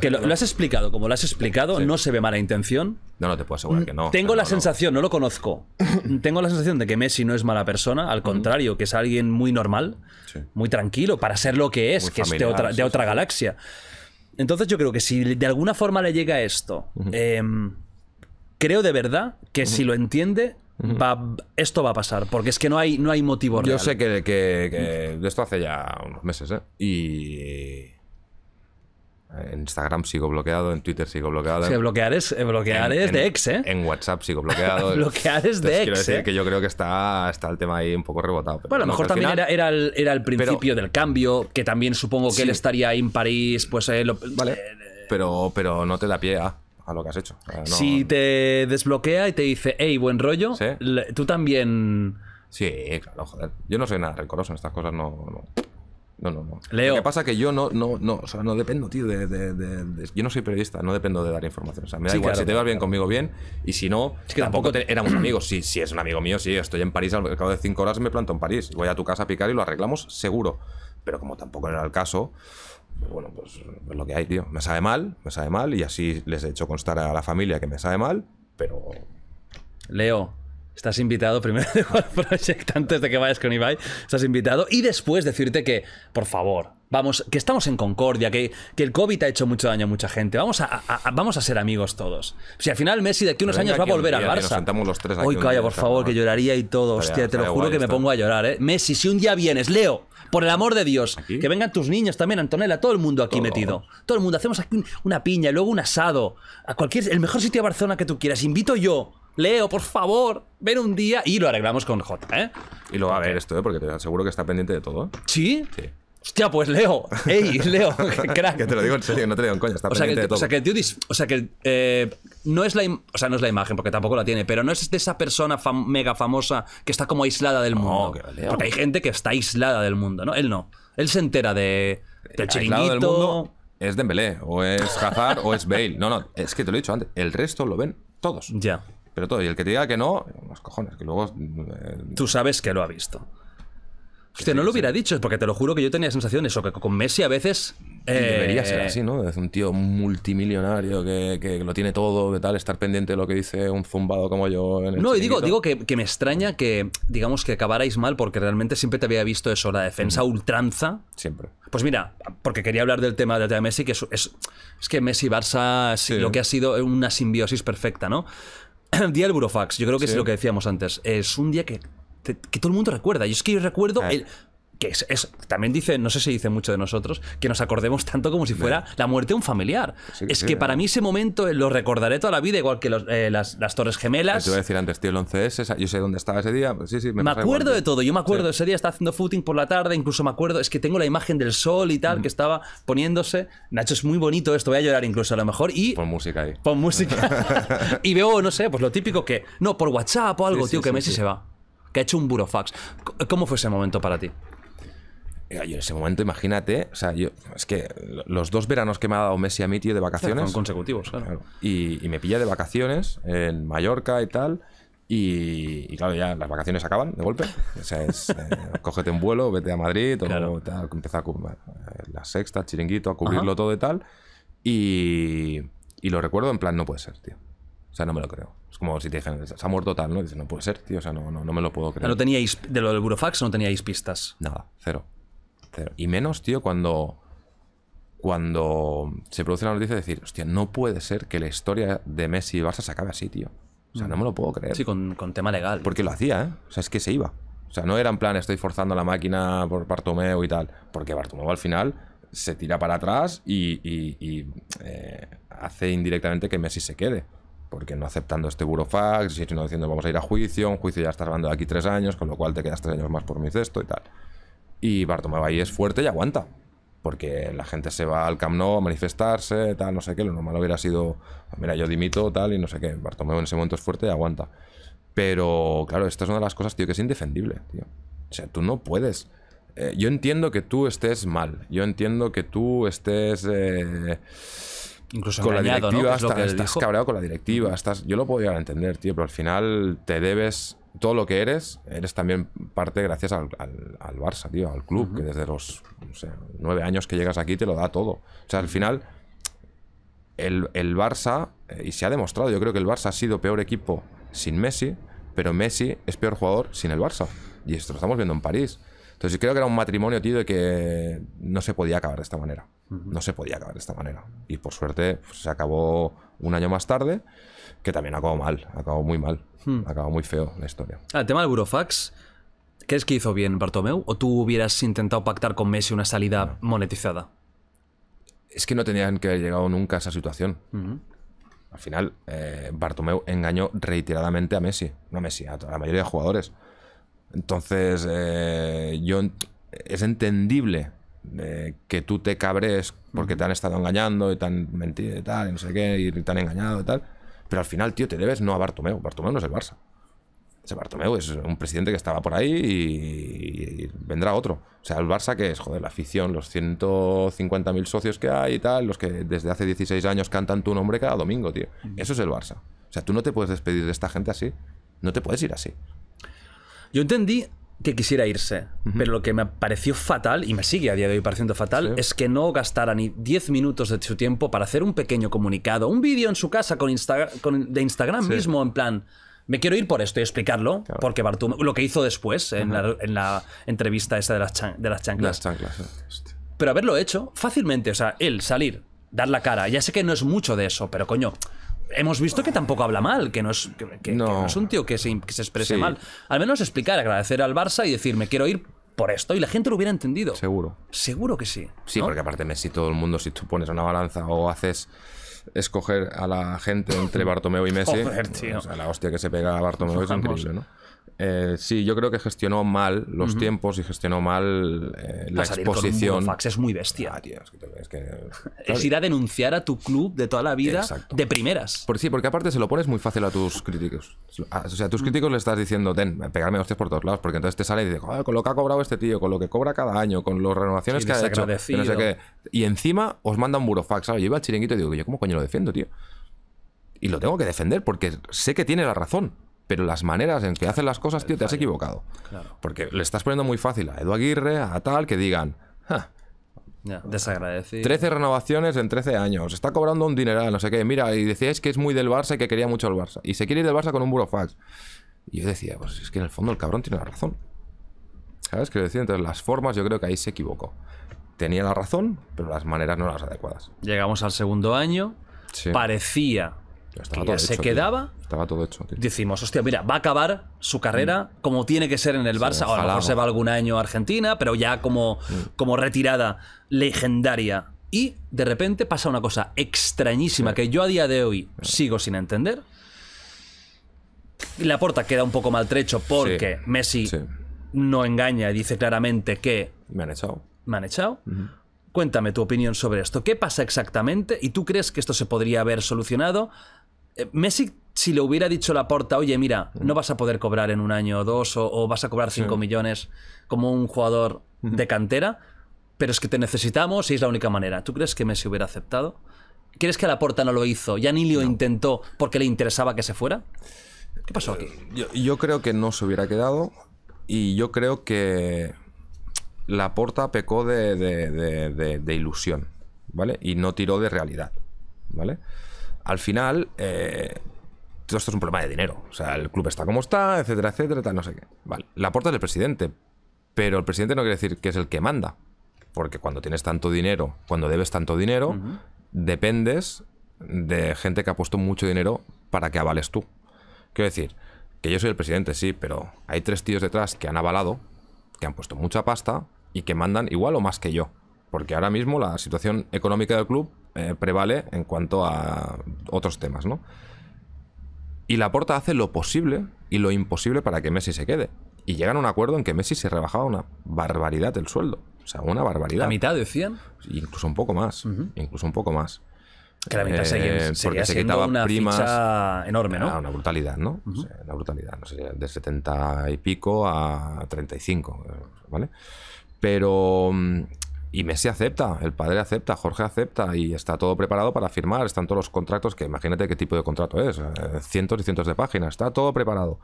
que lo, has explicado como lo has explicado, no se ve mala intención. No, no te puedo asegurar que no. Mm, tengo la sensación, no. lo conozco, tengo la sensación de que Messi no es mala persona, al mm. contrario, que es alguien muy normal, muy tranquilo, para ser lo que es, que es de otra, de otra galaxia. Entonces yo creo que si de alguna forma le llega esto, em, creo de verdad que si lo entiende, Va, esto va a pasar, porque es que no hay, no hay motivo Yo real. Yo sé que, que, que, esto hace ya unos meses, ¿eh? Y en Instagram sigo bloqueado, en Twitter sigo bloqueado. bloquear es, eh, de ex, ¿eh? En WhatsApp sigo bloqueado. bloquear es de ex. Quiero decir ¿eh? que yo creo que está, está el tema ahí un poco rebotado. bueno, a lo mejor también era, el, principio del cambio, que también supongo que él estaría ahí en París, pues. Eh, vale. Pero, pero no te da pie a lo que has hecho. Si te desbloquea y te dice, hey, buen rollo, tú también. Sí, claro, joder. Yo no soy nada recoroso en estas cosas, no. No, no, no. Lo que pasa es que yo no, no, no, no dependo, tío, de, Yo no soy periodista, no dependo de dar información. O sea, me da igual, si te vas bien conmigo, bien. Y si no, es que tampoco, éramos amigos. Si, si es un amigo mío, sí, estoy en París, al cabo de cinco horas me planto en París. Voy a tu casa a picar y lo arreglamos seguro. Pero como tampoco era el caso, bueno, pues es lo que hay, tío. Me sabe mal, me sabe mal, y así les he hecho constar a la familia que me sabe mal, pero... Leo, Estás invitado primero de World Project antes de que vayas con Ibai. Estás invitado. Y después decirte que, por favor, vamos, que estamos en concordia, que, que el COVID ha hecho mucho daño a mucha gente. Vamos a, vamos a ser amigos todos. Si al final Messi de aquí unos años va a volver al Barça. Nos sentamos los tres calla, por favor, que lloraría y todo. te lo juro que me pongo a llorar, ¿eh? Messi, si un día vienes, Leo, por el amor de Dios, que vengan tus niños también, Antonella, todo el mundo aquí metido. Todo el mundo. Hacemos aquí una piña y luego un asado. A cualquier, el mejor sitio de Barcelona que tú quieras. Invito yo. Leo, por favor, ven un día y lo arreglamos con J, ¿eh? Y luego a ver esto, ¿eh? Porque te aseguro que está pendiente de todo. ¿Sí? Sí. Hostia, pues Leo, ey, Leo, crack. que te lo digo en serio, no te leo digo en coña, está o sea, pendiente que, de todo. O sea, que tío, o sea, que no es la, o sea, no es la imagen, porque tampoco la tiene, pero no es de esa persona mega famosa que está como aislada del oh, mundo. Porque hay gente que está aislada del mundo, ¿no? Él no. Él se entera de, del eh, chiringuito. Del mundo es Dembélé, o es Hazard, o es Bale. No, no, es que te lo he dicho antes, el resto lo ven todos. Ya. Pero todo, y el que te diga que no, unos cojones, que luego... Eh, Tú sabes que lo ha visto. Hostia, no lo hubiera dicho, porque te lo juro que yo tenía sensación de eso, que con Messi a veces... Eh, debería ser así, ¿no? Es un tío multimillonario que, lo tiene todo, de tal, estar pendiente de lo que dice un zumbado como yo. no, y digo, digo que, me extraña que, digamos, que acabarais mal, porque realmente siempre te había visto eso, la defensa ultranza. Siempre. Pues mira, porque quería hablar del tema, de Messi, que es, es, que Messi-Barça, lo que ha sido una simbiosis perfecta, ¿no? día del Burofax, yo creo que es lo que decíamos antes. Es un día que, que todo el mundo recuerda. Y es que yo recuerdo ah. el, que es, también dice, no sé si dice mucho de nosotros, que nos acordemos tanto como si fuera la muerte de un familiar. es que para ¿eh? mí ese momento eh, lo recordaré toda la vida, igual que eh, las, Torres Gemelas. Te iba a decir antes, tío, el 11S, yo sé dónde estaba ese día. Pues me, acuerdo de todo, yo me acuerdo, ese día estaba haciendo footing por la tarde, incluso me acuerdo, es que tengo la imagen del sol y tal, mm. que estaba poniéndose. Nacho, es muy bonito esto, voy a llorar incluso a lo mejor. Y, pon música ahí. Pon música. y veo, no sé, pues lo típico que, no, por WhatsApp o algo, tío, que Messi se va. Que ha hecho un burofax. ¿Cómo fue ese momento para ti? Eh, en ese momento, imagínate, o sea, yo, es que los dos veranos que me ha dado Messi a mí, tío, de vacaciones. consecutivos, claro. y, me pilla de vacaciones en Mallorca y tal. Y, claro, ya las vacaciones acaban de golpe. O sea, es, eh, cógete un vuelo, vete a Madrid, o claro. tal, empieza a eh, la sexta, chiringuito, a cubrirlo todo y tal. Y, lo recuerdo en plan, no puede ser, tío. O sea, no me lo creo. Es como si te dijeran, se ha muerto tal, ¿no? Y no puede ser, tío, o sea, no, no, me lo puedo creer. No teníais, de lo del burofax no teníais pistas. Nada, cero. Y menos, tío, cuando, cuando se produce la noticia de decir, hostia, no puede ser que la historia de Messi y Barça se acabe así, tío. O sea, mm. no me lo puedo creer. Sí, con, tema legal. Porque lo hacía, ¿eh? O sea, es que se iba. O sea, no era en plan estoy forzando la máquina por Bartomeu y tal. Porque Bartomeu al final se tira para atrás y, eh, hace indirectamente que Messi se quede. Porque no aceptando este burofax, Y diciendo vamos a ir a juicio, un juicio ya está hablando de aquí tres años, con lo cual te quedas tres años más por mi cesto y tal. Y Bartomeu ahí es fuerte y aguanta. Porque la gente se va al Camp Nou a manifestarse, tal, no sé qué. Lo normal hubiera sido, mira, yo dimito, tal, y no sé qué. Bartomeu en ese momento es fuerte y aguanta. Pero, claro, esta es una de las cosas, tío, que es indefendible, tío. O sea, tú no puedes. Eh, yo entiendo que tú estés mal. Yo entiendo que tú estés... Eh, Incluso con la directiva, estás, cabreado con la directiva. Estás, yo lo puedo llegar a entender, tío, pero al final te debes todo lo que eres, eres también parte gracias al, Barça, tío, al club, que desde los nueve años que llegas aquí te lo da todo. O sea, al final, el, Barça, eh, y se ha demostrado, yo creo que el Barça ha sido peor equipo sin Messi, pero Messi es peor jugador sin el Barça. Y esto lo estamos viendo en París. Entonces, creo que era un matrimonio, tío, de que no se podía acabar de esta manera. No se podía acabar de esta manera. Y por suerte, pues, se acabó un año más tarde que también acabó mal, acabó muy mal, hmm. ha acabó muy feo la historia. Ah, el tema del Eurofax, ¿crees que hizo bien Bartomeu? ¿O tú hubieras intentado pactar con Messi una salida monetizada? Es que no tenían que haber llegado nunca a esa situación. Al final, eh, Bartomeu engañó reiteradamente a Messi, no a Messi, a la mayoría de jugadores. Entonces, eh, yo es entendible eh, que tú te cabres porque te han estado engañando y te han mentido y tal, y no sé qué, y te han engañado y tal. Pero al final, tío, te debes no a Bartomeu. Bartomeu no es el Barça. Ese Bartomeu es un presidente que estaba por ahí y, vendrá otro. O sea, el Barça que es, joder, la afición, los 150.000 socios que hay y tal, los que desde hace 16 años cantan tu nombre cada domingo, tío. Eso es el Barça. O sea, tú no te puedes despedir de esta gente así. No te puedes ir así. Yo entendí que quisiera irse. Pero lo que me pareció fatal, y me sigue a día de hoy pareciendo fatal, es que no gastara ni 10 minutos de su tiempo para hacer un pequeño comunicado, un vídeo en su casa con, de Instagram mismo, en plan, me quiero ir por esto y explicarlo, porque Bartum, lo que hizo después en, la, entrevista esa de las, de las chanclas. Eh, pero haberlo hecho fácilmente, o sea, él salir, dar la cara, ya sé que no es mucho de eso, pero coño, hemos visto que tampoco habla mal, que no es, no. es un tío que se, exprese mal. Al menos explicar, agradecer al Barça y decir, me quiero ir por esto y la gente lo hubiera entendido. Seguro. Seguro que sí. Sí, porque aparte Messi, todo el mundo, si tú pones una balanza o haces escoger a la gente entre Bartomeu y Messi, la hostia que se pega a Bartomeu es increíble, ¿no? Eh, sí, yo creo que gestionó mal los tiempos y gestionó mal eh, la exposición. es muy bestia. Ah, es, ir a denunciar a tu club de toda la vida de primeras. Por, sí, porque aparte se lo pones muy fácil a tus críticos. Ah, o sea, a tus mm. críticos le estás diciendo, ten, pegarme hostias por todos lados, porque entonces te sale y dices, con lo que ha cobrado este tío, con lo que cobra cada año, con las renovaciones que ha hecho, Y encima os manda un burofax. ¿sabes? Yo iba al chiringuito y digo, yo cómo coño lo defiendo, tío. Y lo tengo que defender porque sé que tiene la razón pero las maneras en que hacen las cosas, tío, te has equivocado. Porque le estás poniendo muy fácil a Edu Aguirre, a tal, que digan, desagradecido. 13 renovaciones en 13 años. Está cobrando un dineral, no sé qué. Mira, y decíais que es muy del Barça y que quería mucho el Barça. Y se quiere ir del Barça con un burofax. Y yo decía, pues es que en el fondo el cabrón tiene la razón. ¿Sabes? qué decir, entonces las formas yo creo que ahí se equivocó. Tenía la razón, pero las maneras no eran las adecuadas. Llegamos al segundo año. Parecía se quedaba. Estaba todo hecho. Decimos, hostia, mira, va a acabar su carrera mm. como tiene que ser en el Barça. ahora o a lo mejor se va algún año a Argentina, pero ya como, mm. como retirada legendaria. Y de repente pasa una cosa extrañísima que yo a día de hoy sigo sin entender. La puerta queda un poco maltrecho porque Messi no engaña y dice claramente que. Me han echado. Me han echado. Cuéntame tu opinión sobre esto. ¿Qué pasa exactamente? ¿Y tú crees que esto se podría haber solucionado eh, Messi, si le hubiera dicho la porta, oye, mira, no vas a poder cobrar en un año o dos, o, vas a cobrar 5 millones como un jugador de cantera, pero es que te necesitamos y es la única manera. ¿Tú crees que Messi hubiera aceptado? ¿Crees que la porta no lo hizo? ¿Ya ni lo intentó porque le interesaba que se fuera? ¿Qué pasó aquí? Eh, yo, creo que no se hubiera quedado y yo creo que la porta pecó de, de ilusión, ¿vale? Y no tiró de realidad, ¿vale? al final, eh, todo esto es un problema de dinero. O sea, el club está como está, etcétera, etcétera, tal, no sé qué. Vale, la aporta es presidente, pero el presidente no quiere decir que es el que manda. Porque cuando tienes tanto dinero, cuando debes tanto dinero, dependes de gente que ha puesto mucho dinero para que avales tú. Quiero decir, que yo soy el presidente, sí, pero hay tres tíos detrás que han avalado, que han puesto mucha pasta y que mandan igual o más que yo porque ahora mismo la situación económica del club eh, prevale en cuanto a otros temas, ¿no? Y Laporta hace lo posible y lo imposible para que Messi se quede. Y llegan a un acuerdo en que Messi se rebajaba una barbaridad el sueldo. O sea, una barbaridad. ¿La mitad decían? Incluso un poco más. Incluso un poco más. Que la mitad eh, porque se quitaba una primas, enorme, ¿no? una brutalidad, ¿no? una brutalidad. de 70 y pico a 35, eh, ¿vale? Pero mm, y Messi acepta, el padre acepta, Jorge acepta y está todo preparado para firmar, están todos los contratos, que imagínate qué tipo de contrato es, eh, cientos y cientos de páginas, está todo preparado.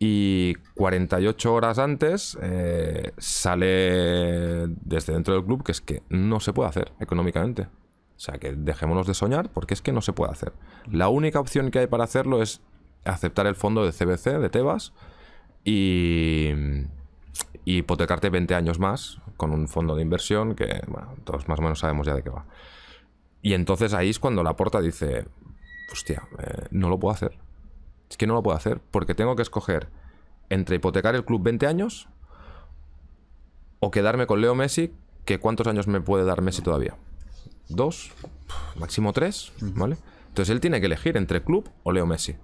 Y 48 horas antes eh, sale desde dentro del club que es que no se puede hacer económicamente. O sea, que dejémonos de soñar porque es que no se puede hacer. La única opción que hay para hacerlo es aceptar el fondo de CBC, de Tebas, y y hipotecarte 20 años más con un fondo de inversión que bueno, todos más o menos sabemos ya de qué va. Y entonces ahí es cuando la porta dice, hostia, eh, no lo puedo hacer. Es que no lo puedo hacer porque tengo que escoger entre hipotecar el club 20 años o quedarme con Leo Messi, que cuántos años me puede dar Messi todavía. Dos, máximo tres, ¿vale? Entonces él tiene que elegir entre club o Leo Messi.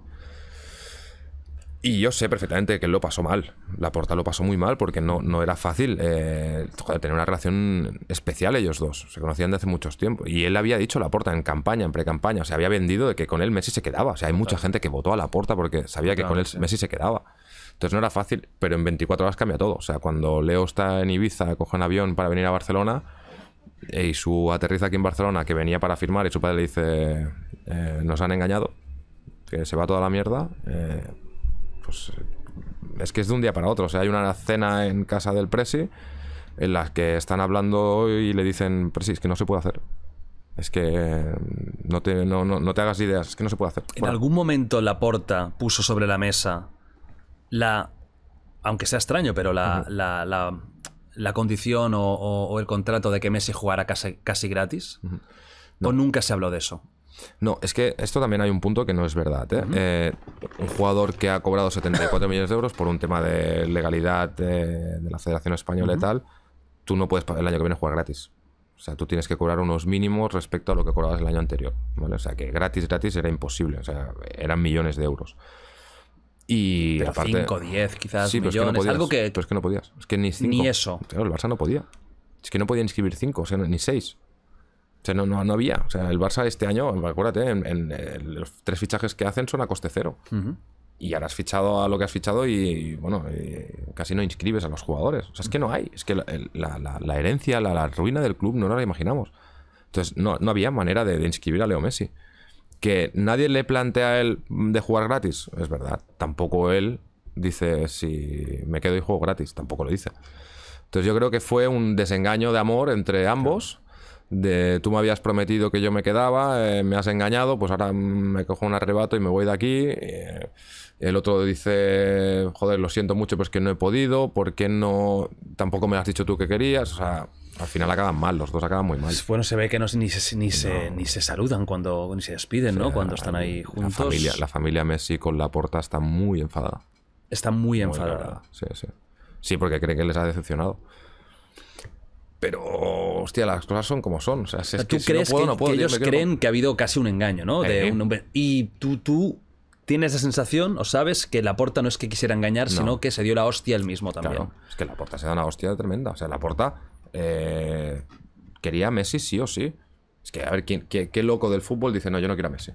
Y yo sé perfectamente que él lo pasó mal. La porta lo pasó muy mal porque no, no era fácil eh, tener una relación especial ellos dos. Se conocían de hace muchos tiempos. Y él había dicho la porta en campaña, en pre-campaña. O sea, había vendido de que con él Messi se quedaba. O sea, hay mucha gente que votó a la porta porque sabía que con él Messi se quedaba. Entonces no era fácil, pero en 24 horas cambia todo. O sea, cuando Leo está en Ibiza, coge un avión para venir a Barcelona eh, y su aterriza aquí en Barcelona, que venía para firmar y su padre le dice, eh, nos han engañado, que se va toda la mierda pues eh, es que es de un día para otro. O sea, hay una cena en casa del Presi en la que están hablando y le dicen, Presi, es que no se puede hacer. Es que mm, no te, no, no, te hagas ideas, es que no se puede hacer. En algún momento la porta puso sobre la mesa la, aunque sea extraño, pero la, la, la, condición o, el contrato de que Messi jugara casi, gratis. No. nunca se habló de eso? No, es que esto también hay un punto que no es verdad. ¿eh? Eh, un jugador que ha cobrado 74 millones de euros por un tema de legalidad de, la Federación Española y tal, tú no puedes el año que viene jugar gratis. O sea, tú tienes que cobrar unos mínimos respecto a lo que cobrabas el año anterior. O sea, que gratis, gratis era imposible. O sea, eran millones de euros. Y pero aparte. 5, 10, quizás millones, no algo que. Pero es que no podías. Es que ni eso. Claro, el Barça no podía. Es que no podía inscribir 5, o sea, ni 6 no, había. O sea, el Barça este año, acuérdate, en, los tres fichajes que hacen son a coste cero. Y ahora has fichado a lo que has fichado y, bueno, casi no inscribes a los jugadores. O sea, es que no hay. Es que la, herencia, la, ruina del club no la imaginamos. Entonces, no, había manera de, inscribir a Leo Messi. Que nadie le plantea a él de jugar gratis, es verdad. Tampoco él dice si me quedo y juego gratis, tampoco lo dice. Entonces yo creo que fue un desengaño de amor entre ambos de tú me habías prometido que yo me quedaba, eh, me has engañado, pues ahora me cojo un arrebato y me voy de aquí. Eh, el otro dice, joder, lo siento mucho, pues que no he podido, porque no, tampoco me has dicho tú que querías, o sea... Al final acaban mal, los dos acaban muy mal. Bueno, se ve que no, ni, se, ni, se, ni se saludan cuando ni se despiden, ¿no? Cuando están ahí juntos. La familia, la familia Messi con la porta está muy enfadada. Está muy, enfadada. enfadada. Sí, sí. Sí, porque cree que les ha decepcionado. Pero, hostia, las cosas son como son. O sea, es tú que crees ellos creen que ha habido casi un engaño, ¿no? De eh. un y tú, tú tienes esa sensación o sabes que la porta no es que quisiera engañar, sino que se dio la hostia él mismo también. es que la Laporta se da una hostia tremenda. O sea, la eh, quería a Messi sí o sí. Es que, a ver, qué, loco del fútbol dice, no, yo no quiero a Messi?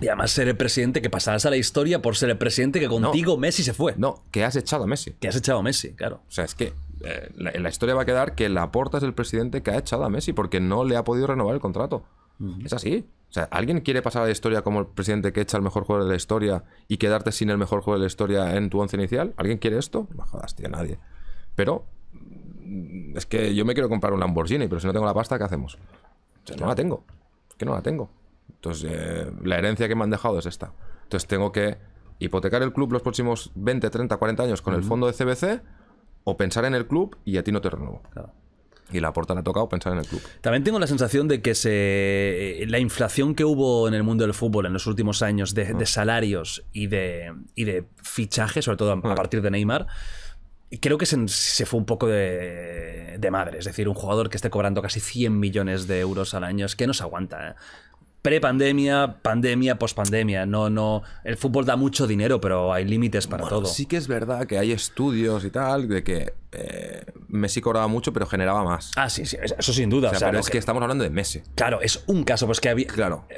Y además ser el presidente que pasarás a la historia por ser el presidente que contigo Messi se fue. No, que has echado a Messi. Que has echado a Messi, claro. O sea, es que eh, la, historia va a quedar que la Laporta es el presidente que ha echado a Messi porque no le ha podido renovar el contrato. Es así. O sea, ¿alguien quiere pasar a la historia como el presidente que echa el mejor jugador de la historia y quedarte sin el mejor jugador de la historia en tu once inicial? ¿Alguien quiere esto? No jodas, tío, nadie. Pero mm, es que yo me quiero comprar un Lamborghini, pero si no tengo la pasta, ¿qué hacemos? no la tengo. que no la tengo. Entonces, eh, la herencia que me han dejado es esta. Entonces, tengo que hipotecar el club los próximos 20, 30, 40 años con el fondo de CBC o pensar en el club y a ti no te renuevo. Y la puerta le ha tocado pensar en el club. También tengo la sensación de que se, eh, la inflación que hubo en el mundo del fútbol en los últimos años de, mm. salarios y de, fichaje, de sobre todo a, mm. partir de Neymar, creo que se, fue un poco de, de, madre. Es decir, un jugador que esté cobrando casi 100 millones de euros al año es que no se aguanta. ¿eh? pre-pandemia, pandemia, post-pandemia. No, no, el fútbol da mucho dinero, pero hay límites para todo. Sí que es verdad que hay estudios y tal, de que eh, Messi cobraba mucho, pero generaba más. Ah, sí, sí, eso sin duda. O pero es que... estamos hablando de Messi. Claro, es un caso, pues que había,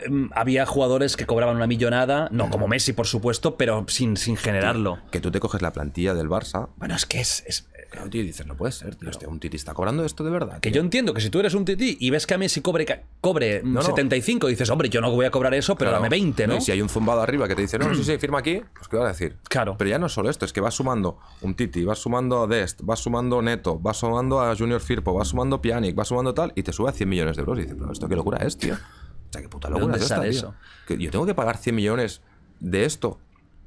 em, había jugadores que cobraban una millonada, no como Messi, por supuesto, pero sin, sin generarlo. Que, tú te coges la plantilla del Barça. Bueno, es que es. Claro, tío, dices, no puede ser, tío. un titi está cobrando esto de verdad. Que yo entiendo que si tú eres un titi y ves que a Messi cobre, cobre 75, mm, y dices, hombre, yo no voy a cobrar eso, pero dame 20, ¿no? Y si hay un zumbado arriba que te dice, no, no sí sí firma aquí, pues qué va a decir. Claro. Pero ya no solo esto, es que vas sumando un titi, vas sumando a Dest, vas sumando sumando Neto, va sumando a Junior Firpo, va sumando Pianic, va sumando tal, y te sube a 100 millones de euros. Y dices, pero esto qué locura es, tío. O sea, qué puta locura es eso? yo tengo que pagar 100 millones de esto,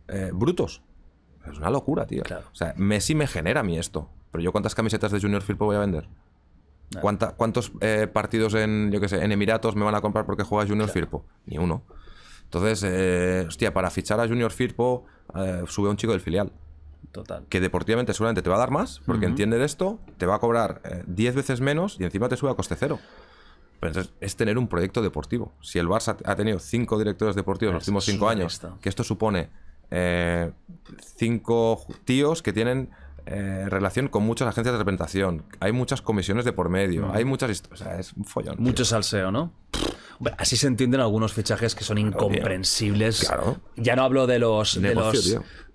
eh, brutos. Es una locura, tío. O sea, Messi me genera a mí esto. Pero yo cuántas camisetas de Junior Firpo voy a vender. ¿Cuántos eh, partidos en, yo qué sé, en Emiratos me van a comprar porque juega Junior Firpo? Ni uno. Entonces, eh, hostia, para fichar a Junior Firpo, eh, sube un chico del filial. Que deportivamente seguramente te va a dar más, porque entiende de esto, te va a cobrar 10 eh, veces menos y encima te sube a coste cero. Pero entonces es tener un proyecto deportivo. Si el Barça ha tenido cinco directores deportivos en los pues últimos 5 años, que esto supone eh, cinco tíos que tienen eh, relación con muchas agencias de representación, hay muchas comisiones de por medio, hay muchas... O sea, es un follón. Mucho salseo, ¿no? así se entienden algunos fichajes que son incomprensibles. Claro. Ya no hablo de los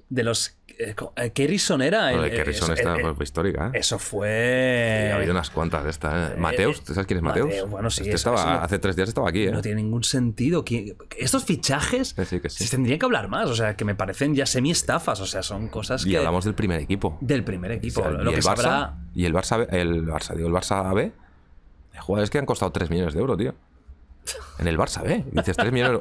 de los. Eh, eh, ¿Qué Rison era. El, no, de eh, fue histórica. ¿eh? Eso fue. Sí, ha habido unas cuantas de estas. ¿eh? Mateus, ¿tú sabes quién es Mateus? bueno, sí. Este estaba, hace tres días estaba aquí, ¿eh? No tiene ningún sentido. estos fichajes sí, sí, que tendrían que hablar más. O sea, que me parecen ya semi-estafas. O sea, son cosas y que. hablamos del primer equipo. Del primer equipo. lo y que el Barça, Y el Barça, el Barça, digo, el Barça B. Jugadores que han costado 3 millones de euros, tío. En el Barça, ¿eh? dices 3 millones.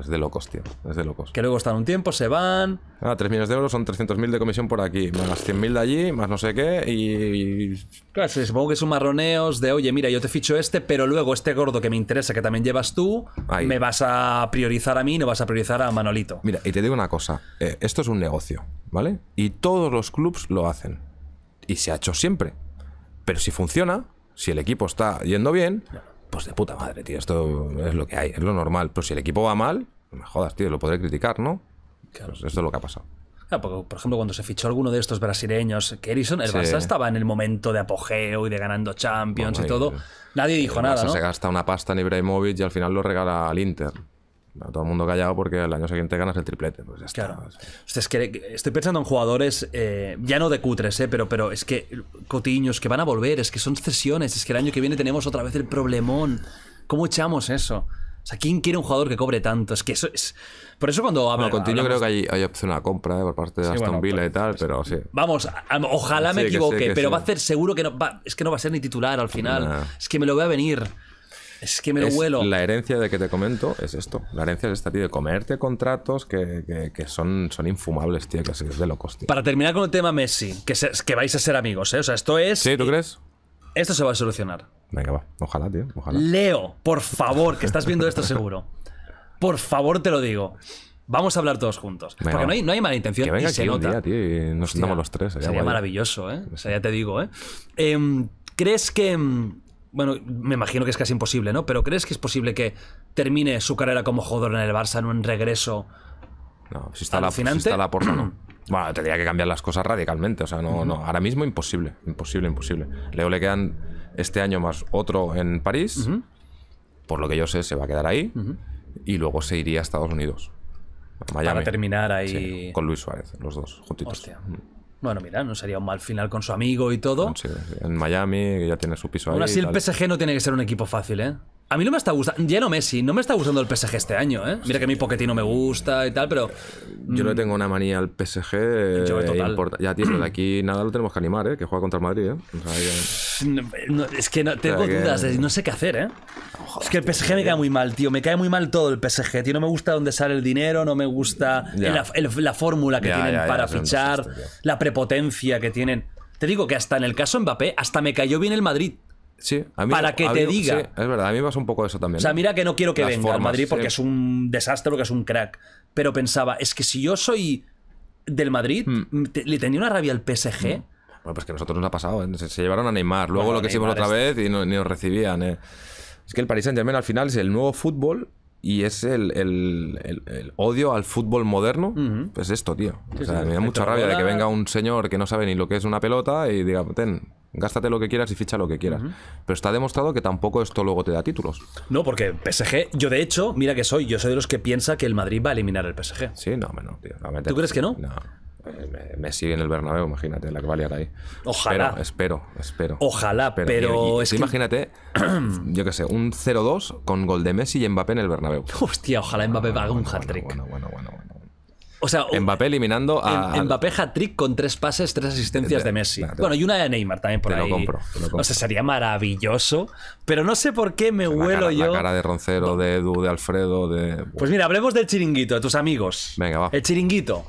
Es de locos, tío. Es de locos. Que luego están un tiempo, se van. Ah, 3 millones de euros son 300.000 de comisión por aquí, más 100.000 de allí, más no sé qué. Y. Claro, supongo que son marroneos de, oye, mira, yo te ficho este, pero luego este gordo que me interesa, que también llevas tú, me vas a priorizar a mí, no vas a priorizar a Manolito. Mira, y te digo una cosa. Eh, esto es un negocio, ¿vale? Y todos los clubs lo hacen. Y se ha hecho siempre. Pero si funciona, si el equipo está yendo bien pues de puta madre, tío. Esto es lo que hay, es lo normal. Pero si el equipo va mal, no me jodas, tío, lo podré criticar, ¿no? Claro. Pues esto es lo que ha pasado. Ah, por ejemplo, cuando se fichó alguno de estos brasileños, Kerison, el estaba en el momento de apogeo y de ganando Champions y todo. Nadie dijo nada, ¿no? Se gasta una pasta en Ibrahimovic y al final lo regala al Inter todo el mundo callado porque el año siguiente ganas el triplete. Pues ya está. que estoy pensando en jugadores, eh, ya no de cutres, eh, pero, pero es que cotiños que van a volver, es que son cesiones, es que el año que viene tenemos otra vez el problemón. ¿Cómo echamos eso? O sea, ¿quién quiere un jugador que cobre tanto? Es que eso es. Por eso cuando hablo. Bueno, creo que hay, opción a compra eh, por parte de Aston Villa pues, y tal, pero sí. Vamos, ojalá me equivoque, pero va a ser seguro que no. Va, es que no va a ser ni titular al final. Es que me lo voy a venir. Es que me lo La herencia de que te comento es esto. La herencia es esta, tío, de comerte contratos que, son, son infumables, tío, que es de locos, tío. Para terminar con el tema Messi, que, que vais a ser amigos, ¿eh? O sea, esto es. Sí, ¿tú crees? Esto se va a solucionar. Venga, va. Ojalá, tío. Ojalá. Leo, por favor, que estás viendo esto seguro. Por favor, te lo digo. Vamos a hablar todos juntos. Porque no hay, no hay, mala intención. Que venga y se nota. tío, nos los tres. Sería, maravilloso, ¿eh? O sea, ya te digo, ¿eh? Em, ¿Crees que.? Em, bueno, me imagino que es casi imposible, ¿no? Pero ¿crees que es posible que termine su carrera como jugador en el Barça en un regreso? No, si está, La, si está no. Bueno, tendría que cambiar las cosas radicalmente. O sea, no, no. Ahora mismo imposible. Imposible, imposible. Leo le quedan este año más otro en París. Por lo que yo sé, se va a quedar ahí. Y luego se iría a Estados Unidos. Para terminar ahí. con Luis Suárez, los dos, juntitos. Bueno, mira, no sería un mal final con su amigo y todo. en Miami, que ya tiene su piso ahí. Aún así, el PSG no tiene que ser un equipo fácil, ¿eh? A mí no me está gustando, ya no Messi, no me está gustando el PSG este año, ¿eh? Mira que a mí me gusta y tal, pero... Yo no mm, tengo una manía al PSG. ya, tío, de aquí nada lo tenemos que animar, ¿eh? Que juega contra el Madrid, ¿eh? es que tengo dudas, no sé qué hacer, ¿eh? es que el PSG me cae muy mal, tío. Me cae muy mal todo el PSG, tío. No me gusta dónde sale el dinero, no me gusta la, fórmula que tienen para fichar, la prepotencia que tienen. Te digo que hasta en el caso Mbappé, hasta me cayó bien el Madrid para que te diga. es verdad, a mí me pasa un poco eso también. O sea, mira que no quiero que venga al Madrid porque es un desastre, que es un crack. Pero pensaba, es que si yo soy del Madrid, hmm. mm, le tenía una rabia al PSG. Hmm. Bueno, pues que a nosotros nos ha pasado, ¿eh? se, llevaron a Neymar. Luego lo que hicimos otra vez y ni nos recibían. ¿eh? Es que el Paris Saint-Germain al final es el nuevo fútbol y es el, odio al fútbol moderno. pues esto, tío. o sea, me da mucha rabia de que venga un señor que no sabe ni lo que es una pelota y diga, ten, Gástate lo que quieras y ficha lo que quieras. Pero está demostrado que tampoco esto luego te da títulos. No, porque PSG, yo de hecho, mira que soy, yo soy de los que piensa que el Madrid va a eliminar el PSG. Sí, no, no, tío. ¿Tú crees que no? No. Eh, Messi en el Bernabéu, imagínate, la que va a ahí. Ojalá. Espero, espero. Ojalá, pero es Imagínate, yo qué sé, un 0-2 con gol de Messi y Mbappé en el Bernabéu. Hostia, ojalá Mbappé haga un hat-trick. Bueno, bueno, bueno, o sea, Mbappé eliminando a. Em-, Mbappé hat-trick con tres pases, tres asistencias de Messi. bueno, y una de Neymar también por ahí. lo compro. O sea, sería maravilloso. Pero no sé por qué me huelo yo. La cara de Roncero, de Edu, de Alfredo, de. Pues mira, hablemos del chiringuito, de tus amigos. Venga, va. El chiringuito.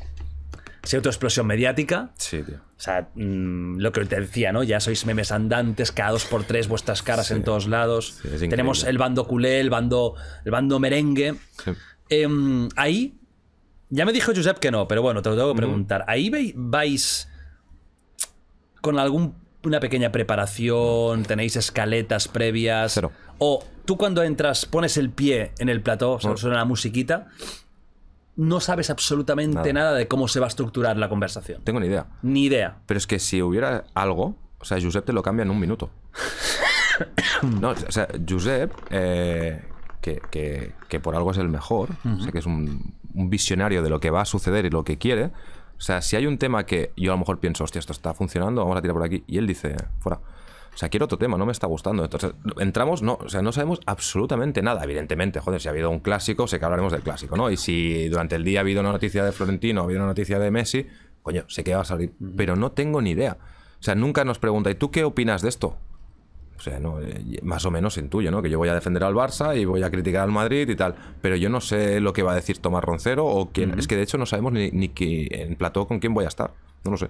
Si explosión mediática. Sí, tío. O sea, mm, lo que te decía, ¿no? Ya sois memes andantes, cada dos por tres, vuestras caras en todos lados. Tenemos el bando culé, el bando, el bando merengue. Sí. Em, ahí ya me dijo Josep que no, pero bueno, te lo tengo que preguntar. ¿Ahí vais con alguna pequeña preparación? ¿Tenéis escaletas previas? ¿O tú cuando entras pones el pie en el plató, suena la musiquita, no sabes absolutamente nada. de cómo se va a estructurar la conversación? Tengo ni idea. Ni idea. Pero es que si hubiera algo, o sea, Josep te lo cambia en un minuto. no, o sea, Josep, eh, que, por algo es el mejor, o sea, que es un un visionario de lo que va a suceder y lo que quiere, o sea, si hay un tema que yo a lo mejor pienso, hostia, esto está funcionando, vamos a tirar por aquí, y él dice, fuera. O sea, quiero otro tema, no me está gustando. Entonces, entramos, no, o sea, no sabemos absolutamente nada, evidentemente. Joder, si ha habido un clásico, sé que hablaremos del clásico, ¿no? Y si durante el día ha habido una noticia de Florentino, ha habido una noticia de Messi, coño, sé que va a salir. Pero no tengo ni idea. O sea, nunca nos pregunta, ¿y tú qué opinas de esto? O sea, no, eh, más o menos intuyo, ¿no? Que yo voy a defender al Barça y voy a criticar al Madrid y tal. Pero yo no sé lo que va a decir Tomás Roncero o quién. Es que de hecho no sabemos ni, ni en plató con quién voy a estar. No lo sé.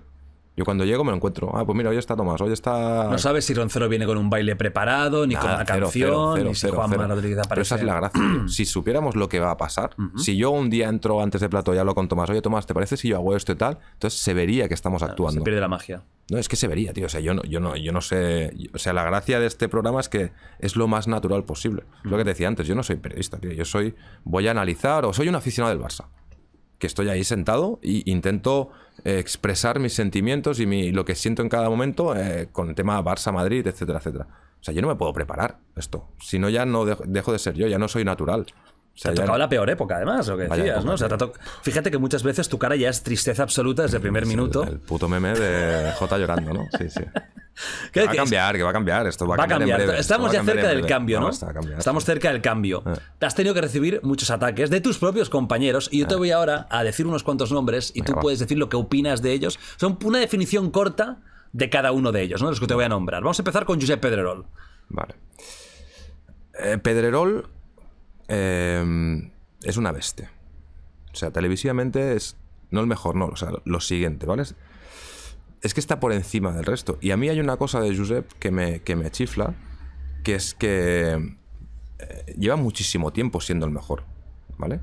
Yo cuando llego me lo encuentro. Ah, pues mira, hoy está Tomás, hoy está. No sabes si Roncero viene con un baile preparado, ni con una canción, ni si Juan Rodríguez aparece. Pero esa es la gracia. si supiéramos lo que va a pasar, si yo un día entro antes de plato y hablo con Tomás, oye Tomás, ¿te parece si yo hago esto y tal? Entonces se vería que estamos actuando. Se pierde la magia. No, es que se vería, tío. O sea, yo no, yo no, yo no sé. O sea, la gracia de este programa es que es lo más natural posible. Lo que te decía antes, yo no soy periodista, tío. Yo soy. Voy a analizar o soy un aficionado del Barça que estoy ahí sentado e intento eh, expresar mis sentimientos y lo que siento en cada momento eh, con el tema Barça, Madrid, etcétera, etcétera. O sea, yo no me puedo preparar esto. Si no, ya no dejo de ser yo, ya no soy natural se ha tocado la peor época, además, lo que decías, eh. Fíjate que muchas veces tu cara ya es tristeza absoluta desde el primer minuto. El, puto meme de J llorando, ¿no? Sí, sí. Que, va a cambiar, que va a cambiar. Esto va, a cambiar. Estamos ya cerca del cambio, ¿no? Estamos cerca del cambio. te Has tenido que recibir muchos ataques de tus propios compañeros y yo te eh. voy ahora a decir unos cuantos nombres y tú puedes decir lo que opinas de ellos. Son una definición corta de cada uno de ellos, ¿no? Los que te voy a nombrar. Vamos a empezar con Josep Pedrerol. Vale. Eh, Pedrerol Em, es una bestia. O sea, televisivamente es no el mejor, no, o sea, lo siguiente, ¿vale? Es que está por encima del resto. Y a mí hay una cosa de Josep que me, que me chifla, que es que eh, lleva muchísimo tiempo siendo el mejor, ¿vale?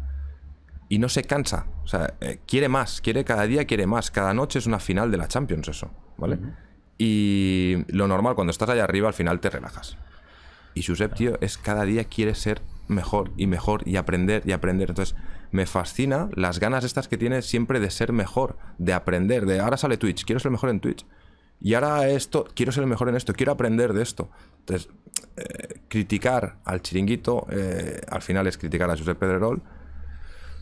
Y no se cansa, o sea, eh, quiere más, quiere cada día, quiere más. Cada noche es una final de la Champions, eso, ¿vale? Y lo normal, cuando estás allá arriba, al final te relajas. Y Josep, tío, es cada día quiere ser mejor y mejor y aprender y aprender. Entonces, me fascina las ganas estas que tiene siempre de ser mejor, de aprender, de ahora sale Twitch, quiero ser el mejor en Twitch. Y ahora esto, quiero ser el mejor en esto, quiero aprender de esto. Entonces, eh, criticar al chiringuito, eh, al final es criticar a Josep Pedrerol.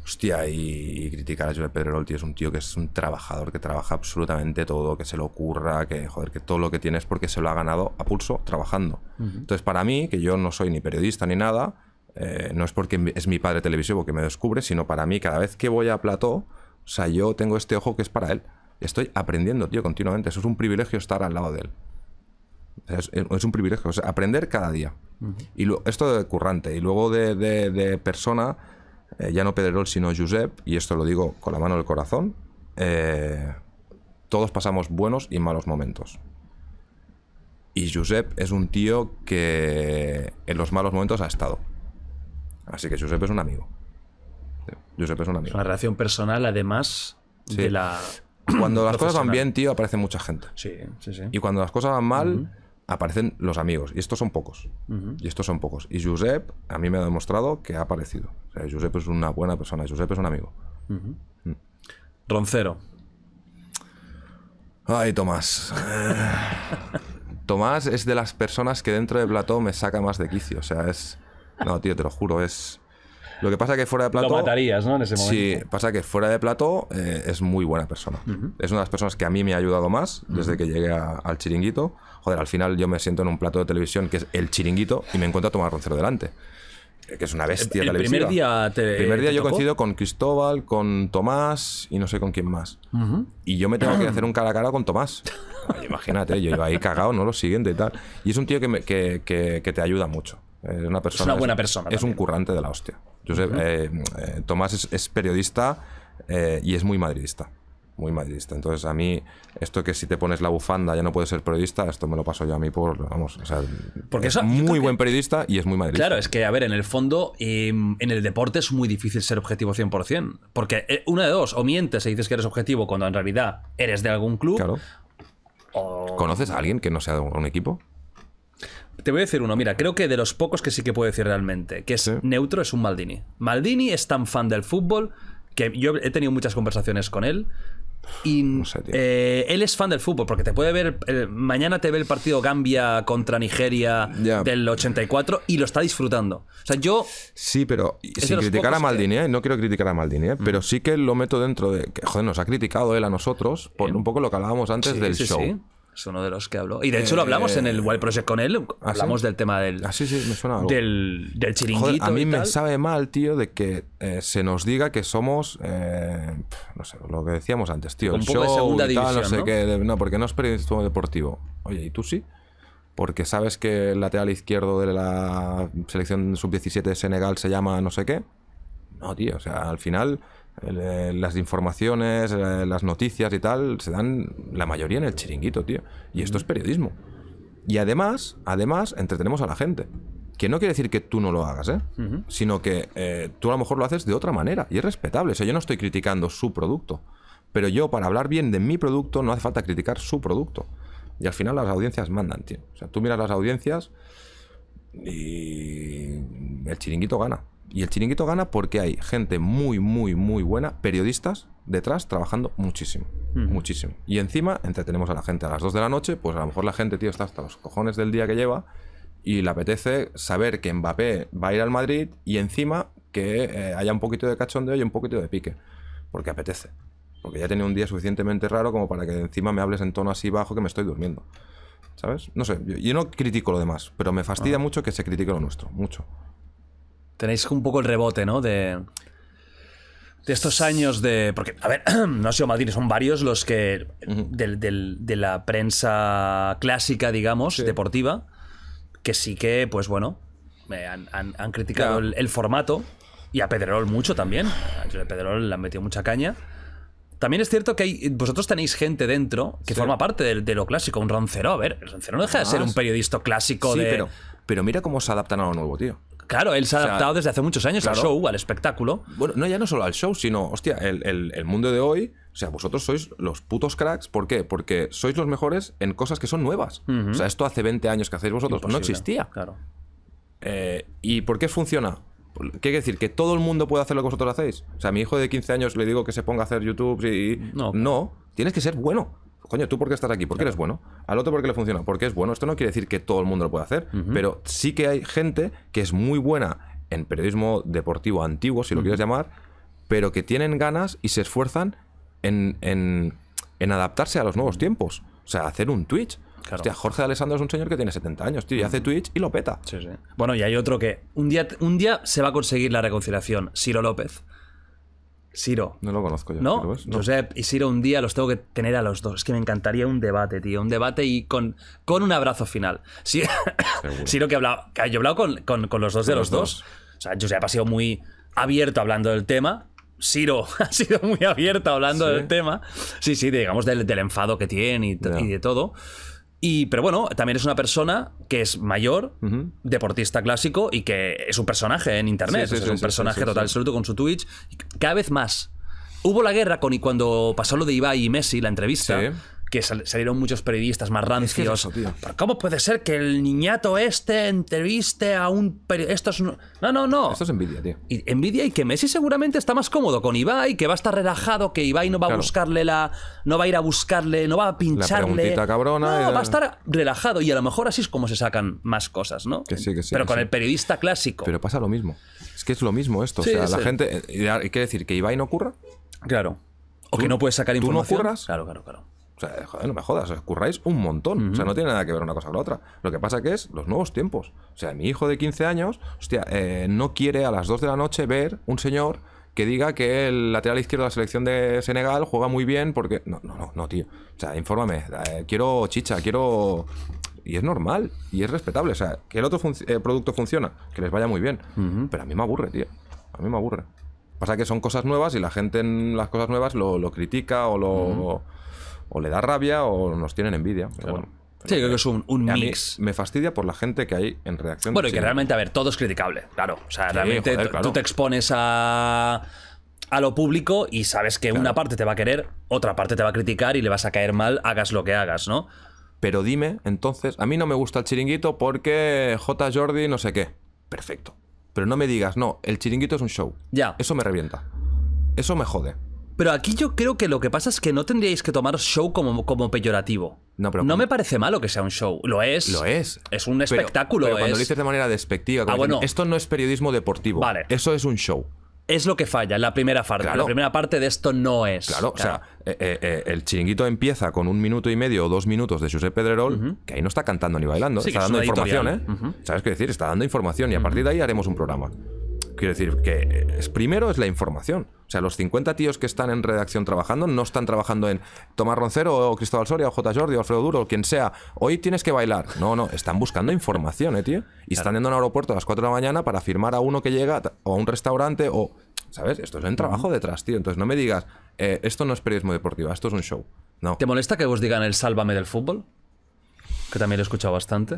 Hostia, y, criticar a Josep Pedrerol, tío, es un tío que es un trabajador, que trabaja absolutamente todo, que se le ocurra, que, joder, que todo lo que tiene es porque se lo ha ganado a pulso trabajando. Entonces, para mí, que yo no soy ni periodista ni nada, eh, no es porque es mi padre televisivo que me descubre, sino para mí, cada vez que voy a plató, o sea, yo tengo este ojo que es para él. Estoy aprendiendo, tío, continuamente. Eso es un privilegio estar al lado de él. Es, un privilegio, aprender cada día. Y esto de currante, y luego de, persona, eh, ya no Pedrerol, sino Josep, y esto lo digo con la mano del corazón, eh, todos pasamos buenos y malos momentos. Y Josep es un tío que en los malos momentos ha estado. Así que Josep es un amigo. Giuseppe es un amigo. Es una relación personal, además de la. Cuando las cosas van bien, tío, aparece mucha gente. Sí, sí, sí. Y cuando las cosas van mal, aparecen los amigos. Y estos son pocos. Y estos son pocos. Y Josep, a mí me ha demostrado que ha aparecido. O sea, Giuseppe es una buena persona. Josep es un amigo. Mm. Roncero. Ay, Tomás. Eh, Tomás es de las personas que dentro de Platón me saca más de quicio. O sea, es no, tío, te lo juro, es. Lo que pasa es que fuera de plato. Lo matarías, ¿no? En ese momento. Sí, pasa que fuera de plato eh, es muy buena persona. Es una de las personas que a mí me ha ayudado más desde que llegué al chiringuito. Joder, al final yo me siento en un plato de televisión que es el chiringuito y me encuentro a tomar Roncero delante. Eh, que es una bestia eh, el, el primer día te, El primer día yo coincido con Cristóbal, con Tomás y no sé con quién más. Y yo me tengo que hacer un cara a cara con Tomás. imagínate, yo iba ahí cagado, no lo siguiente y tal. Y es un tío que te ayuda mucho. Es una buena persona. Es un currante de la hostia. Eh, eh, Tomás es, periodista eh, y es muy madridista. Muy madridista. Entonces, a mí, esto que si te pones la bufanda ya no puedes ser periodista, esto me lo paso yo a mí por. Vamos, Porque es muy buen periodista y es muy madridista. Claro, es que, a ver, en el fondo, em, en el deporte es muy difícil ser objetivo 100%. Porque una de dos, o mientes y e dices que eres objetivo cuando en realidad eres de algún club. ¿Conoces a alguien que no sea de un equipo? Te voy a decir uno, mira, creo que de los pocos que sí que puedo decir realmente, que es neutro, es un Maldini. Maldini es tan fan del fútbol que yo he tenido muchas conversaciones con él. Y eh, él es fan del fútbol, porque te puede ver. mañana te ve el partido Gambia contra Nigeria del 84 y lo está disfrutando. O sea, yo. Sí, pero sin criticar a Maldini, ¿eh? no quiero criticar a Maldini, ¿eh? mm. pero sí que lo meto dentro de. Que, joder, nos ha criticado él a nosotros por un poco lo que hablábamos antes del show. Es uno de los que habló. Y de hecho lo eh, hablamos en el eh, Wild Project con él. ¿Ah, hablamos del tema del. Ah, sí, sí, me suena Del, del chiringuito. a mí me sabe mal, tío, de que eh, se nos diga que somos. no sé, lo que decíamos antes, tío. Un poco de segunda división, no sé qué. No, porque no es periodismo deportivo. Oye, ¿y tú sí? Porque sabes que el lateral izquierdo de la selección sub-17 de Senegal se llama no sé qué. No, tío, o sea, al final eh, las informaciones, eh, las noticias y tal, se dan la mayoría en el chiringuito, tío. Y esto es periodismo. Y además, además, entretenemos a la gente. Que no quiere decir que tú no lo hagas, ¿eh? Sino que eh, tú a lo mejor lo haces de otra manera. Y es respetable. O sea, yo no estoy criticando su producto. Pero yo, para hablar bien de mi producto, no hace falta criticar su producto. Y al final las audiencias mandan, tío. O sea, tú miras las audiencias y el chiringuito gana. Y el chiringuito gana porque hay gente muy, muy, muy buena, periodistas detrás trabajando muchísimo, muchísimo. Y encima entretenemos a la gente a las 2 de la noche, pues a lo mejor la gente, tío, está hasta los cojones del día que lleva y le apetece saber que Mbappé va a ir al Madrid y encima que eh, haya un poquito de cachondeo y un poquito de pique, porque apetece. Porque ya tenido un día suficientemente raro como para que encima me hables en tono así bajo que me estoy durmiendo. ¿Sabes? No sé, yo, no critico lo demás, pero me fastidia ah. mucho que se critique lo nuestro, mucho tenéis un poco el rebote, ¿no? De, de estos años de. Porque, a ver, no ha sido Madrid son varios los que. De, la prensa clásica, digamos, deportiva, que sí que, pues bueno, han, han, criticado el, formato y a Pedrerol mucho también. A Pedrerol le han metido mucha caña. También es cierto que hay, vosotros tenéis gente dentro que forma parte de, lo clásico, un roncero. A ver, el roncero no deja de ah, ser un periodista clásico sí, de. Pero, pero mira cómo se adaptan a lo nuevo, tío. Claro, él se ha adaptado desde hace muchos años al show, al espectáculo. Bueno, no, ya no solo al show, sino, hostia, el, mundo de hoy, o sea, vosotros sois los putos cracks. ¿Por qué? Porque sois los mejores en cosas que son nuevas. O sea, esto hace 20 años que hacéis vosotros no existía. Claro. Eh, ¿Y por qué funciona? ¿Qué quiere decir? ¿Que todo el mundo puede hacer lo que vosotros hacéis? O sea, a mi hijo de 15 años le digo que se ponga a hacer YouTube y... No. no. Tienes que ser bueno coño, ¿tú por qué estás aquí? Porque qué eres bueno. Al otro porque le funciona, porque es bueno. Esto no quiere decir que todo el mundo lo pueda hacer, pero sí que hay gente que es muy buena en periodismo deportivo antiguo, si lo quieres llamar, pero que tienen ganas y se esfuerzan en, adaptarse a los nuevos tiempos. O sea, hacer un Twitch. Hostia, Jorge Alessandro es un señor que tiene 70 años, tío, y hace Twitch y lo peta. Sí, sí. Bueno, y hay otro que un día, un día se va a conseguir la reconciliación, Ciro López. Siro. No lo conozco yo. ¿No? Josep y Siro un día los tengo que tener a los dos. Es que me encantaría un debate, tío. Un debate y con, con un abrazo final. Sí, Siro que, ha hablado, que yo he hablado con, los dos de los, dos. O sea, Josep ha sido muy abierto hablando del tema. Siro ha sido muy abierta hablando del tema. Sí, sí, digamos del, enfado que tiene y, y de todo. Y, pero bueno, también es una persona que es mayor, deportista clásico y que es un personaje en internet. es un personaje total absoluto con su Twitch. Cada vez más. Hubo la guerra con, y cuando pasó lo de Ibai y Messi, la entrevista que salieron muchos periodistas más rancios. ¿Cómo puede ser que el niñato este entreviste a un periodista? esto Es... No, no, no. Esto es envidia, tío. Y, envidia y que Messi seguramente está más cómodo con Ibai, que va a estar relajado, que Ibai no va a buscarle la. No va a ir a buscarle, no va a pincharle. La cabrona. No, va a estar relajado y a lo mejor así es como se sacan más cosas, ¿no? sí, que sí. Pero con el periodista clásico. Pero pasa lo mismo. Es que es lo mismo esto. o sea, la gente. Eh, ¿Quiere decir que Ibai no ocurra? Claro. O que no puedes sacar información. ¿Tú no ocurras, Claro, claro, claro. O sea, joder, no me jodas, os curráis un montón. O sea, no tiene nada que ver una cosa con la otra. Lo que pasa que es los nuevos tiempos. O sea, mi hijo de 15 años, hostia, eh, no quiere a las 2 de la noche ver un señor que diga que el lateral izquierdo de la selección de Senegal juega muy bien porque... No, no, no, no tío. O sea, infórmame. Eh, quiero chicha, quiero... Y es normal, y es respetable. O sea, que el otro eh, producto funciona, que les vaya muy bien. Pero a mí me aburre, tío. A mí me aburre. Pasa que son cosas nuevas y la gente en las cosas nuevas lo, critica o lo o le da rabia o nos tienen envidia. sí, creo que es un, mix. me fastidia por la gente que hay en reacción. Bueno, y que realmente, a ver, todo es criticable, claro. O sea, realmente tú te expones a, a lo público y sabes que una parte te va a querer, otra parte te va a criticar y le vas a caer mal, hagas lo que hagas, ¿no? Pero dime, entonces, a mí no me gusta el chiringuito porque J. Jordi no sé qué. Perfecto. Pero no me digas, no, el chiringuito es un show. Ya. Eso me revienta. Eso me jode. Pero aquí yo creo que lo que pasa es que no tendríais que tomar show como, como peyorativo. No, me parece malo que sea un show. Lo es. Lo es. Es un espectáculo. Pero, cuando lo dices de manera despectiva, ah, esto no es periodismo deportivo. Vale. Eso es un show. Es lo que falla, la primera parte. La primera parte de esto no es. Claro, o sea, eh, eh, eh, el chiringuito empieza con un minuto y medio o dos minutos de José Pedrerol, que ahí no está cantando ni bailando, está dando información, ¿eh? ¿Sabes qué decir? Está dando información y a partir de ahí haremos un programa. Quiero decir que eh, es, primero es la información. O sea, los 50 tíos que están en redacción trabajando no están trabajando en Tomás Roncero o Cristóbal Soria o J. Jordi o Alfredo Duro o quien sea. Hoy tienes que bailar. No, no, están buscando información, ¿eh, tío? Y están yendo a un aeropuerto a las 4 de la mañana para firmar a uno que llega o a un restaurante o... ¿Sabes? Esto es un trabajo detrás, tío. Entonces no me digas, eh, esto no es periodismo deportivo, esto es un show. No. ¿Te molesta que vos digan el sálvame del fútbol? que también lo he escuchado bastante.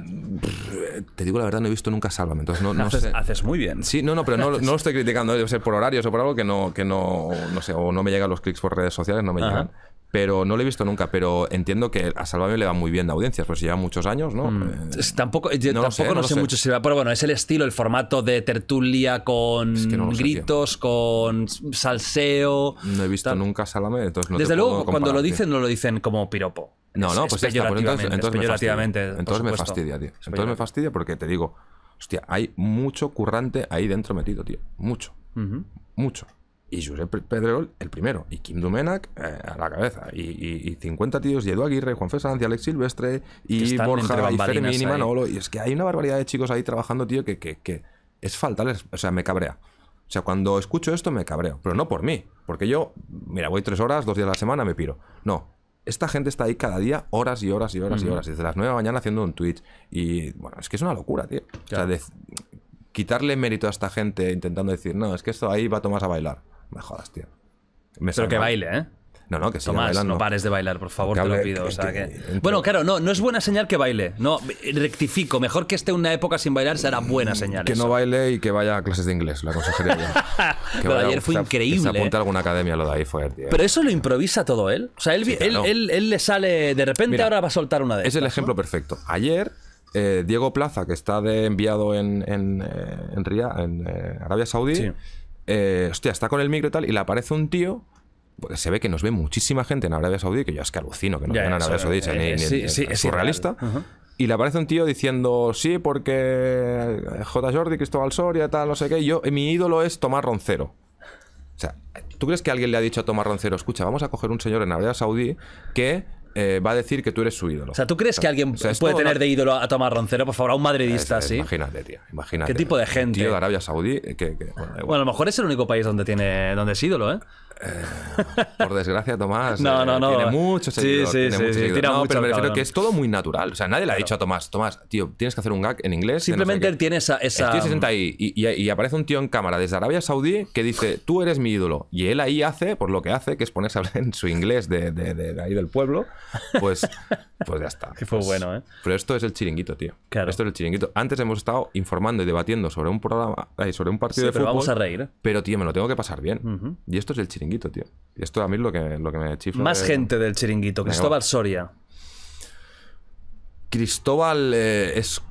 Te digo la verdad, no he visto nunca Sálvame, entonces no, haces, sé. haces, muy bien. Sí, no, no, pero no, lo estoy criticando, debe ser por horarios o por algo que no, que no, no sé, o no me llegan los clics por redes sociales, no me llegan pero no lo he visto nunca. Pero entiendo que a Salvame le va muy bien de audiencias, pues lleva muchos años, ¿no? Mm. Eh, tampoco no tampoco sé, no, sé, mucho si va, pero bueno, es el estilo, el formato de tertulia con gritos, con salseo. No he visto nunca Salvame, entonces no Desde te luego, cuando lo dicen, no lo dicen como piropo. No, no, pues, está, pues entonces, entonces, me fastidia, entonces me fastidia, tío. Entonces me fastidia porque te digo, hostia, hay mucho currante ahí dentro metido, tío. Mucho. Mucho y Josep Pedrerol el primero, y Kim Dumenac eh, a la cabeza, y, y, 50 tíos, Edu Aguirre, Juan y Alex Silvestre, y Borja, y Fermín, y Manolo, y es que hay una barbaridad de chicos ahí trabajando, tío, que, es falta, o sea, me cabrea. O sea, cuando escucho esto me cabreo, pero no por mí, porque yo, mira, voy tres horas, dos días a la semana, me piro. No, esta gente está ahí cada día horas y horas y horas y horas, desde las nueve de la mañana haciendo un Twitch. Y bueno, es que es una locura, tío. O sea, quitarle mérito a esta gente intentando decir, no, es que esto ahí va Tomás a bailar. Me tío. Pero que baile, ¿eh? No, no, que Tomás, no pares de bailar, por favor, te lo pido. Bueno, claro, no, no es buena señal que baile. No, rectifico. Mejor que esté una época sin bailar será buena señal. Que no baile y que vaya a clases de inglés, la consejería ayer fue increíble. a ¿eh? alguna academia lo de ahí tío. Pero eso lo improvisa todo él. O sea, él, le sale de repente, ahora va a soltar una de Es el ejemplo perfecto. Ayer. Eh, Diego Plaza, que está de enviado en, en, eh, en, Arabia Saudí, eh, hostia, está con el micro y tal, y le aparece un tío porque se ve que nos ve muchísima gente en Arabia Saudí, que yo es que alucino que no ven en Arabia Saudí, es surrealista. Y le aparece un tío diciendo, sí, porque eh, J. Jordi, Cristóbal Soria, tal, no sé qué, yo, mi ídolo es Tomás Roncero. O sea, ¿tú crees que alguien le ha dicho a Tomás Roncero, escucha, vamos a coger un señor en Arabia Saudí que eh, va a decir que tú eres su ídolo. O sea, ¿tú crees que alguien puede tener de ídolo a Tomás Roncero? Por favor, a un madridista así. Imagínate, tío. ¿Qué tipo de gente? Un tío de Arabia Saudí. Que, bueno, a lo mejor es el único país donde, tiene, donde es ídolo, ¿eh? Eh, por desgracia, Tomás. no, eh, no, no. Tiene mucho sentido. Sí, sí, tiene sí, pero me refiero que es todo muy natural. O sea, nadie le ha dicho a Tomás, Tomás, tío, tienes que hacer un gag en inglés. Simplemente él tiene esa. esa... tío mm. se sienta ahí y, aparece un tío en cámara desde Arabia Saudí que dice, tú eres mi ídolo. Y él ahí hace, por lo que hace, que es ponerse a hablar en su inglés de, ahí del pueblo. Pues, pues ya está. Que fue pues, bueno, ¿eh? Pero esto es el chiringuito, tío. Claro. Esto es el chiringuito. Antes hemos estado informando y debatiendo sobre un programa, eh, sobre un partido de pero fútbol. Vamos a reír. Pero, tío, me lo tengo que pasar bien. Y esto es el chiringuito. Y esto a mí es lo que, lo que me chifla. Más gente del chiringuito. Cristóbal Soria. Cristóbal eh, es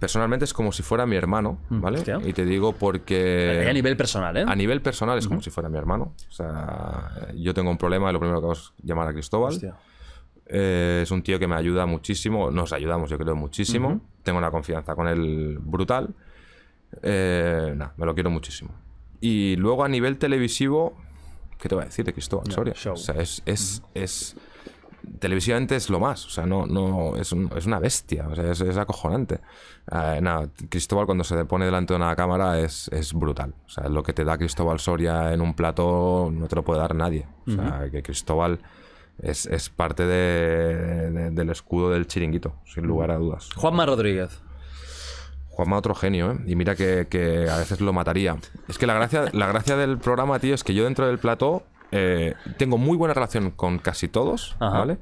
personalmente es como si fuera mi hermano, mm, ¿vale? Y te digo porque a nivel personal, ¿eh? A nivel personal es como si fuera mi hermano. O sea, yo tengo un problema, y lo primero que hago es llamar a Cristóbal. Eh, es un tío que me ayuda muchísimo, nos ayudamos, yo creo muchísimo. Tengo una confianza con él brutal. Eh, me lo quiero muchísimo. Y luego a nivel televisivo ¿qué te voy a decir de Cristóbal Soria? es, es, televisivamente es lo más, o sea, no, no, es, una bestia, es, acojonante. Eh, Cristóbal cuando se pone delante de una cámara es, brutal, lo que te da Cristóbal Soria en un plato no te lo puede dar nadie, o sea, que Cristóbal... Es, parte del escudo del chiringuito, sin lugar a dudas. Juanma Rodríguez. Juanma otro genio, ¿eh? Y mira que, a veces lo mataría. Es que la gracia, la gracia del programa, tío, es que yo dentro del plató eh, tengo muy buena relación con casi todos, ¿vale?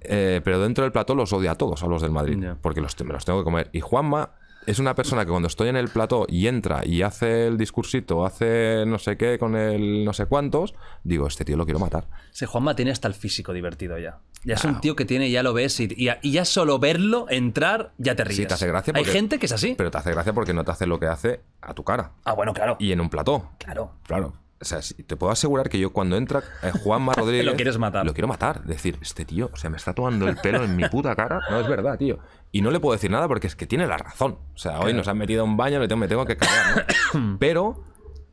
Eh, pero dentro del plató los odio a todos, a los del Madrid, porque los, me los tengo que comer. Y Juanma es una persona que cuando estoy en el plató y entra y hace el discursito, hace no sé qué con el no sé cuántos, digo, este tío lo quiero matar. se Juanma tiene hasta el físico divertido ya. Ya es un tío que tiene, ya lo ves, y, y, ya solo verlo, entrar, ya te ríes. Sí, te hace gracia. Porque, Hay gente que es así. Pero te hace gracia porque no te hace lo que hace a tu cara. Ah, bueno, claro. Y en un plató. Claro. Claro. O sea, te puedo asegurar que yo cuando entra eh, Juanma Rodríguez. lo quieres matar. Lo quiero matar. Decir, este tío, o sea, me está tomando el pelo en mi puta cara. No es verdad, tío. Y no le puedo decir nada porque es que tiene la razón. O sea, hoy nos han metido un baño, me tengo, que cagar, Pero.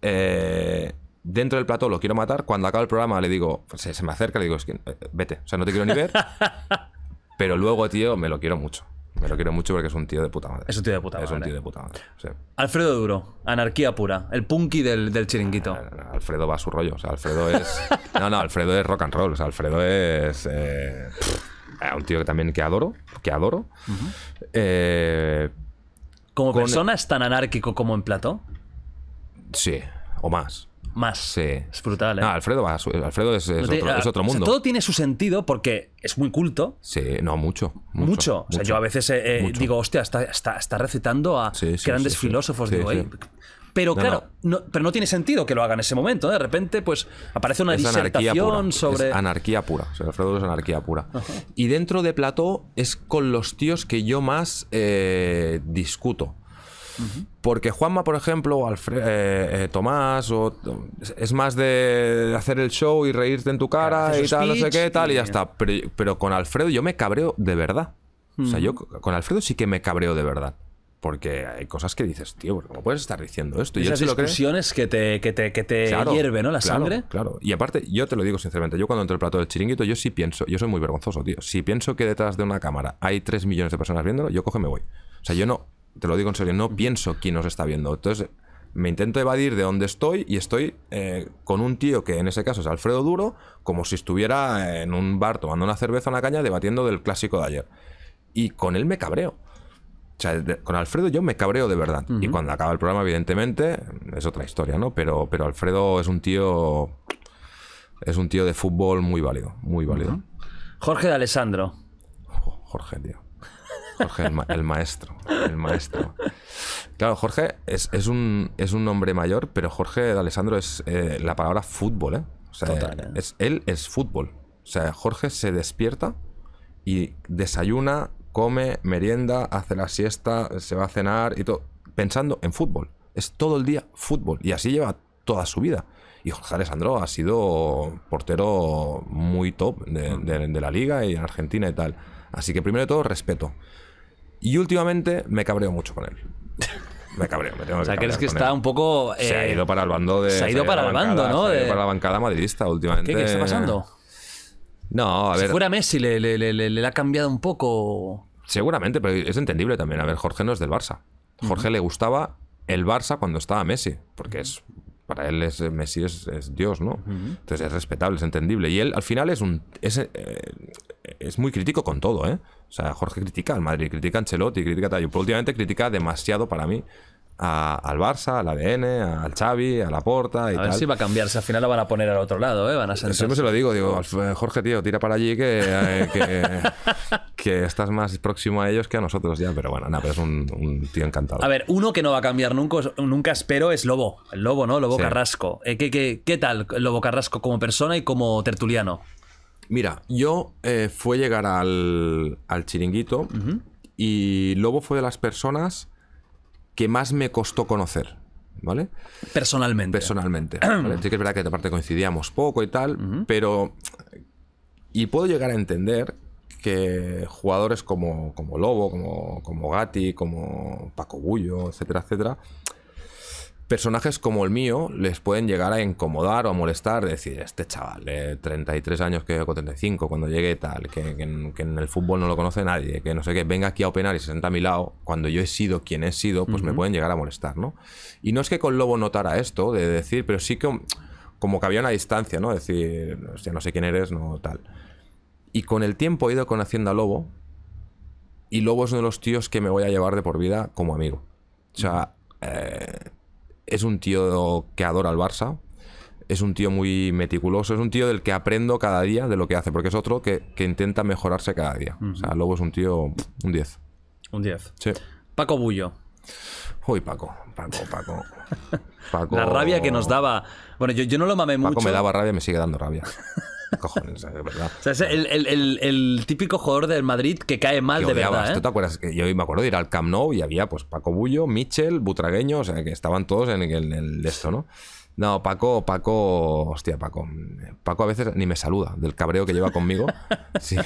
Eh, dentro del plató lo quiero matar. Cuando acaba el programa le digo, se, me acerca, le digo, es que, eh, vete, o sea, no te quiero ni ver. pero luego, tío, me lo quiero mucho. Me lo quiero mucho porque es un tío de puta madre. Es un tío de puta madre. Es un tío de puta madre. Alfredo Duro, anarquía pura, el punky del, chiringuito. Alfredo va a su rollo. O sea, Alfredo es. no, no, Alfredo es rock and roll. Alfredo es. Eh, eh, un tío que también que adoro. Que adoro. Eh, ¿Como persona es tan anárquico como en Platón? Sí, o más más. Es brutal, ¿eh? Alfredo, Alfredo es, otro, mundo. todo tiene su sentido porque es muy culto. Sí, no, mucho. Mucho. yo a veces eh, eh, digo, hostia, está, está, recetando a grandes filósofos. digo, Pero claro, pero no tiene sentido que lo haga en ese momento. De repente, pues aparece una disertación sobre. anarquía pura. Alfredo es anarquía pura. Y dentro de Plató es con los tíos que yo más discuto. Porque Juanma, por ejemplo, o eh, eh, Tomás, o, es más de hacer el show y reírte en tu cara y tal, no sé qué, tal, y ya está. Pero, con Alfredo yo me cabreo de verdad. O sea, yo con Alfredo sí que me cabreo de verdad. Porque hay cosas que dices, tío, ¿cómo puedes estar diciendo esto? Y Esas yo que te, que te, que te hierve, ¿no? La sangre. Claro, y aparte, yo te lo digo sinceramente, yo cuando entro el plato del chiringuito, yo sí pienso, yo soy muy vergonzoso, tío. Si pienso que detrás de una cámara hay 3 millones de personas viéndolo, yo coge me voy. O sea, yo no, te lo digo en serio, no pienso quién nos está viendo. Entonces, me intento evadir de dónde estoy y estoy eh, con un tío que en ese caso es Alfredo Duro, como si estuviera en un bar tomando una cerveza, una caña, debatiendo del clásico de ayer. Y con él me cabreo. O sea, con Alfredo yo me cabreo de verdad. Y cuando acaba el programa, evidentemente, es otra historia, ¿no? Pero, pero Alfredo es un tío. Es un tío de fútbol muy válido, muy válido. Jorge de Alessandro. Jorge, tío. Jorge el, maestro, el maestro. Claro, Jorge es, un, es un nombre mayor, pero Jorge de Alessandro es eh, la palabra fútbol, ¿eh? O sea, ¿eh? es, él es fútbol. O sea, Jorge se despierta y desayuna, come, merienda, hace la siesta, se va a cenar y todo, pensando en fútbol. Es todo el día fútbol y así lleva toda su vida. Y Jorge Alessandro ha sido portero muy top de, de, la liga y en Argentina y tal. Así que primero de todo, respeto. Y últimamente me cabreo mucho con él. Me cabreo, me tengo que O sea, crees que está un poco. se ha eh, ido para el bando de. Se ha ido, para el bando, ¿no? para la bancada madridista últimamente. ¿Qué, está pasando? No, a ver. Si fuera Messi, le, ha cambiado un poco. Seguramente, pero es entendible también. A ver, Jorge no es del Barça. Jorge le gustaba el Barça cuando estaba Messi, porque es para él es eh, Messi es, Dios, ¿no? Entonces es respetable, es entendible. Y él al final es un es, eh, es, muy crítico con todo, ¿eh? O sea, Jorge critica al Madrid, critica a Ancelotti, critica a Tallo. Pero últimamente critica demasiado para mí al Barça, al ADN, al Xavi, a la Porta. A ver si va a cambiarse. Al final lo van a poner al otro lado, ¿eh? Van a ser Siempre se lo digo, digo, eh, Jorge, tío, tira para allí que, eh, que, estás más próximo a ellos que a nosotros ya. Pero bueno, nada, pero es un, tío encantado. A ver, uno que no va a cambiar nunca, nunca espero, es Lobo. El Lobo, ¿no? Lobo Carrasco. Eh, ¿qué, tal Lobo Carrasco como persona y como tertuliano? Mira, yo fui fue llegar al, al chiringuito y Lobo fue de las personas que más me costó conocer. ¿Vale? Personalmente. Personalmente. Sí que es verdad que de parte coincidíamos poco y tal, pero... Y puedo llegar a entender que jugadores como, como Lobo, como, como Gatti, como Paco Gullo, etcétera, etcétera, personajes como el mío les pueden llegar a incomodar o a molestar, decir, este chaval de 33 años que con 35, cuando llegue tal, que, en, el fútbol no lo conoce nadie, que no sé qué, venga aquí a opinar y se sienta a mi lado, cuando yo he sido quien he sido, pues me pueden llegar a molestar, ¿no? Y no es que con Lobo notara esto, de decir, pero sí que como que había una distancia, ¿no? Decir, ya no sé quién eres, no tal. Y con el tiempo he ido conociendo a Lobo, y Lobo es uno de los tíos que me voy a llevar de por vida como amigo. O sea, eh, es un tío que adora el Barça, es un tío muy meticuloso, es un tío del que aprendo cada día de lo que hace, porque es otro que, intenta mejorarse cada día. O sea, luego es un tío, un 10. Un 10. Sí. Paco Bullo. Uy, Paco, Paco, Paco. La rabia que nos daba. Bueno, yo, no lo mamé mucho. Paco me daba rabia, me sigue dando rabia. Cojones, es verdad. O sea, es el, típico jugador del Madrid que cae mal de verdad. ¿eh? ¿eh? ¿Tú te acuerdas? Yo me acuerdo de ir al Camp Nou y había pues Paco Bullo, Michel, Butragueño, o sea, que estaban todos en el, en esto, ¿no? No, Paco, Paco, hostia, Paco. Paco a veces ni me saluda del cabreo que lleva conmigo. Sí. O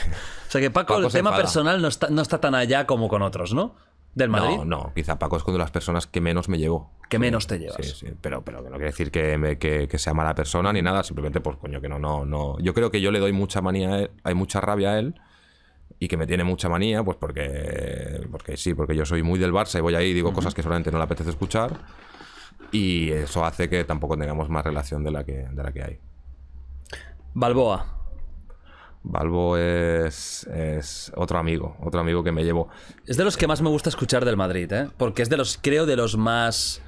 sea que Paco, el tema personal no está, no está tan allá como con otros, ¿no? del Madrid. No, no, quizá Paco es una de las personas que menos me llevo Que menos te llevas. Sí, sí, pero, pero no quiere decir que, me, sea mala persona ni nada, simplemente pues coño que no, no, no. Yo creo que yo le doy mucha manía a él, hay mucha rabia a él y que me tiene mucha manía, pues porque, porque sí, porque yo soy muy del Barça y voy ahí y digo cosas que solamente no le apetece escuchar y eso hace que tampoco tengamos más relación de la que, de la que hay. Balboa, Balbo es, otro amigo, otro amigo que me llevo. Es de los que más me gusta escuchar del Madrid, ¿eh? Porque es de los, creo, de los más...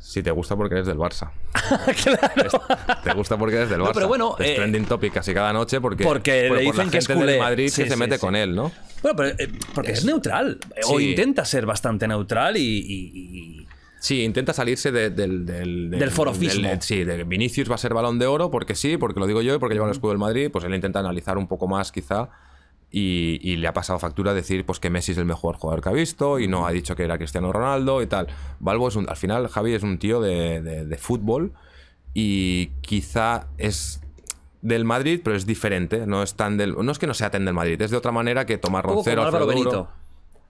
Si te gusta porque eres del Barça. te gusta porque eres del Barça. pero bueno. Es eh, trending topic casi cada noche porque. Porque le dicen que es Madrid se mete con él, ¿no? Bueno, pero. Eh, porque es, neutral. Eh, o intenta ser bastante neutral y Sí, intenta salirse del, del, forofismo. sí, de Vinicius va a ser balón de oro porque sí, porque lo digo yo y porque lleva el escudo del Madrid, pues él intenta analizar un poco más quizá y, le ha pasado factura decir pues que Messi es el mejor jugador que ha visto y no ha dicho que era Cristiano Ronaldo y tal. Balbo es un, al final Javi es un tío de fútbol y quizá es del Madrid, pero es diferente, no es del no es que no sea tan del Madrid, es de otra manera que tomar Roncero, como Álvaro Benito.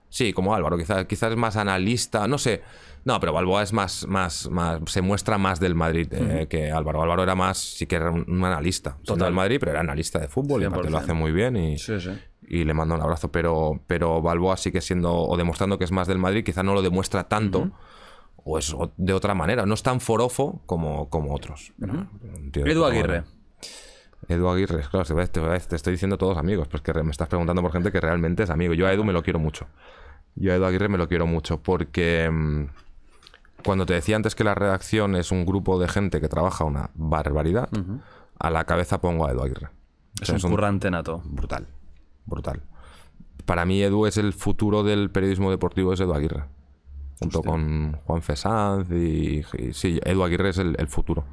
Sí, como Álvaro, quizás quizás es más analista, no sé. No, pero Balboa es más, más, más se muestra más del Madrid eh, que Álvaro. Álvaro era más, sí que era un, analista. Total. del Madrid, pero era analista de fútbol y lo hace muy bien y, y le mando un abrazo. Pero, pero Balboa sigue siendo, o demostrando que es más del Madrid, quizá no lo demuestra tanto. o es de otra manera. No es tan forofo como, como otros. Edu Aguirre. Edu Aguirre, claro, te, estoy diciendo todos amigos, pues que me estás preguntando por gente que realmente es amigo. Yo a Edu me lo quiero mucho. Yo a Edu Aguirre me lo quiero mucho porque mm, cuando te decía antes que la redacción es un grupo de gente que trabaja una barbaridad, a la cabeza pongo a Edu Aguirre. Es un currante nato. Brutal, brutal. Para mí Edu es el futuro del periodismo deportivo, es Edu Aguirre. Junto con Juan Fesanz y, Sí, Edu Aguirre es el, futuro.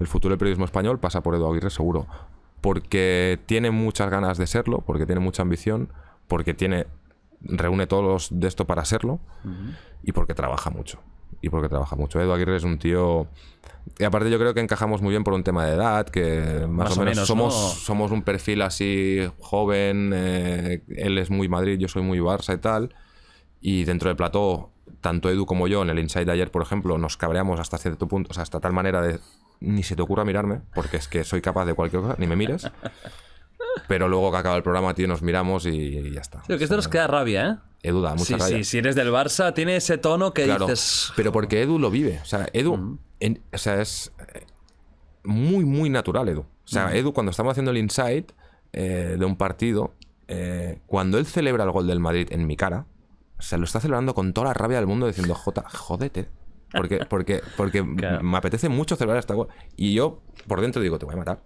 El futuro del periodismo español pasa por Edu Aguirre, seguro. Porque tiene muchas ganas de serlo, porque tiene mucha ambición, porque tiene reúne todos de esto para serlo y porque trabaja mucho y porque trabaja mucho. Edu Aguirre es un tío... Y aparte yo creo que encajamos muy bien por un tema de edad, que más, o, menos, somos, somos un perfil así joven, eh, él es muy Madrid, yo soy muy Barça y tal, y dentro del plató, tanto Edu como yo en el Inside ayer, por ejemplo, nos cabreamos hasta cierto punto, o sea, hasta tal manera de ni se te ocurra mirarme, porque es que soy capaz de cualquier cosa, ni me mires. Pero luego que acaba el programa, tío, nos miramos y ya está. Pero que esto nos queda rabia, ¿eh? Edu da mucha sí, rabia. Sí, si eres del Barça, tiene ese tono que dices. Pero porque Edu lo vive. O sea, Edu. o sea, es eh, muy, muy natural, Edu. O sea, Edu, cuando estamos haciendo el inside eh, de un partido, eh, cuando él celebra el gol del Madrid en mi cara, se lo está celebrando con toda la rabia del mundo diciendo, Jota, jodete. Porque, porque, me apetece mucho celebrar esta Y yo por dentro digo, te voy a matar.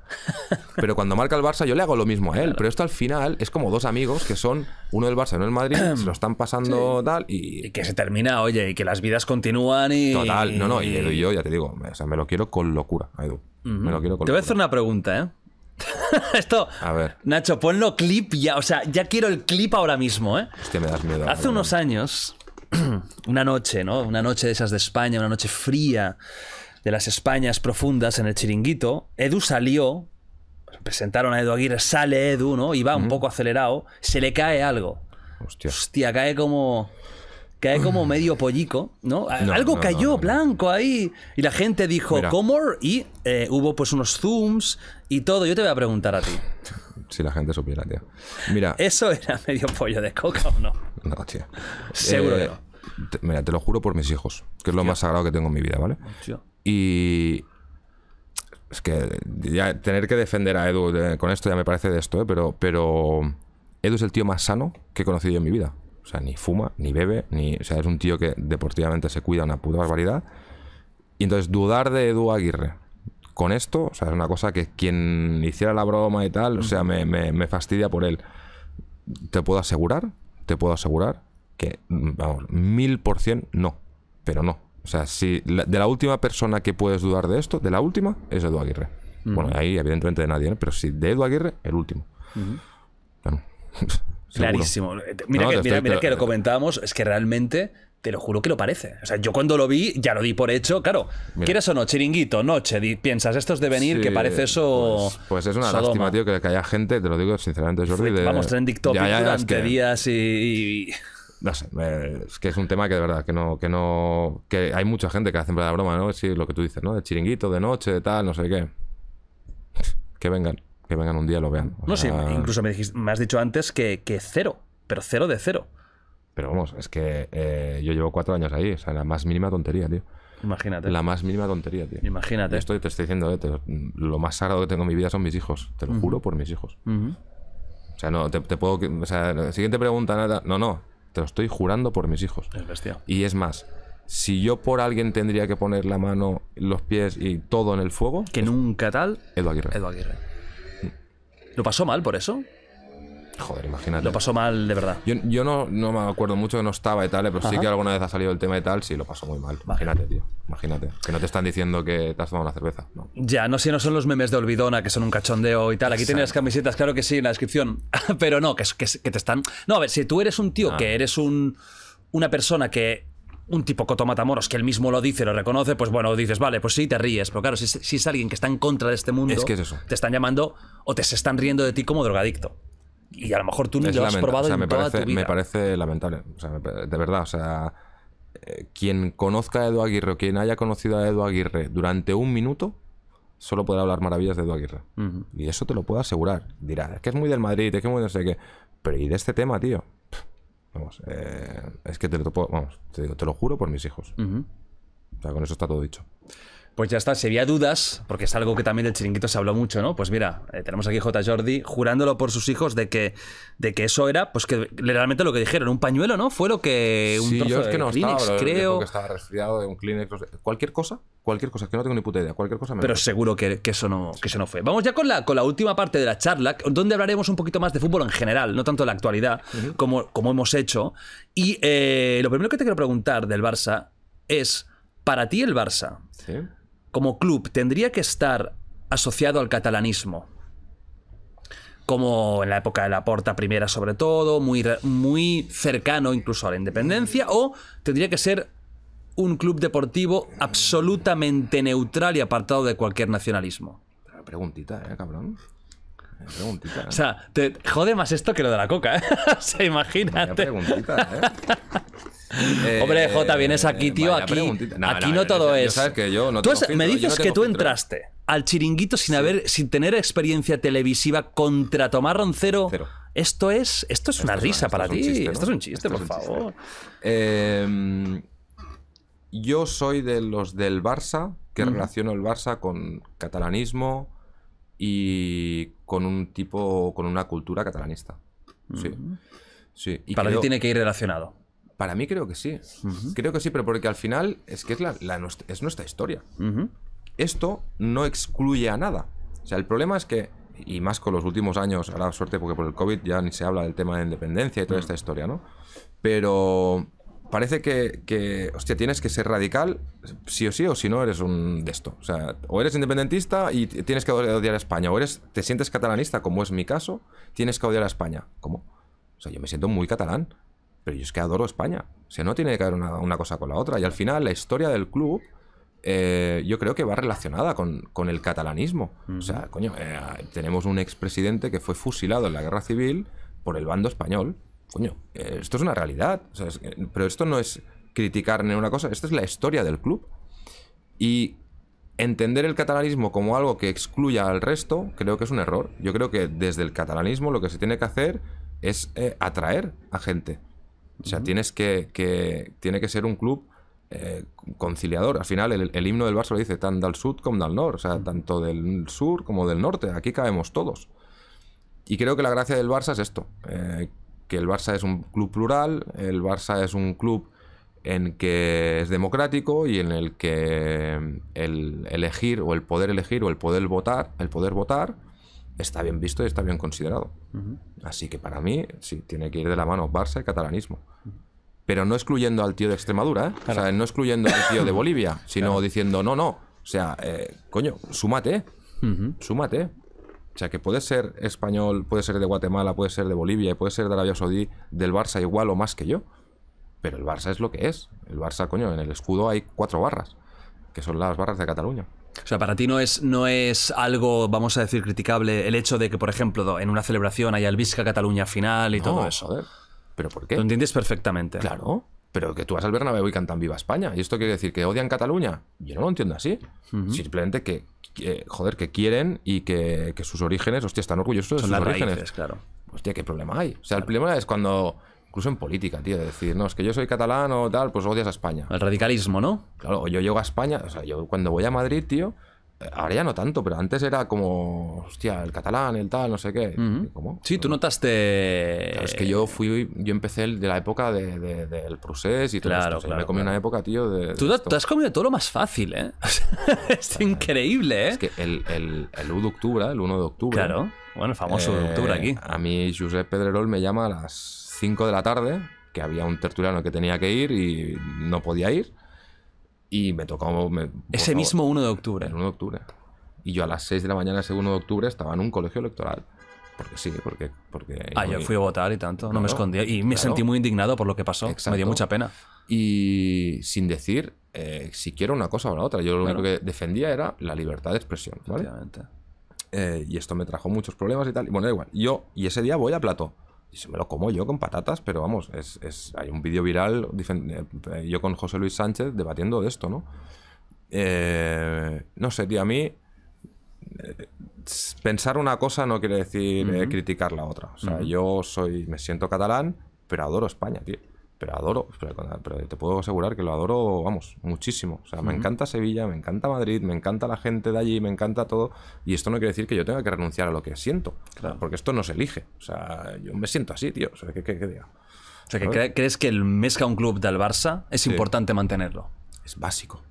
Pero cuando marca el Barça, yo le hago lo mismo a él. Pero esto al final es como dos amigos que son uno del Barça y uno del Madrid, se lo están pasando tal. Y... que se termina, oye, y que las vidas continúan y. Total, no, no. Y, y yo ya te digo, o sea, me lo quiero con locura, Edu. Me lo quiero con Te voy a hacer una pregunta, ¿eh? Esto. A ver. Nacho, ponlo clip ya. O sea, ya quiero el clip ahora mismo, ¿eh? Hostia, me das miedo. Hace unos años una noche, ¿no? Una noche de esas de España, una noche fría de las Españas profundas en el chiringuito. Edu salió, presentaron a Edu Aguirre, sale Edu, ¿no? Y va un poco acelerado, se le cae algo. Hostia, cae como cae como medio pollico, ¿no? Algo cayó blanco ahí. Y la gente dijo, ¿cómo? Y eh, hubo pues unos zooms y todo. Yo te voy a preguntar a ti. Si la gente supiera, tío. Mira. ¿Eso era medio pollo de coca o no? No, tío. Seguro eh, mira, te lo juro por mis hijos, que es lo más sagrado que tengo en mi vida, ¿vale? Y. Es que ya tener que defender a Edu eh, con esto ya me parece de esto, ¿eh? Pero, pero. Edu es el tío más sano que he conocido en mi vida. O sea, ni fuma, ni bebe, ni. O sea, es un tío que deportivamente se cuida una puta barbaridad. Y entonces dudar de Edu Aguirre con esto, o sea, es una cosa que quien hiciera la broma y tal, o sea, me, me, fastidia por él. Te puedo asegurar, te puedo asegurar que, mm, vamos, mil por cien no, pero no. O sea, si de la última persona que puedes dudar de esto, de la última, es Edu Aguirre. Bueno, ahí evidentemente de nadie, ¿eh? pero si de Edu Aguirre, el último. Clarísimo. Mira, que, mira, que lo comentábamos, es que realmente te lo juro que lo parece. O sea, yo cuando lo vi, ya lo di por hecho. Claro, quieres o no, chiringuito, noche, piensas, esto es de venir, que parece eso. Pues, pues es una lástima, tío, que, haya gente, te lo digo sinceramente, Jordi. vamos, a tener ya, durante días y. No sé, es que es un tema que de verdad, que no, que no, que hay mucha gente que hace en la broma, ¿no? Sí, lo que tú dices, ¿no? De chiringuito, de noche, de tal, no sé qué. Que vengan, que vengan un día y lo vean. no, sé, incluso me, has dicho antes que cero, pero cero de cero. Pero vamos, es que eh, yo llevo cuatro años ahí, o sea, la más mínima tontería, tío. Imagínate. La más mínima tontería, tío. Imagínate. Estoy, te estoy diciendo, eh, lo más sagrado que tengo en mi vida son mis hijos. Te lo juro por mis hijos. O sea, no, te, puedo. O sea, la siguiente pregunta, nada. No, no. Te lo estoy jurando por mis hijos. Es bestia. Y es más, si yo por alguien tendría que poner la mano, los pies y todo en el fuego. Que nunca tal. Edu Aguirre. Edu Aguirre. ¿Lo pasó mal por eso? Joder, imagínate. Lo pasó mal, de verdad. Yo, no, no, me acuerdo mucho, no estaba y tal, eh, pero sí que alguna vez ha salido el tema y tal, sí, lo pasó muy mal. Imagínate, tío. Imagínate. Que no te están diciendo que te has tomado una cerveza. Ya, no sé, si no son los memes de Olvidona, que son un cachondeo y tal. Aquí tienes las camisetas, claro que sí, en la descripción. pero no, que, te están. No, a ver, si tú eres un tío ah. que eres un, una persona que un tipo Coto Matamoros, que él mismo lo dice, lo reconoce, pues bueno, dices, vale, pues sí, te ríes. Pero claro, si, es alguien que está en contra de este mundo, te están llamando o te están riendo de ti como drogadicto y a lo mejor tú no lo has probado o sea, en me toda parece, tu vida. Me parece lamentable, de verdad, o sea, eh, quien conozca a Edu Aguirre o quien haya conocido a Edu Aguirre durante un minuto, solo podrá hablar maravillas de Edu Aguirre. Y eso te lo puedo asegurar. Dirá, es que es muy del Madrid, es que es muy no sé qué. Pero ¿y de este tema, tío? vamos, eh, es que te lo, puedo, vamos, te, digo, te lo juro por mis hijos. O sea, con eso está todo dicho. Pues ya está, si había dudas, porque es algo que también del chiringuito se habló mucho, ¿no? Pues mira, eh, tenemos aquí J. Jordi jurándolo por sus hijos de que, de que eso era, pues que literalmente lo que dijeron, un pañuelo, ¿no? Fue lo que. Un trozo de Kleenex, creo. Que estaba resfriado de un Kleenex, cualquier cosa, cualquier cosa, que no tengo ni puta idea, cualquier cosa me Pero seguro que, eso no, que eso no fue. Vamos ya con la, con la última parte de la charla, donde hablaremos un poquito más de fútbol en general, no tanto de la actualidad, como, como hemos hecho. Y eh, lo primero que te quiero preguntar del Barça es: ¿para ti el Barça? Sí como club tendría que estar asociado al catalanismo. Como en la época de la Porta Primera, sobre todo, muy, muy cercano incluso a la independencia, o tendría que ser un club deportivo absolutamente neutral y apartado de cualquier nacionalismo. Preguntita, ¿eh, cabrón? Eh, preguntita. O sea, te jode más esto que lo de la coca, ¿eh? Se imagínate. preguntita, ¿eh? Hombre, eh, Hombre, Jota, vienes aquí, eh, tío. Aquí, no, todo es. me dices que tú entraste al chiringuito sin haber, sin tener experiencia televisiva contra Tomás Roncero. Cero. Esto es, esto es una risa para ti. Esto, es un chiste, por favor. Eh, yo soy de los del Barça, que mm. relaciono el Barça con catalanismo y con un tipo, con una cultura catalanista. Mm. Y para ti tiene que ir relacionado. Para mí creo que sí. Creo que sí, pero porque al final es que es, nuestra historia. Esto no excluye a nada. O sea, el problema es que, y más con los últimos años, la suerte porque por el COVID ya ni se habla del tema de independencia y toda esta historia, ¿no? Pero parece que, hostia, tienes que ser radical, sí o sí, o si no eres un de esto. O sea, o eres independentista y tienes que odiar a España, o eres, te sientes catalanista, como es mi caso, tienes que odiar a España. ¿Cómo? O sea, yo me siento muy catalán. Pero yo es que adoro España. O sea, no tiene que ver una, cosa con la otra. Y al final, la historia del club, eh, yo creo que va relacionada con, el catalanismo. O sea, coño, eh, tenemos un expresidente que fue fusilado en la guerra civil por el bando español. Coño, eh, esto es una realidad. pero esto no es criticar ni una cosa, esto es la historia del club. Y entender el catalanismo como algo que excluya al resto, creo que es un error. Yo creo que desde el catalanismo lo que se tiene que hacer es atraer a gente. O sea, tienes que, tiene que ser un club eh, conciliador. Al final, el, himno del Barça lo dice tanto del sur como del norte. O sea, tanto del sur como del norte. Aquí caemos todos. Y creo que la gracia del Barça es esto. Eh, que el Barça es un club plural, el Barça es un club en que es democrático y en el que el elegir o el poder elegir o el poder votar, el poder votar está bien visto y está bien considerado. Así que para mí, sí, tiene que ir de la mano Barça y catalanismo. Pero no excluyendo al tío de Extremadura, ¿eh? o sea, no excluyendo al tío de Bolivia, sino diciendo, no, no, o sea, eh, coño, súmate, sumate, súmate. O sea, que puede ser español, puede ser de Guatemala, puede ser de Bolivia, puede ser de Arabia Saudí, del Barça igual o más que yo. Pero el Barça es lo que es. El Barça, coño, en el escudo hay cuatro barras, que son las barras de Cataluña. O sea, para ti no es, no es algo, vamos a decir, criticable el hecho de que, por ejemplo, en una celebración haya el Vizca Cataluña final y no, todo eso. Joder. ¿Pero por qué? Lo entiendes perfectamente. Claro. Pero que tú vas al Bernabéu y cantan Viva España. ¿Y esto quiere decir que odian Cataluña? Yo no lo entiendo así. Simplemente que, eh, joder, que quieren y que, sus orígenes, hostia, están orgullosos de Son sus orígenes. claro. Hostia, ¿qué problema hay? O sea, el problema es cuando incluso en política, tío, de decir, no, es que yo soy catalán o tal, pues odias a España. El radicalismo, ¿no? Claro, yo llego a España, o sea, yo cuando voy a Madrid, tío, eh, ahora ya no tanto, pero antes era como, hostia, el catalán, el tal, no sé qué. ¿Cómo? Sí, tú notaste... es que yo fui, yo empecé de la época del de, y todo claro, esto. me comí una época, tío, de... Tú, has comido todo lo más fácil, ¿eh? es increíble, ¿eh? Es que el, el, el, 1 de octubre, el 1 de octubre... Claro, bueno, el famoso U de octubre eh, aquí. A mí Josep Pedrerol me llama a las 5 de la tarde, que había un tertuliano que tenía que ir y no podía ir. Y me tocó... Ese mismo 1 de octubre. El octubre. Y yo a las 6 de la mañana, ese 1 de octubre, estaba en un colegio electoral. Porque sí, porque... porque ah, yo fui a votar y tanto, no, me escondía. Y me sentí muy indignado por lo que pasó. Me dio mucha pena. Y sin decir eh, si quiero una cosa o la otra. Yo lo único que defendía era la libertad de expresión. ¿vale? Eh, y esto me trajo muchos problemas y tal. Y bueno, da igual. Yo, y ese día voy a plato. Y se me lo como yo con patatas, pero vamos, es, es hay un vídeo viral, eh, yo con José Luis Sánchez debatiendo de esto, ¿no? Eh, no sé, tío, a mí eh, pensar una cosa no quiere decir criticar la otra. O sea, yo soy, me siento catalán, pero adoro España, tío pero adoro, pero, te puedo asegurar que lo adoro, vamos, muchísimo. O sea, me encanta Sevilla, me encanta Madrid, me encanta la gente de allí, me encanta todo. Y esto no quiere decir que yo tenga que renunciar a lo que siento, porque esto no se elige. O sea, yo me siento así, tío. O sea, ¿qué, qué, O sea, crees que el Mesca un club del Barça es importante mantenerlo. Es básico.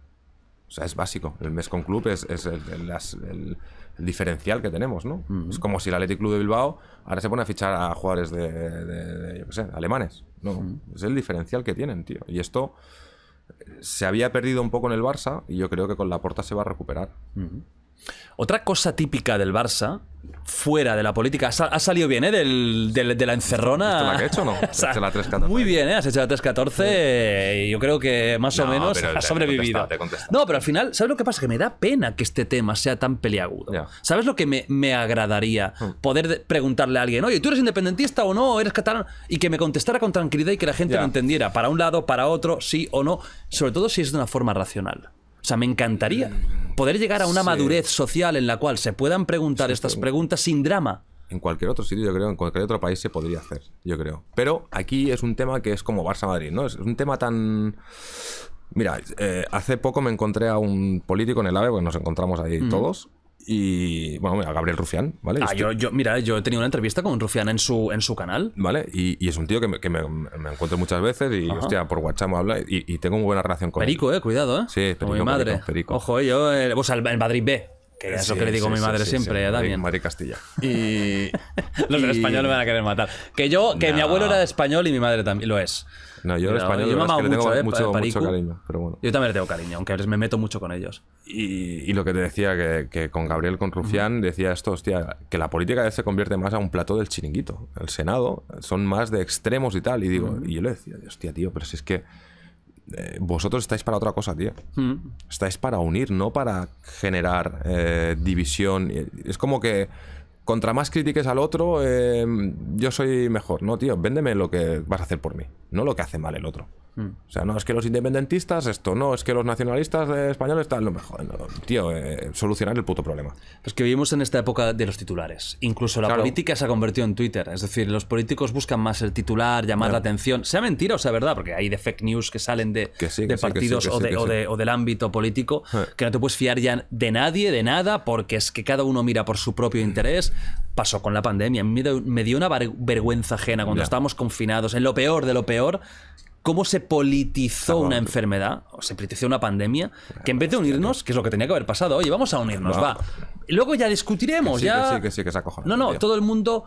O sea, es básico. El Mesca club es, el, diferencial que tenemos, ¿no? Es como si el Athletic Club de Bilbao ahora se pone a fichar a jugadores de, de, de yo qué sé, alemanes. No, es el diferencial que tienen, tío. Y esto eh, se había perdido un poco en el Barça y yo creo que con la porta se va a recuperar. Otra cosa típica del Barça, fuera de la política, ha salido bien, ¿eh? de la encerrona. ¿Te muy bien, ¿eh? Has hecho la 3-14 y eh, yo creo que más o menos ha sobrevivido. No, pero al final, ¿sabes lo que pasa? Que me da pena que este tema sea tan peleagudo ¿Sabes lo que me, agradaría? Hmm. Poder preguntarle a alguien, oye, ¿tú eres independentista o no? ¿Eres catalán? Y que me contestara con tranquilidad y que la gente lo entendiera. Para un lado, para otro, sí o no. Sobre todo si es de una forma racional me encantaría poder llegar a una madurez social en la cual se puedan preguntar estas preguntas sin drama. En cualquier otro sitio, yo creo, en cualquier otro país se podría hacer, yo creo. Pero aquí es un tema que es como Barça-Madrid, ¿no? Es un tema tan... Mira, eh, hace poco me encontré a un político en el AVE, porque nos encontramos ahí todos, y bueno, a Gabriel Rufián, ¿vale? Ah, yo, yo, mira, yo he tenido una entrevista con Rufián en su, en su canal. ¿Vale? Y, es un tío que me, encuentro muchas veces y, hostia, por WhatsApp me habla y, tengo muy buena relación con él. Perico, eh, cuidado, eh. Sí, perico, mi madre. Ojo, eh, yo, vos eh, o el Madrid B es lo que le digo a mi madre siempre, a eh, María Castilla. Y. Los del español me van a querer matar. Que yo, que mi abuelo era de español y mi madre también lo es. No, yo del español yo tengo mucho, eh, cariño, Yo también le tengo cariño, aunque me meto mucho con ellos. Y, lo que te decía, que, con Gabriel, con Rufián, decía esto, hostia, que la política se convierte más a un plato del chiringuito. El Senado son más de extremos y tal. Y digo, y yo le decía, hostia, tío, pero si es que eh, vosotros estáis para otra cosa, tío. Mm. Estáis para unir, no para generar eh, división. Es como que contra más critiques al otro, eh, yo soy mejor. No, tío, véndeme lo que vas a hacer por mí, no lo que hace mal el otro. Mm. O sea, no es que los independentistas esto, no es que los nacionalistas eh, españoles están lo mejor tío, eh, solucionar el puto problema. Es que vivimos en esta época de los titulares. Incluso la política se ha convertido en Twitter, es decir, los políticos buscan más el titular, llamar la atención, sea mentira o sea verdad, porque hay de fake news que salen de, partidos o, del ámbito político, eh. que no te puedes fiar ya de nadie, de nada, porque es que cada uno mira por su propio interés. Pasó con la pandemia, me dio, una vergüenza ajena cuando estábamos confinados, en lo peor de lo peor cómo se politizó una enfermedad, o se politizó una pandemia, que en vez de unirnos, que es lo que tenía que haber pasado, oye, vamos a unirnos, va. Luego ya discutiremos, ya. Que sí, que sí, que se No, no, todo el mundo.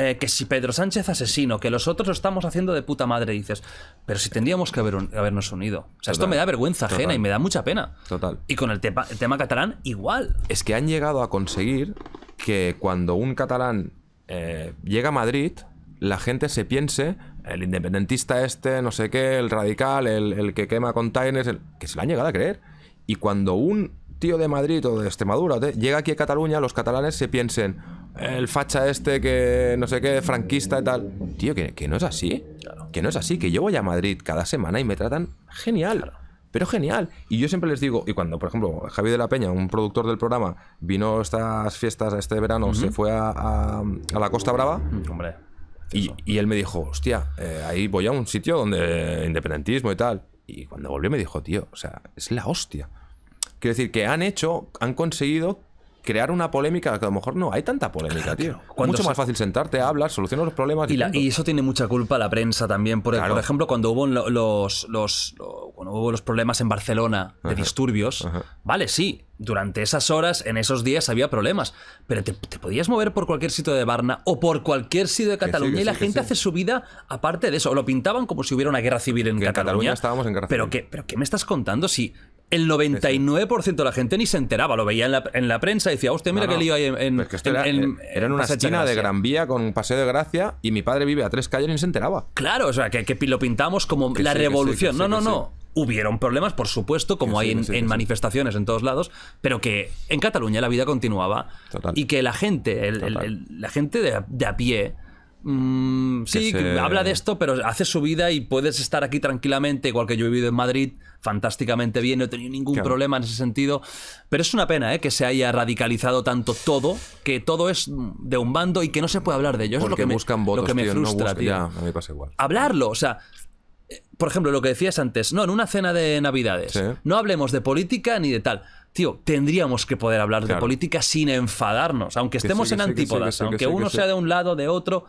Eh, que si Pedro Sánchez asesino, que los otros lo estamos haciendo de puta madre, dices, pero si tendríamos que habernos unido. O sea, esto me da vergüenza ajena y me da mucha pena. Total. Y con el, tema catalán, igual. Es que han llegado a conseguir que cuando un catalán eh, llega a Madrid, la gente se piense el independentista este, no sé qué, el radical, el, que quema containers, el, que se lo han llegado a creer. Y cuando un tío de Madrid o de Extremadura llega aquí a Cataluña, los catalanes se piensen, el facha este que no sé qué, franquista y tal. Tío, que, no es así. Que no es así, que yo voy a Madrid cada semana y me tratan genial. Pero genial. Y yo siempre les digo, y cuando, por ejemplo, Javi de la Peña, un productor del programa, vino a estas fiestas este verano, se fue a, la Costa Brava. Hombre y, él me dijo, hostia, eh, ahí voy a un sitio donde independentismo y tal. Y cuando volvió me dijo, tío, o sea, es la hostia. Quiero decir que han hecho, han conseguido crear una polémica que a lo mejor no hay tanta polémica, tío. Es mucho más fácil sentarte hablar, solucionar los problemas. Y, y, eso tiene mucha culpa la prensa también. Por, por ejemplo, cuando hubo los, los, cuando hubo los problemas en Barcelona de disturbios, vale, sí, durante esas horas, en esos días había problemas, pero te, podías mover por cualquier sitio de Varna o por cualquier sitio de Cataluña y la gente hace su vida aparte de eso. Lo pintaban como si hubiera una guerra civil en Cataluña. estábamos en ¿Pero, qué, ¿Pero qué me estás contando si el 99% de la gente ni se enteraba, lo veía en la, prensa y decía, hostia, mira qué lío hay en. era, en, eh, una esquina de, Gran Vía con un paseo de gracia y mi padre vive a tres calles y ni se enteraba. Claro, o sea, que, que lo pintamos como la revolución. no, no, no. Hubieron problemas, por supuesto, como hay en, manifestaciones en todos lados, pero que en Cataluña la vida continuaba y que la gente, la gente de, a pie, mm, sí, habla de esto, pero hace su vida y puedes estar aquí tranquilamente, igual que yo he vivido en Madrid, fantásticamente bien, no he tenido ningún problema en ese sentido. Pero es una pena ¿eh? que se haya radicalizado tanto todo, que todo es de un bando y que no se puede hablar de ello. Eso es lo que buscan me, frustra, a mí Hablarlo, o sea, por ejemplo, lo que decías antes, no, en una cena de Navidades, no hablemos de política ni de tal. Tío, tendríamos que poder hablar de política sin enfadarnos, aunque estemos en antípodas, aunque uno sea de un lado, de otro,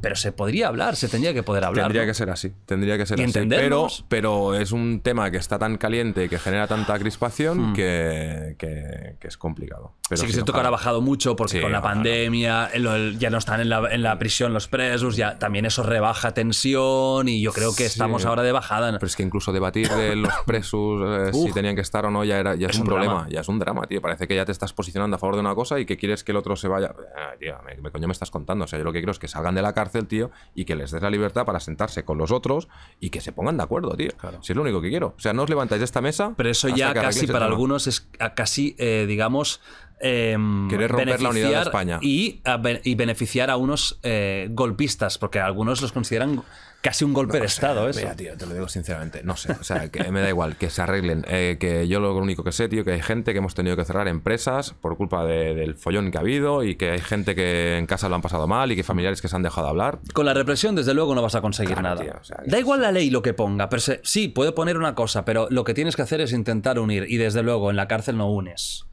pero se podría hablar, se tendría que poder hablar. Tendría que ser así, tendría que ser ¿Y así. Pero, pero es un tema que está tan caliente que genera tanta crispación hmm. que, que, es complicado. Pero sí, que se toca ha bajado mucho porque con la pandemia ya no están en la, en la, prisión los presos, ya también eso rebaja tensión y yo creo que estamos ahora de bajada. Pero es que incluso debatir de los presos eh, si tenían que estar o no ya, era, ya es, un, problema, ya es un drama, tío. Parece que ya te estás posicionando a favor de una cosa y que quieres que el otro se vaya. Ah, me, coño me estás contando. O sea, yo lo que quiero es que salgan de la cárcel, tío, y que les des la libertad para sentarse con los otros y que se pongan de acuerdo, tío. Si es lo único que quiero. O sea, no os levantáis de esta mesa. Pero eso ya casi para algunos es casi, eh, digamos, em, Querer romper la unidad de España. Y, y beneficiar a unos eh, golpistas, porque algunos los consideran casi un golpe de Estado eh. eso. Mira, tío, te lo digo sinceramente, no sé, o sea, que me da igual, que se arreglen, eh, que yo lo único que sé, tío, que hay gente que hemos tenido que cerrar empresas por culpa del follón que ha habido y que hay gente que en casa lo han pasado mal y que familiares que se han dejado de hablar. Con la represión, desde luego, no vas a conseguir nada. da igual la ley lo que ponga, pero sí, puede poner una cosa, pero lo que tienes que hacer es intentar unir y desde luego en la cárcel no unes.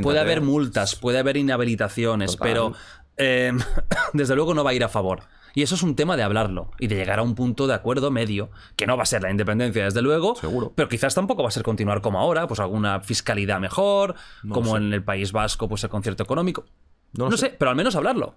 Puede haber multas, puede haber inhabilitaciones, pero eh, desde luego no va a ir a favor. Y eso es un tema de hablarlo y de llegar a un punto de acuerdo medio, que no va a ser la independencia, desde luego, pero quizás tampoco va a ser continuar como ahora, pues alguna fiscalidad mejor, como en el País Vasco, pues el concierto económico. No, sé. pero al menos hablarlo.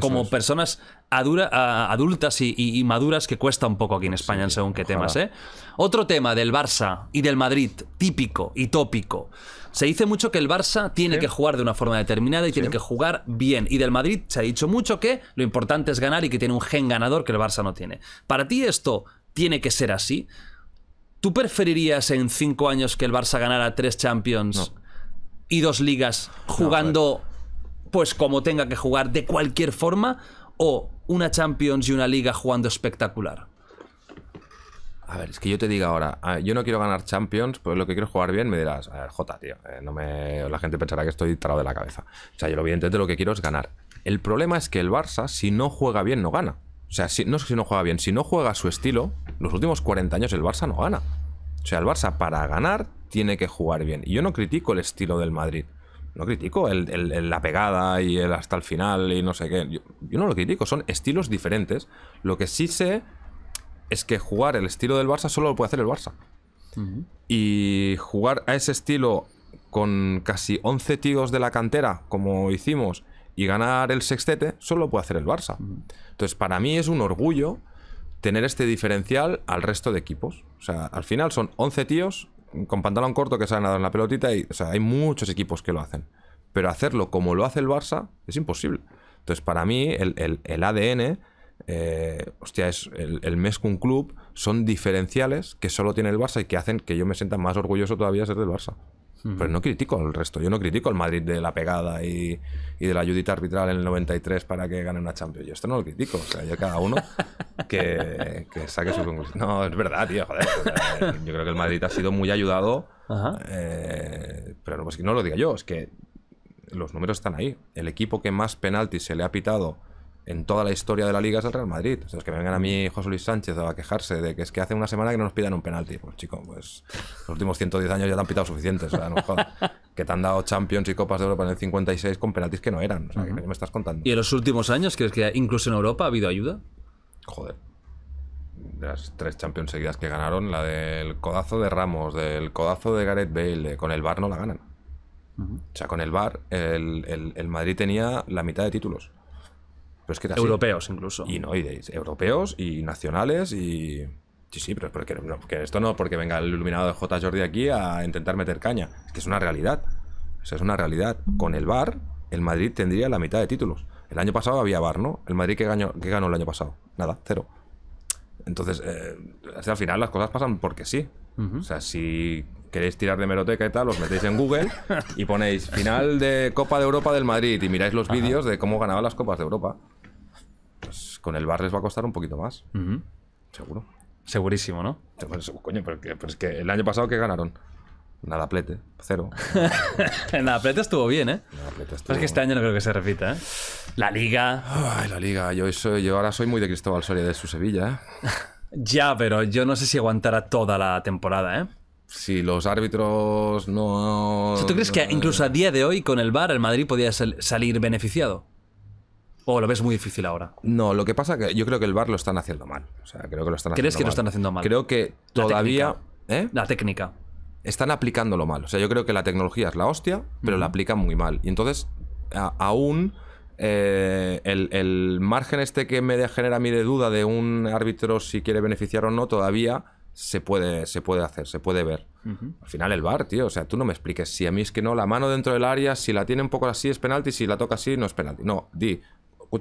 como personas adultas y, maduras que cuesta un poco aquí en España, según qué temas. ¿eh? Otro tema del Barça y del Madrid, típico y tópico. Se dice mucho que el Barça tiene que jugar de una forma determinada y tiene que jugar bien. Y del Madrid se ha dicho mucho que lo importante es ganar y que tiene un gen ganador que el Barça no tiene. Para ti esto tiene que ser así. ¿Tú preferirías en cinco años que el Barça ganara tres Champions y dos ligas jugando pues como tenga que jugar de cualquier forma o una Champions y una liga jugando espectacular? A ver, es que yo te diga ahora, ah, yo no quiero ganar Champions, pues lo que quiero es jugar bien, me dirás, a ver, Jota, tío, eh, no la gente pensará que estoy tarado de la cabeza. O sea, yo evidentemente lo que quiero es ganar. El problema es que el Barça, si no juega bien, no gana. O sea, no sé si no juega bien, si no juega su estilo, los últimos 40 años el Barça no gana. O sea, el Barça para ganar tiene que jugar bien. Y yo no critico el estilo del Madrid. No critico la pegada y el hasta el final y no sé qué. yo no lo critico, son estilos diferentes. Lo que sí sé es que jugar el estilo del Barça solo lo puede hacer el Barça. Y jugar a ese estilo con casi 11 tíos de la cantera, como hicimos, y ganar el sextete, solo lo puede hacer el Barça. Entonces, para mí es un orgullo tener este diferencial al resto de equipos. O sea, al final son 11 tíos con pantalón corto que han nadar en la pelotita y, o sea, hay muchos equipos que lo hacen. Pero hacerlo como lo hace el Barça es imposible. Entonces, para mí, el ADN eh, hostia, es el, el un Club, son diferenciales que solo tiene el Barça y que hacen que yo me sienta más orgulloso todavía de ser del Barça. Pero no critico el resto. Yo no critico el Madrid de la pegada y, de la ayudita arbitral en el 93 para que gane una Champions. Yo esto no lo critico. O sea, yo cada uno que, saque su conclusión, No, es verdad, tío. Joder. Yo creo que el Madrid ha sido muy ayudado. Eh, pero no, pues no lo diga yo. Es que los números están ahí. El equipo que más penaltis se le ha pitado en toda la historia de la liga es el Real Madrid. O sea, es que me vengan a mí mm. José Luis Sánchez a quejarse de que es que hace una semana que no nos pidan un penalti. Pues chico, pues los últimos 110 años ya te han pitado suficientes. O sea, Que te han dado Champions y Copas de Europa en el 56 con penaltis que no eran. O sea, me estás contando. ¿Y en los últimos años crees que incluso en Europa ha habido ayuda? Joder. De las tres Champions seguidas que ganaron, la del codazo de Ramos, del codazo de Gareth Bale, con el VAR no la ganan. O sea, con el VAR, el, el Madrid tenía la mitad de títulos europeos incluso. Y no, y europeos y nacionales y... Sí, sí, pero, es porque no, esto no porque venga el iluminado de J. Jordi aquí a intentar meter caña. Es que es una realidad. es una realidad. Con el bar el Madrid tendría la mitad de títulos. El año pasado había bar ¿no? El Madrid que ganó, que ganó el año pasado. Nada, cero. Entonces, eh, al final las cosas pasan porque sí. O sea, si queréis tirar de meroteca y tal, os metéis en Google y ponéis final de Copa de Europa del Madrid y miráis los vídeos de cómo ganaba las Copas de Europa pues con el bar les va a costar un poquito más. Seguro. Segurísimo, ¿no? Pues, coño, pero, es pues, que el año pasado que ganaron. Nada plete, cero. Nada plete estuvo bien, ¿eh? es que este año no creo que se repita, ¿eh? La liga. Ay, la liga. Yo, yo ahora soy muy de Cristóbal Soria de su Sevilla, ¿eh? ya, pero yo no sé si aguantará toda la temporada, ¿eh? si los árbitros no... ¿Tú crees que incluso a día de hoy con el Bar el Madrid podía salir beneficiado? ¿O oh, lo ves muy difícil ahora? No, lo que pasa es que yo creo que el bar lo están haciendo mal. O sea, creo que lo están ¿Crees que lo están haciendo mal? Creo que todavía. La técnica. ¿eh? La técnica. Están aplicándolo mal. O sea, yo creo que la tecnología es la hostia, pero la aplica muy mal. Y entonces, aún. Eh, el, margen este que me genera a mí de duda de un árbitro si quiere beneficiar o no, todavía se puede, se puede hacer, se puede ver. Al final el bar, tío, o sea, tú no me expliques si a mí es que no, la mano dentro del área, si la tiene un poco así es penalti, si la toca así no es penalti. No, di,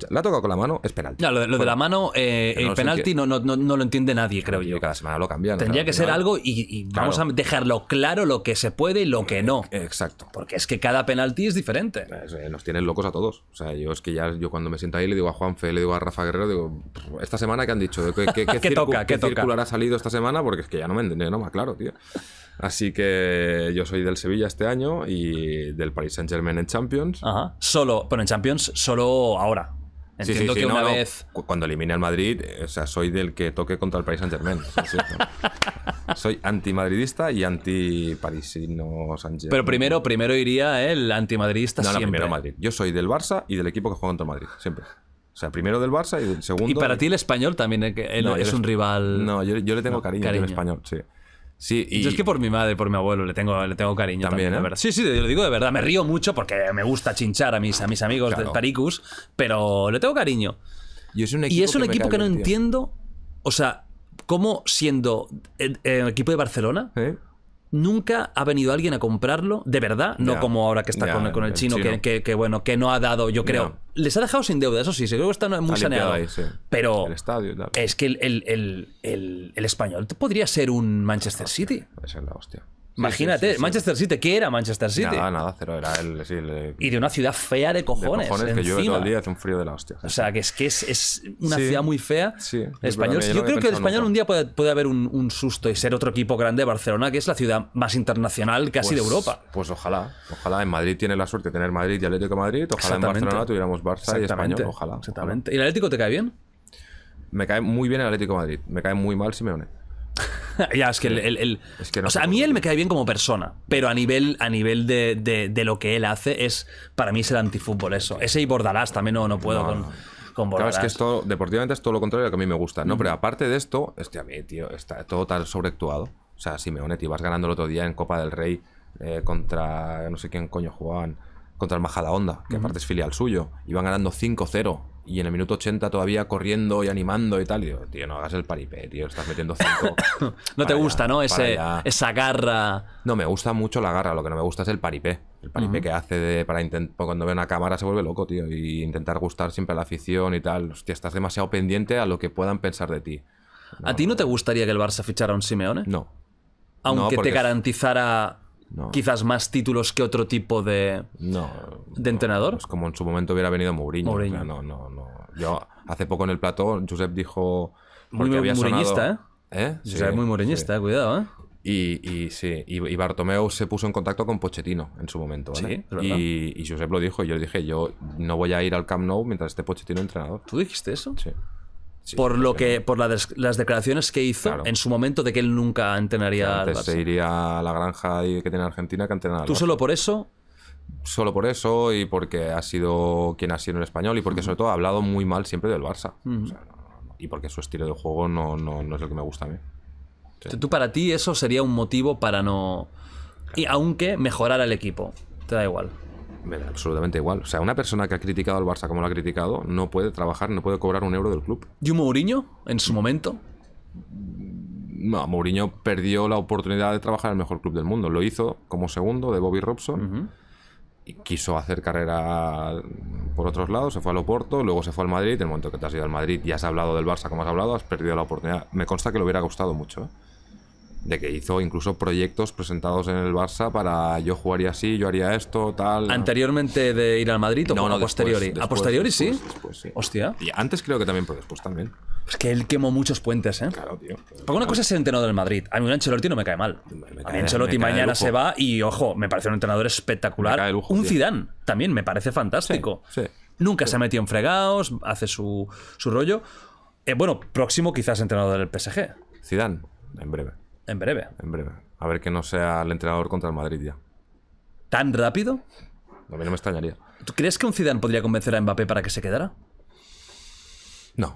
¿la ha tocado con la mano? Es penalti. lo, de, la mano, eh, el penalti no, no, no, lo entiende nadie, creo yo. Cada semana lo cambian. Tendría que ser algo y, vamos a dejarlo claro lo que se puede y lo que no. Exacto. Porque es que cada penalti es diferente. Eh, eh, nos tienen locos a todos. O sea, yo es que ya yo cuando me siento ahí le digo a Juanfe, le digo a Rafa Guerrero, digo, esta semana que han dicho, ¿qué, qué, qué, qué toca, qué circular ha salido esta semana? Porque es que ya no me entiende no más claro, tío. Así que yo soy del Sevilla este año y del Paris Saint Germain en Champions. Ajá. Solo, pero en Champions solo ahora una vez. Cuando elimine al Madrid, eh, o sea, soy del que toque contra el Paris Saint Germain. soy antimadridista y anti Saint Pero primero, primero iría el antimadridista no, siempre. primero Madrid. Yo soy del Barça y del equipo que juega contra el Madrid, siempre. O sea, primero del Barça y del segundo. Y para ti el español también eh, eh, es un rival. No, yo, le tengo cariño, cariño. al español, sí. Sí, Yo es que por mi madre, por mi abuelo, le tengo, le tengo cariño también, ¿eh? Sí, sí, lo digo de verdad. Me río mucho porque me gusta chinchar a mis, a mis amigos de Taricus, pero le tengo cariño. Y es un equipo, que, no entiendo, o sea, cómo siendo el, equipo de Barcelona... ¿Eh? nunca ha venido alguien a comprarlo, de verdad, no como ahora que está con, el, chino, Que, bueno, que no ha dado, yo creo. Les ha dejado sin deuda, eso sí, creo que está muy saneado. Pero es que el, español podría ser un Manchester City. la hostia. Imagínate, Manchester City, ¿qué era Manchester City? Nada, nada, cero, era el, Y de una ciudad fea de cojones. que todo el día, hace un frío de la hostia. O sea, que es que es, una ciudad muy fea. Sí. Español. Yo, creo que el español un día puede, haber un, susto y ser otro equipo grande de Barcelona, que es la ciudad más internacional casi de pues, Europa. Pues ojalá, ojalá. En Madrid tiene la suerte de tener Madrid y Atlético Madrid. Ojalá en Barcelona tuviéramos Barça y Español, ojalá. Exactamente. ¿Y el Atlético te cae bien? Me cae muy bien el Atlético Madrid. Me cae muy mal Simeone. ya, es que, el, o sea, a mí él me cae bien como persona, pero a nivel, a nivel de, de, lo que él hace es, para mí es el antifútbol eso. Ese y Bordalás también no, no puedo con... Claro, es que esto, deportivamente es todo lo contrario a lo que a mí me gusta, ¿no? Mm. Pero aparte de esto, este a mí, tío, está todo tan sobreactuado. O sea, Simeone, tío, vas ganando el otro día en Copa del Rey eh, contra, no sé quién coño jugaban, contra el onda que aparte es filial suyo. Iban ganando 5-0 y en el minuto 80 todavía corriendo y animando y tal. digo, tío, no hagas el paripé, tío, estás metiendo cinco. no te gusta, ¿no? Ese, esa garra. No, me gusta mucho la garra, lo que no me gusta es el paripé. El paripé que hace de, para intentar. Cuando ve una cámara se vuelve loco, tío, y intentar gustar siempre a la afición y tal. Hostia, estás demasiado pendiente a lo que puedan pensar de ti. ¿A ti no te gustaría que el Barça fichara a un Simeone? No. Aunque te garantizara Quizás más títulos que otro tipo de, entrenador. como en su momento hubiera venido Mourinho. no, no, no. Yo, hace poco en el plató, Josep dijo. Muy había ¿eh? ¿eh? Sí, muy mourinista, cuidado, ¿eh? Y, y sí, y, Bartomeu se puso en contacto con Pochettino en su momento. Sí, y, y Josep lo dijo. Y yo le dije: Yo no voy a ir al Camp Nou mientras esté Pochettino entrenador. ¿Tú dijiste eso? Sí por lo que por las declaraciones que hizo en su momento de que él nunca entrenaría Barça. se iría a la granja que tiene Argentina que entrenar. ¿Tú solo por eso? Solo por eso y porque ha sido quien ha sido en español y porque sobre todo ha hablado muy mal siempre del Barça. Y porque su estilo de juego no, es lo que me gusta a mí. Tú para ti eso sería un motivo para no... Y aunque mejorara el equipo, te da igual me da absolutamente igual. O sea, una persona que ha criticado al Barça como lo ha criticado no puede trabajar, no puede cobrar un euro del club. ¿Y un Mourinho en su momento? No, Mourinho perdió la oportunidad de trabajar en el mejor club del mundo. Lo hizo como segundo de Bobby Robson. y quiso hacer carrera por otros lados, se fue al Oporto, luego se fue al Madrid. En el momento que te has ido al Madrid y has hablado del Barça como has hablado, has perdido la oportunidad. Me consta que le hubiera gustado mucho. ¿eh? de que hizo incluso proyectos presentados en el Barça para yo jugaría así, yo haría esto, tal. ¿Anteriormente de ir al Madrid o no, a posteriori? a posteriori sí. Hostia. Y antes creo que también, pero pues, después también. Es que él quemó muchos puentes, ¿eh? Claro, tío. Porque una cosa es el entrenador del Madrid. A mí un Ancelotti no me cae mal. Ancelotti mañana se va y, ojo, me parece un entrenador espectacular. un Zidane también me parece fantástico. Nunca se ha metido en fregados, hace su, su rollo. Eh, bueno, próximo quizás entrenador del PSG. Zidane, en breve. En breve. En breve. A ver que no sea el entrenador contra el Madrid ya. ¿Tan rápido? A mí no me extrañaría. ¿Tú crees que un Zidane podría convencer a Mbappé para que se quedara? No.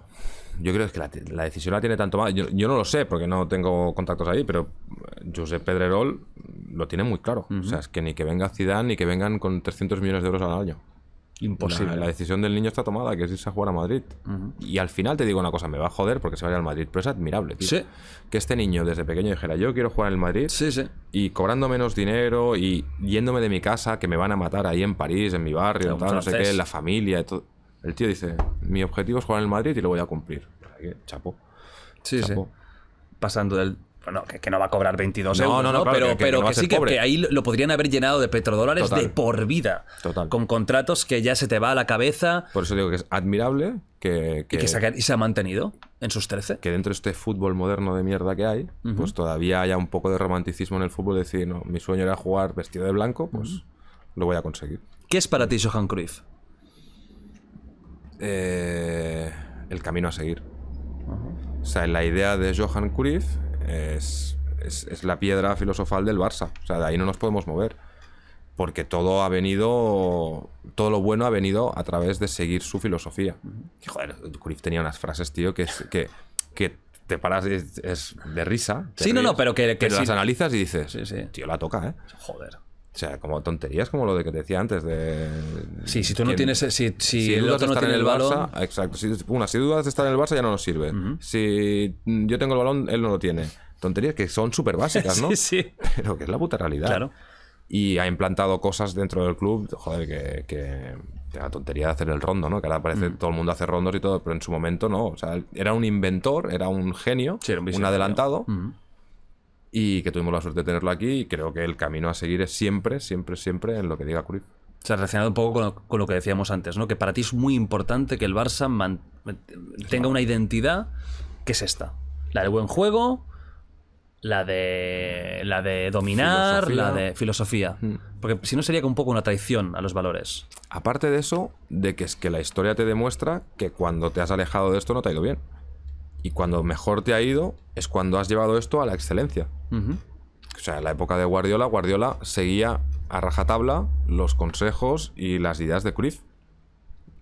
Yo creo que la, decisión la tiene tanto más. Yo, no lo sé porque no tengo contactos ahí, pero eh, Josep Pedrerol lo tiene muy claro. O sea, es que ni que venga Zidane ni que vengan con 300 millones de euros al año imposible. La, decisión del niño está tomada, que es irse a jugar a Madrid. Y al final te digo una cosa, me va a joder porque se ir al Madrid, pero es admirable, Que este niño desde pequeño dijera, yo quiero jugar en Madrid. Y cobrando menos dinero y yéndome de mi casa, que me van a matar ahí en París, en mi barrio, no sé qué, la familia y todo. El tío dice, mi objetivo es jugar en Madrid y lo voy a cumplir. Chapo. Sí, sí. Pasando del bueno, pues que, no va a cobrar 22 euros. No, no, no, pero, que, sí que, ahí lo podrían haber llenado de petrodólares de por vida. Total. Con contratos que ya se te va a la cabeza. Por eso digo que es admirable que. y, que se, ha mantenido en sus 13. Que dentro de este fútbol moderno de mierda que hay, pues todavía haya un poco de romanticismo en el fútbol. decir, no, mi sueño era jugar vestido de blanco, pues lo voy a conseguir. ¿Qué es para ti Johan Cruyff? Eh, el camino a seguir. O sea, la idea de Johan Cruyff es, es, la piedra filosofal del Barça. O sea, de ahí no nos podemos mover. Porque todo ha venido. Todo lo bueno ha venido a través de seguir su filosofía. joder, Cruyff tenía unas frases, tío, que, que, que te paras es, de risa. Sí, no, no, pero que, que las analizas y dices, tío, la toca, ¿eh? Joder. O sea, como tonterías como lo de que te decía antes de... Sí, si tú no tienes... Si, si, el otro no tiene el balón... Barça, exacto. Si, una, si dudas de estar en el Barça ya no nos sirve. Si yo tengo el balón, él no lo tiene. Tonterías que son súper básicas, ¿no? sí, sí. Pero que es la puta realidad. Claro. Y ha implantado cosas dentro del club, joder, que... que la tontería de hacer el rondo, ¿no? Que ahora parece que mm. todo el mundo hace rondos y todo, pero en su momento no. O sea, era un inventor, era un genio, sí, era un, adelantado y que tuvimos la suerte de tenerlo aquí y creo que el camino a seguir es siempre, siempre, siempre en lo que diga Cruyff. Se ha relacionado un poco con lo, que decíamos antes, ¿no? Que para ti es muy importante que el Barça tenga una identidad que es esta. La de buen juego, la de la de dominar, la de filosofía. Mm. Porque si no sería un poco una traición a los valores. Aparte de eso, de que es que la historia te demuestra que cuando te has alejado de esto no te ha ido bien. Y cuando mejor te ha ido es cuando has llevado esto a la excelencia. O sea, en la época de Guardiola, Guardiola seguía a rajatabla los consejos y las ideas de Cruyff.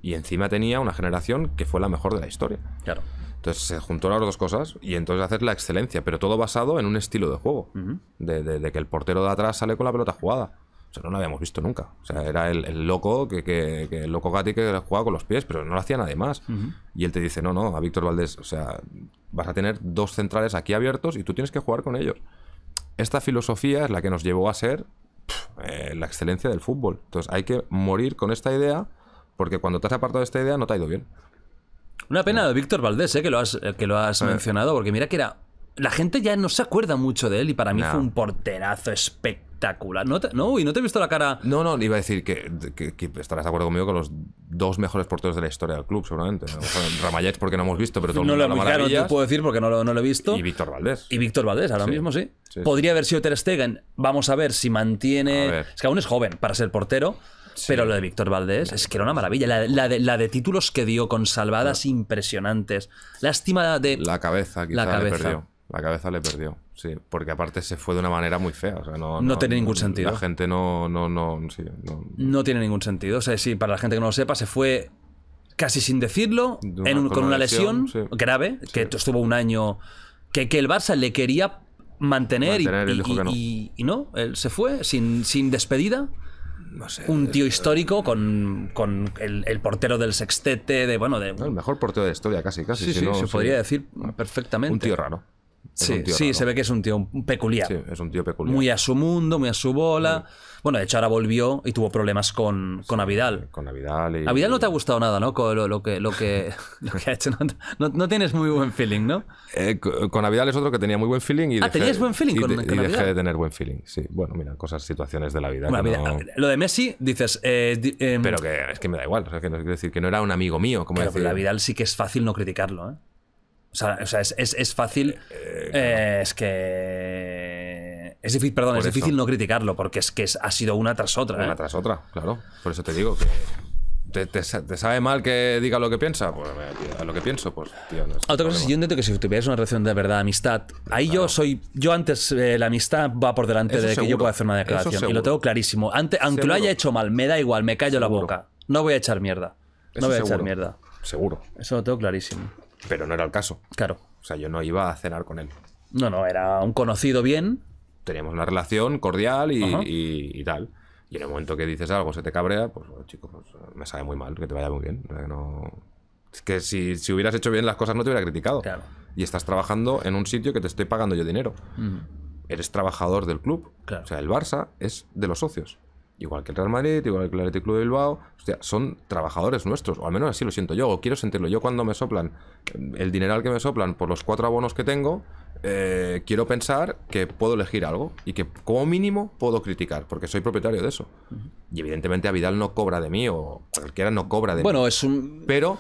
Y encima tenía una generación que fue la mejor de la historia. Claro. Entonces se juntó las dos cosas y entonces haces la excelencia, pero todo basado en un estilo de juego. de, que el portero de atrás sale con la pelota jugada. O sea, no lo habíamos visto nunca. O sea, era el, loco que, que, el loco Gatti que jugaba con los pies, pero no lo hacía nada más. Y él te dice, no, no, a Víctor Valdés, o sea, vas a tener dos centrales aquí abiertos y tú tienes que jugar con ellos. Esta filosofía es la que nos llevó a ser eh, la excelencia del fútbol. Entonces hay que morir con esta idea, porque cuando te has apartado de esta idea no te ha ido bien. Una pena de Víctor Valdés, eh, que lo has, eh, que lo has mencionado, porque mira que era. La gente ya no se acuerda mucho de él y para mí fue un porterazo espectacular espectacular. No, no, y no te he visto la cara. No, no, iba a decir que, estarás de acuerdo conmigo con los dos mejores porteros de la historia del club, seguramente. Ramallets porque no hemos visto, pero todo lo, claro, puedo decir porque no lo, he visto. Y Víctor Valdés. Y Víctor Valdés, ahora mismo sí. Podría haber sido Ter Stegen. Vamos a ver si mantiene. Es que aún es joven para ser portero. Pero lo de Víctor Valdés es que era una maravilla. La, de, títulos que dio con salvadas impresionantes. Lástima de. La cabeza, la perdió. La cabeza le perdió. Sí, porque aparte se fue de una manera muy fea. no, no, tiene ningún sentido. La gente no. No, no, no, tiene ningún sentido. O sea, sí, para la gente que no lo sepa, se fue casi sin decirlo, con, una lesión, grave, que estuvo un año. Que, el Barça le quería mantener, y, y, no. él se fue sin, sin despedida. un tío histórico con, el, portero del sextete, de bueno, El mejor portero de historia, casi, casi. se podría decir ah, perfectamente. Un tío raro. Sí, se ve que es un tío peculiar. Sí, es un tío peculiar. Muy a su mundo, muy a su bola. Bueno, de hecho ahora volvió y tuvo problemas con, con Avidal. Con Avidal no te ha gustado nada, ¿no? lo, que, lo, que, lo que ha hecho. No, tienes muy buen feeling, ¿no? Eh, con Avidal es otro que tenía muy buen feeling y... Ah, tenías buen feeling con, y dejé de tener buen feeling, sí. Bueno, mira, cosas, situaciones de la vida. Lo de Messi, dices... Eh, em, pero que es que me da igual, o sea, que no, quiero decir que no era un amigo mío, como Avidal sí que es fácil no criticarlo, ¿eh? O sea, o sea es, es, es, fácil. Eh, eh, eh, es que. Es difícil, perdón, es difícil no criticarlo, porque es que ha sido una tras otra. Una tras otra, claro. Por eso te digo que. ¿Te, sabe mal que diga lo que piensa? Pues a lo que pienso, pues tío. No Otra cosa es yo intento que si tuvieras una relación de verdad, amistad, ahí yo soy. Yo antes, la amistad va por delante de que yo pueda hacer una declaración. Y lo tengo clarísimo. Antes, aunque lo haya hecho mal, me da igual, me callo la boca. No voy a echar mierda. No voy a echar mierda. Seguro. Eso lo tengo clarísimo. Pero no era el caso. Claro. O sea, yo no iba a cenar con él. No, no, era un conocido bien. Teníamos una relación cordial y, y, tal. Y en el momento que dices algo, se te cabrea, pues oh, chicos, pues, me sabe muy mal, que te vaya muy bien. Es que si, hubieras hecho bien las cosas no te hubiera criticado. Claro. Y estás trabajando en un sitio que te estoy pagando yo dinero. Eres trabajador del club. Claro. O sea, el Barça es de los socios igual que el Real Madrid, igual que el Atlético Club de Bilbao, sea son trabajadores nuestros, o al menos así lo siento yo, o quiero sentirlo yo cuando me soplan el dineral que me soplan por los cuatro abonos que tengo, eh, quiero pensar que puedo elegir algo y que como mínimo puedo criticar, porque soy propietario de eso. Y evidentemente a Vidal no cobra de mí, o cualquiera no cobra de bueno, mí. es un... Pero...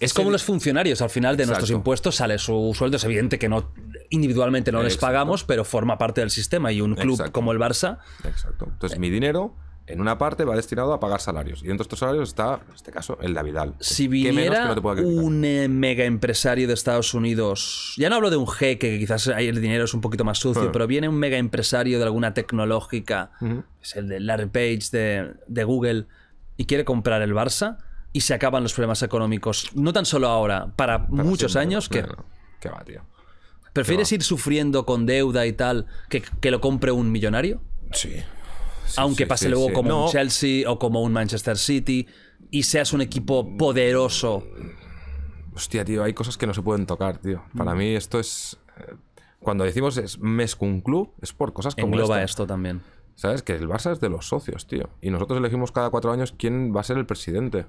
Es como los funcionarios, al final de nuestros impuestos sale su sueldo. Es evidente que no individualmente no les pagamos, pero forma parte del sistema. Y un club como el Barça. Exacto. Entonces, eh, mi dinero en una parte va destinado a pagar salarios. Y dentro de estos salarios está, en este caso, el Vidal. Si viniera un eh, mega empresario de Estados Unidos, ya no hablo de un jeque, que quizás ahí el dinero es un poquito más sucio, pero viene un mega empresario de alguna tecnológica, es el de Larry Page de, Google, y quiere comprar el Barça, y se acaban los problemas económicos, no tan solo ahora, para muchos años, que... Qué va, tío. ¿Prefieres ir sufriendo con deuda y tal que lo compre un millonario? Sí, aunque pase luego como un Chelsea o como un Manchester City y seas un equipo poderoso. Hostia, tío, hay cosas que no se pueden tocar, tío. Para mí esto es... Eh, cuando decimos es un club, es por cosas como Engloba va esto también. ¿Sabes? Que el Barça es de los socios, tío. Y nosotros elegimos cada cuatro años quién va a ser el presidente.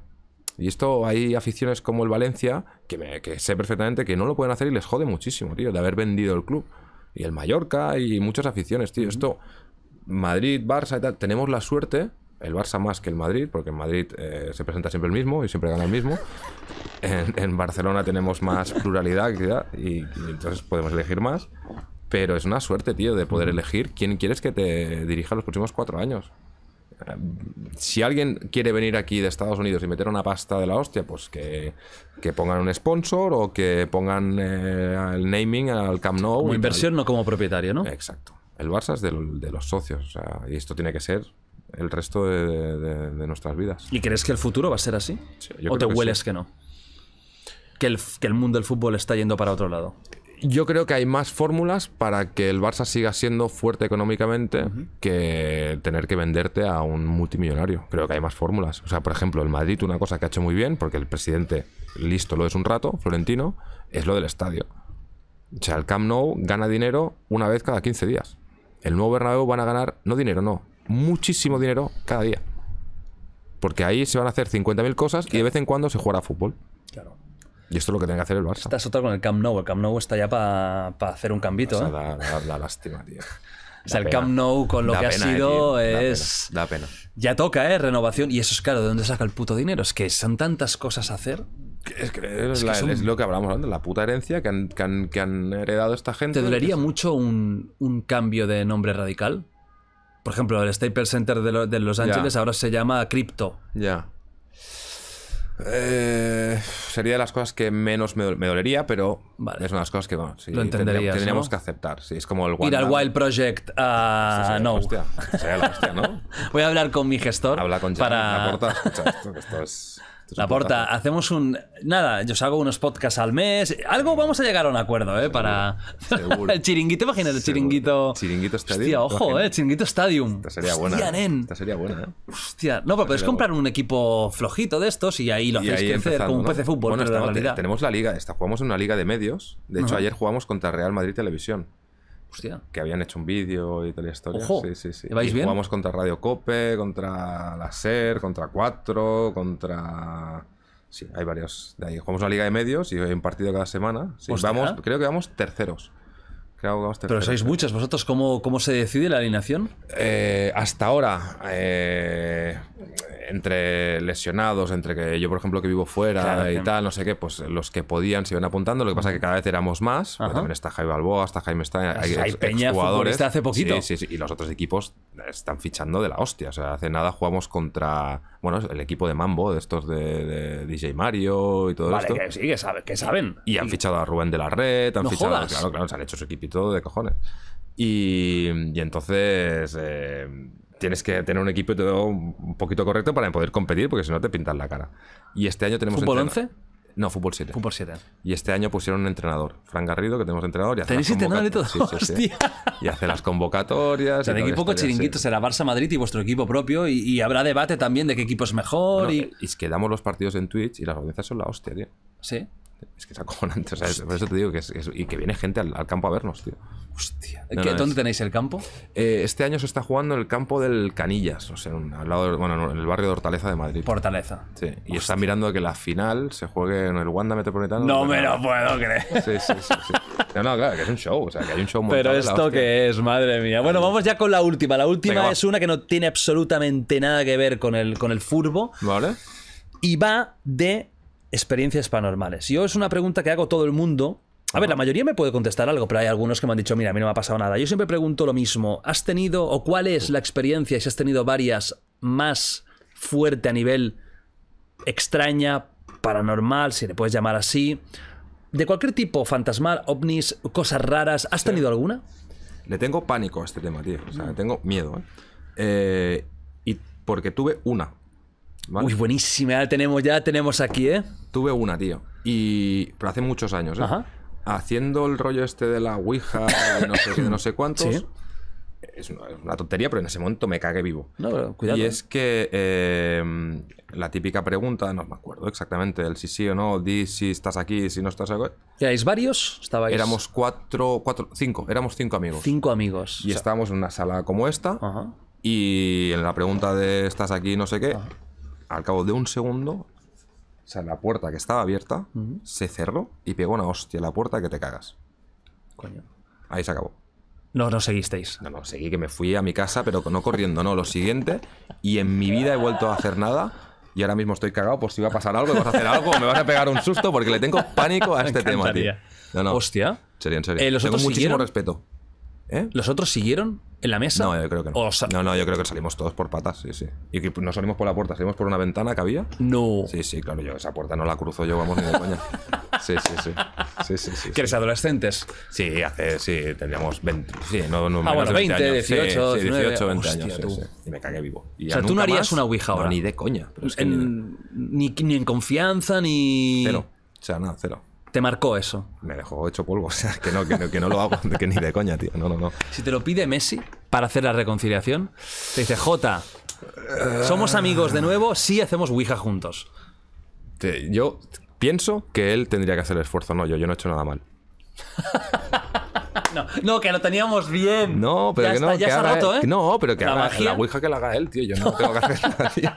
Y esto hay aficiones como el Valencia, que, sé perfectamente que no lo pueden hacer y les jode muchísimo, tío, de haber vendido el club. Y el Mallorca y muchas aficiones, tío. Esto Madrid, Barça y tal, tenemos la suerte, el Barça más que el Madrid, porque en Madrid eh, se presenta siempre el mismo y siempre gana el mismo. En, Barcelona tenemos más pluralidad y, entonces podemos elegir más. Pero es una suerte, tío, de poder elegir quién quieres que te dirija los próximos cuatro años. Eh, si alguien quiere venir aquí de Estados Unidos y meter una pasta de la hostia, pues que, pongan un sponsor o que pongan eh, el naming al Camp Nou. Como inversión, no como propietario, ¿no? Exacto el Barça es de, los socios, o sea, y esto tiene que ser el resto de, nuestras vidas. ¿Y crees que el futuro va a ser así? ¿O te hueles que no? Que el, mundo del fútbol está yendo para otro lado. Yo creo que hay más fórmulas para que el Barça siga siendo fuerte económicamente que tener que venderte a un multimillonario. Creo que hay más fórmulas. O sea, por ejemplo, el Madrid, una cosa que ha hecho muy bien, porque el presidente listo lo es un rato, Florentino, es lo del estadio. O sea, el Camp Nou gana dinero una vez cada 15 días el nuevo Bernabéu van a ganar, no dinero, no, muchísimo dinero cada día. Porque ahí se van a hacer 50.000 cosas y de vez en cuando se jugará fútbol. Claro. Y esto es lo que tiene que hacer el Barça. Estás otra con el Camp Nou. El Camp Nou está ya para hacer un cambito. ¿eh? lástima, tío. o sea, el Camp Nou con lo que ha eh, sido es. Da pena. Ya toca, ¿eh? Renovación. Y eso es claro, ¿de dónde saca el puto dinero? Es que son tantas cosas a hacer. Es, lo que hablamos antes, la puta herencia que han, heredado esta gente. ¿Te dolería mucho un, cambio de nombre radical? Por ejemplo, el Staples Center de, Los Ángeles ahora se llama Crypto. Ya. Eh, sería de las cosas que menos me, dolería, pero es una de las cosas que bueno, sí, tendríamos que aceptar. si es como el Ir al Wild Project a. no. la hostia, ¿no? Voy a hablar con mi gestor. Habla con para... esto la porta, hacemos un. Nada, yo os hago unos podcasts al mes. Algo vamos a llegar a un acuerdo, ¿eh? para. el chiringuito, imagínate, el chiringuito. Chiringuito Stadium. Hostia, ojo, ¿eh? Chiringuito Stadium. Esta sería buena. ¿eh? Nen. Esta sería buena, ¿eh? Hostia. No, pero puedes comprar un equipo flojito de estos y ahí lo hacéis como un pez de fútbol. la tenemos la liga, esta, jugamos en una liga de medios. De hecho, ayer jugamos contra Real Madrid Televisión. Que habían hecho un vídeo y tal historia. Sí, sí, sí. ¿Vais bien? Jugamos contra Radio Cope, contra la SER, contra Cuatro contra. Sí, hay varios. De jugamos la Liga de Medios y hay un partido cada semana. vamos, creo que vamos terceros. Pero sois muchos. ¿Vosotros cómo, cómo se decide la alineación? Eh, hasta ahora. Eh, entre lesionados, entre que yo, por ejemplo, que vivo fuera y tal, no sé qué, pues los que podían se iban apuntando. Lo que pasa es que cada vez éramos más. también está Jaime Balboa, está Jaime está Hay, hay Peña hace poquito. Sí, sí, sí. Y los otros equipos están fichando de la hostia. O sea, hace nada jugamos contra, bueno, el equipo de Mambo, de estos de, DJ Mario y todo vale, Que sí, que, que saben. Y han fichado a Rubén de la Red, han no fichado. Claro, claro, se han hecho su equipo y todo, de cojones. Y, entonces. Eh, tienes que tener un equipo todo un poquito correcto para poder competir, porque si no te pintan la cara. Y este año tenemos... ¿Fútbol 11? No, fútbol 7. Fútbol 7. Y este año pusieron un entrenador, Fran Garrido, que tenemos entrenador. Y hace ¿Tenéis entrenador y Y hace las convocatorias. el equipo equipo chiringuito será Barça Madrid y vuestro equipo propio. Y, habrá debate también de qué equipo es mejor. y... y es damos los partidos en Twitch y las audiencias son la hostia, tío. Sí. Es que es acojonante, o sea, por eso te digo que y que viene gente al, campo a vernos, tío. Hostia. ¿Dónde tenéis el campo? Eh, este año se está jugando en el campo del Canillas, o sea, al lado bueno, en el barrio de Hortaleza de Madrid. Hortaleza. Sí, y está mirando que la final se juegue en el Wanda Metropolitano. No me lo puedo creer. Sí, sí, sí, No, claro, que es un show, o sea, que hay un show muy Pero esto que es, madre mía. Bueno, vamos ya con la última. La última es una que no tiene absolutamente nada que ver con el, con el furbo. Vale. Y va de experiencias paranormales. Yo es una pregunta que hago todo el mundo. A ver, la mayoría me puede contestar algo, pero hay algunos que me han dicho, mira, a mí no me ha pasado nada. Yo siempre pregunto lo mismo. ¿Has tenido o cuál es la experiencia, si has tenido varias, más fuerte a nivel extraña, paranormal, si le puedes llamar así? De cualquier tipo, fantasmal, ovnis, cosas raras, ¿has tenido alguna? Le tengo pánico a este tema, tío. O sea, le tengo miedo. ¿eh? Eh, y porque tuve una Uy, buenísima, ya tenemos, ya tenemos aquí, ¿eh? Tuve una, tío. Y. Pero hace muchos años, ¿eh? Haciendo el rollo este de la Ouija, no sé, no sé cuántos. ¿Sí? Es una, tontería, pero en ese momento me cagué vivo. No, cuidado. Y ¿eh? es que eh, la típica pregunta, no me acuerdo exactamente, el si sí o no, di si estás aquí, si no estás aquí. ¿Erais varios? Estabais... Éramos cuatro, cuatro, cinco, éramos cinco amigos. Cinco amigos. Y estábamos en una sala como esta. Y en la pregunta de estás aquí, no sé qué, al cabo de un segundo, o sea, la puerta que estaba abierta se cerró y pegó una hostia la puerta que te cagas. Coño. Ahí se acabó. No, no seguisteis. No, no, seguí que me fui a mi casa, pero no corriendo, no. Lo siguiente, y en mi vida he vuelto a hacer nada. Y ahora mismo estoy cagado por si va a pasar algo, me vas a hacer algo, me vas a pegar un susto, porque le tengo pánico a este tema, tío. Hostia. Sería, en serio. Con eh, tengo muchísimo respeto. ¿Eh? ¿Los otros siguieron en la mesa? No, yo creo que no. no, no, yo creo que salimos todos por patas, sí, sí. Y que no salimos por la puerta, salimos por una ventana que había. No. Sí, sí, claro, yo esa puerta no la cruzo yo, vamos, ni de coña. Sí, sí, sí. sí, sí, sí ¿Que eres adolescentes? Sí, hace, sí, teníamos 20, sí, no, no, ah, bueno, 20, años. 18, 19, 18, 20 años. Y me cagué vivo. o sea, tú no harías una ouija ahora. ni de coña. ni, ni, ni en confianza, ni... Cero. O sea, nada, cero. Te marcó eso. Me dejó hecho polvo, o sea, que no, que no, lo hago, que ni de coña, tío. No, no, no. Si te lo pide Messi para hacer la reconciliación, te dice, Jota, somos amigos de nuevo, sí hacemos Ouija juntos. Yo pienso que él tendría que hacer el esfuerzo, no yo, yo no he hecho nada mal. No, no, que lo teníamos bien. No, pero que no, ya se ha roto, ¿eh? No, pero que La la ouija que la haga él, tío. Yo no tengo que hacer nada, tío.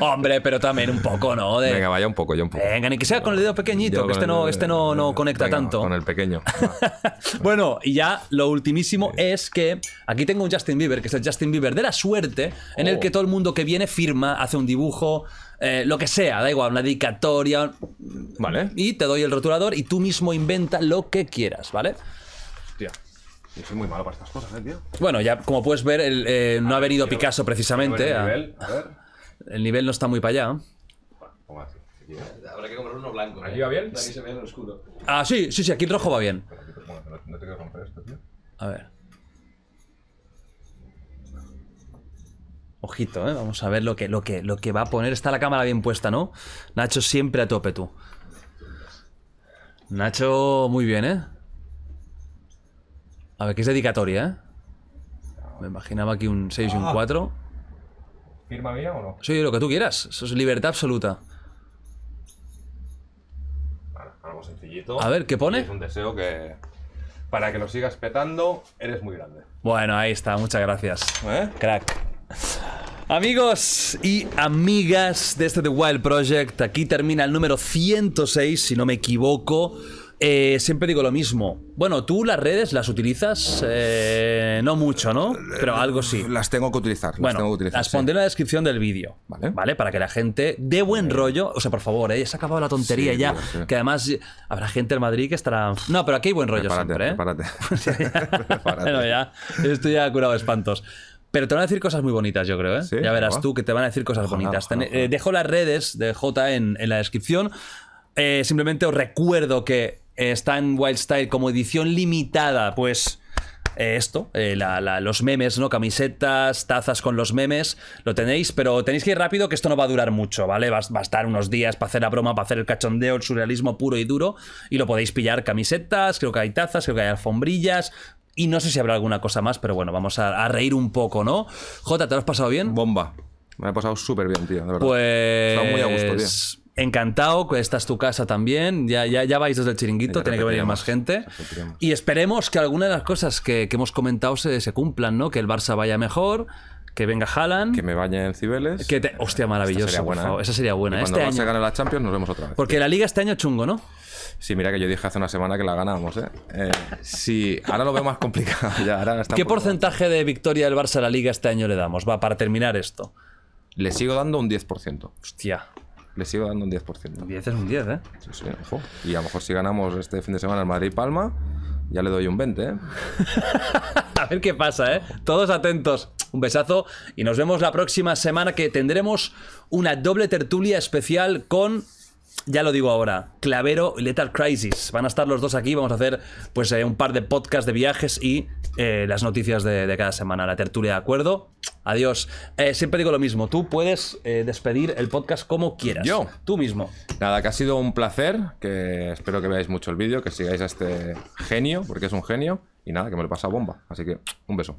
Hombre, pero también un poco, ¿no? Venga, vaya un poco, yo un poco. Venga, ni que sea con el dedo pequeñito, que este no, este no, no conecta tanto. Con el pequeño. bueno, y ya lo ultimísimo es que aquí tengo un Justin Bieber, que es el Justin Bieber de la suerte, en el oh. que todo el mundo que viene firma, hace un dibujo, eh, lo que sea, da igual, una dedicatoria. Vale. Y te doy el rotulador y tú mismo inventa lo que quieras, ¿vale? Hostia. Yo soy muy malo para estas cosas, ¿eh, tío? Bueno, ya como puedes ver, eh, no ha venido Picasso precisamente. A A ver. El nivel no está muy para allá. Habrá que comprar uno blanco. ¿Aquí ¿eh? va bien? oscuro. Ah, sí, sí, sí, aquí el rojo va bien. A ver. Ojito, ¿eh? Vamos a ver lo que, lo, que, lo que va a poner. Está la cámara bien puesta, ¿no? Nacho siempre a tope, tú. Nacho, muy bien, ¿eh? A ver, que es dedicatoria, ¿eh? Me imaginaba aquí un 6 y un 4. Ah. ¿Firma mía o no? Sí, lo que tú quieras. Eso es libertad absoluta. algo sencillito. A ver, ¿qué pone? Es un deseo que. Para que lo sigas petando, eres muy grande. Bueno, ahí está, muchas gracias. ¿Eh? Crack. Amigos y amigas de este The Wild Project, aquí termina el número 106, si no me equivoco. Eh, siempre digo lo mismo. Bueno, tú las redes las utilizas eh, no mucho, ¿no? Pero eh, algo sí. Las tengo que utilizar. Las tengo las pondré en la descripción del vídeo. Vale. Para que la gente dé buen rollo. O sea, por favor, se ha acabado la tontería ya. Que además habrá gente en Madrid que estará. No, pero aquí hay buen rollo siempre, ¿eh? Prepárate. bueno, ya. Esto ya ha curado espantos. Pero te van a decir cosas muy bonitas, yo creo, ya verás tú que te van a decir cosas bonitas. dejo las redes de J en, en la descripción eh, simplemente os recuerdo que eh, está en Wildstyle como edición limitada, pues... Eh, esto, los memes, ¿no? Camisetas, tazas con los memes, lo tenéis, pero tenéis que ir rápido que esto no va a durar mucho, ¿vale? Va, a estar unos días para hacer la broma, para hacer el cachondeo, el surrealismo puro y duro, y lo podéis pillar camisetas, creo que hay tazas, creo que hay alfombrillas. Y no sé si habrá alguna cosa más, pero bueno, vamos a, reír un poco, ¿no? Jota, ¿te lo has pasado bien? Bomba. Me lo he pasado súper bien, tío, de verdad. Pues... muy a gusto, tío. Encantado, esta es tu casa también. Ya, ya, vais desde el chiringuito, tiene que venir más gente. Y esperemos que alguna de las cosas que, hemos comentado se, cumplan, ¿no? Que el Barça vaya mejor, que venga Haaland. Que me vaya en Cibeles. Que Hostia, maravilloso. ¿eh? Esa sería buena. cuando este Barça año... gane la Champions, nos vemos otra vez. Porque la Liga este año chungo, ¿no? Sí, mira que yo dije hace una semana que la ganamos, ¿eh? eh sí, ahora lo veo más complicado. ¿Qué porcentaje de victoria del Barça a la Liga este año le damos? Va, para terminar esto. Le sigo dando un 10%. Hostia le sigo dando un 10%. 10 es un 10, ¿eh? Sí, sí, ojo. Y a lo mejor si ganamos este fin de semana el Madrid-Palma, ya le doy un 20, ¿eh? a ver qué pasa, ¿eh? Todos atentos. Un besazo y nos vemos la próxima semana que tendremos una doble tertulia especial con ya lo digo ahora, Clavero y Lethal Crisis. Van a estar los dos aquí, vamos a hacer pues eh, un par de podcasts de viajes y eh, las noticias de, cada semana, la tertulia, ¿de acuerdo? Adiós. Eh, siempre digo lo mismo, tú puedes despedir el podcast como quieras. Yo. Tú mismo. Nada, que ha sido un placer, que espero que veáis mucho el vídeo, que sigáis a este genio, porque es un genio, y nada, que me lo pasa bomba. Así que un beso.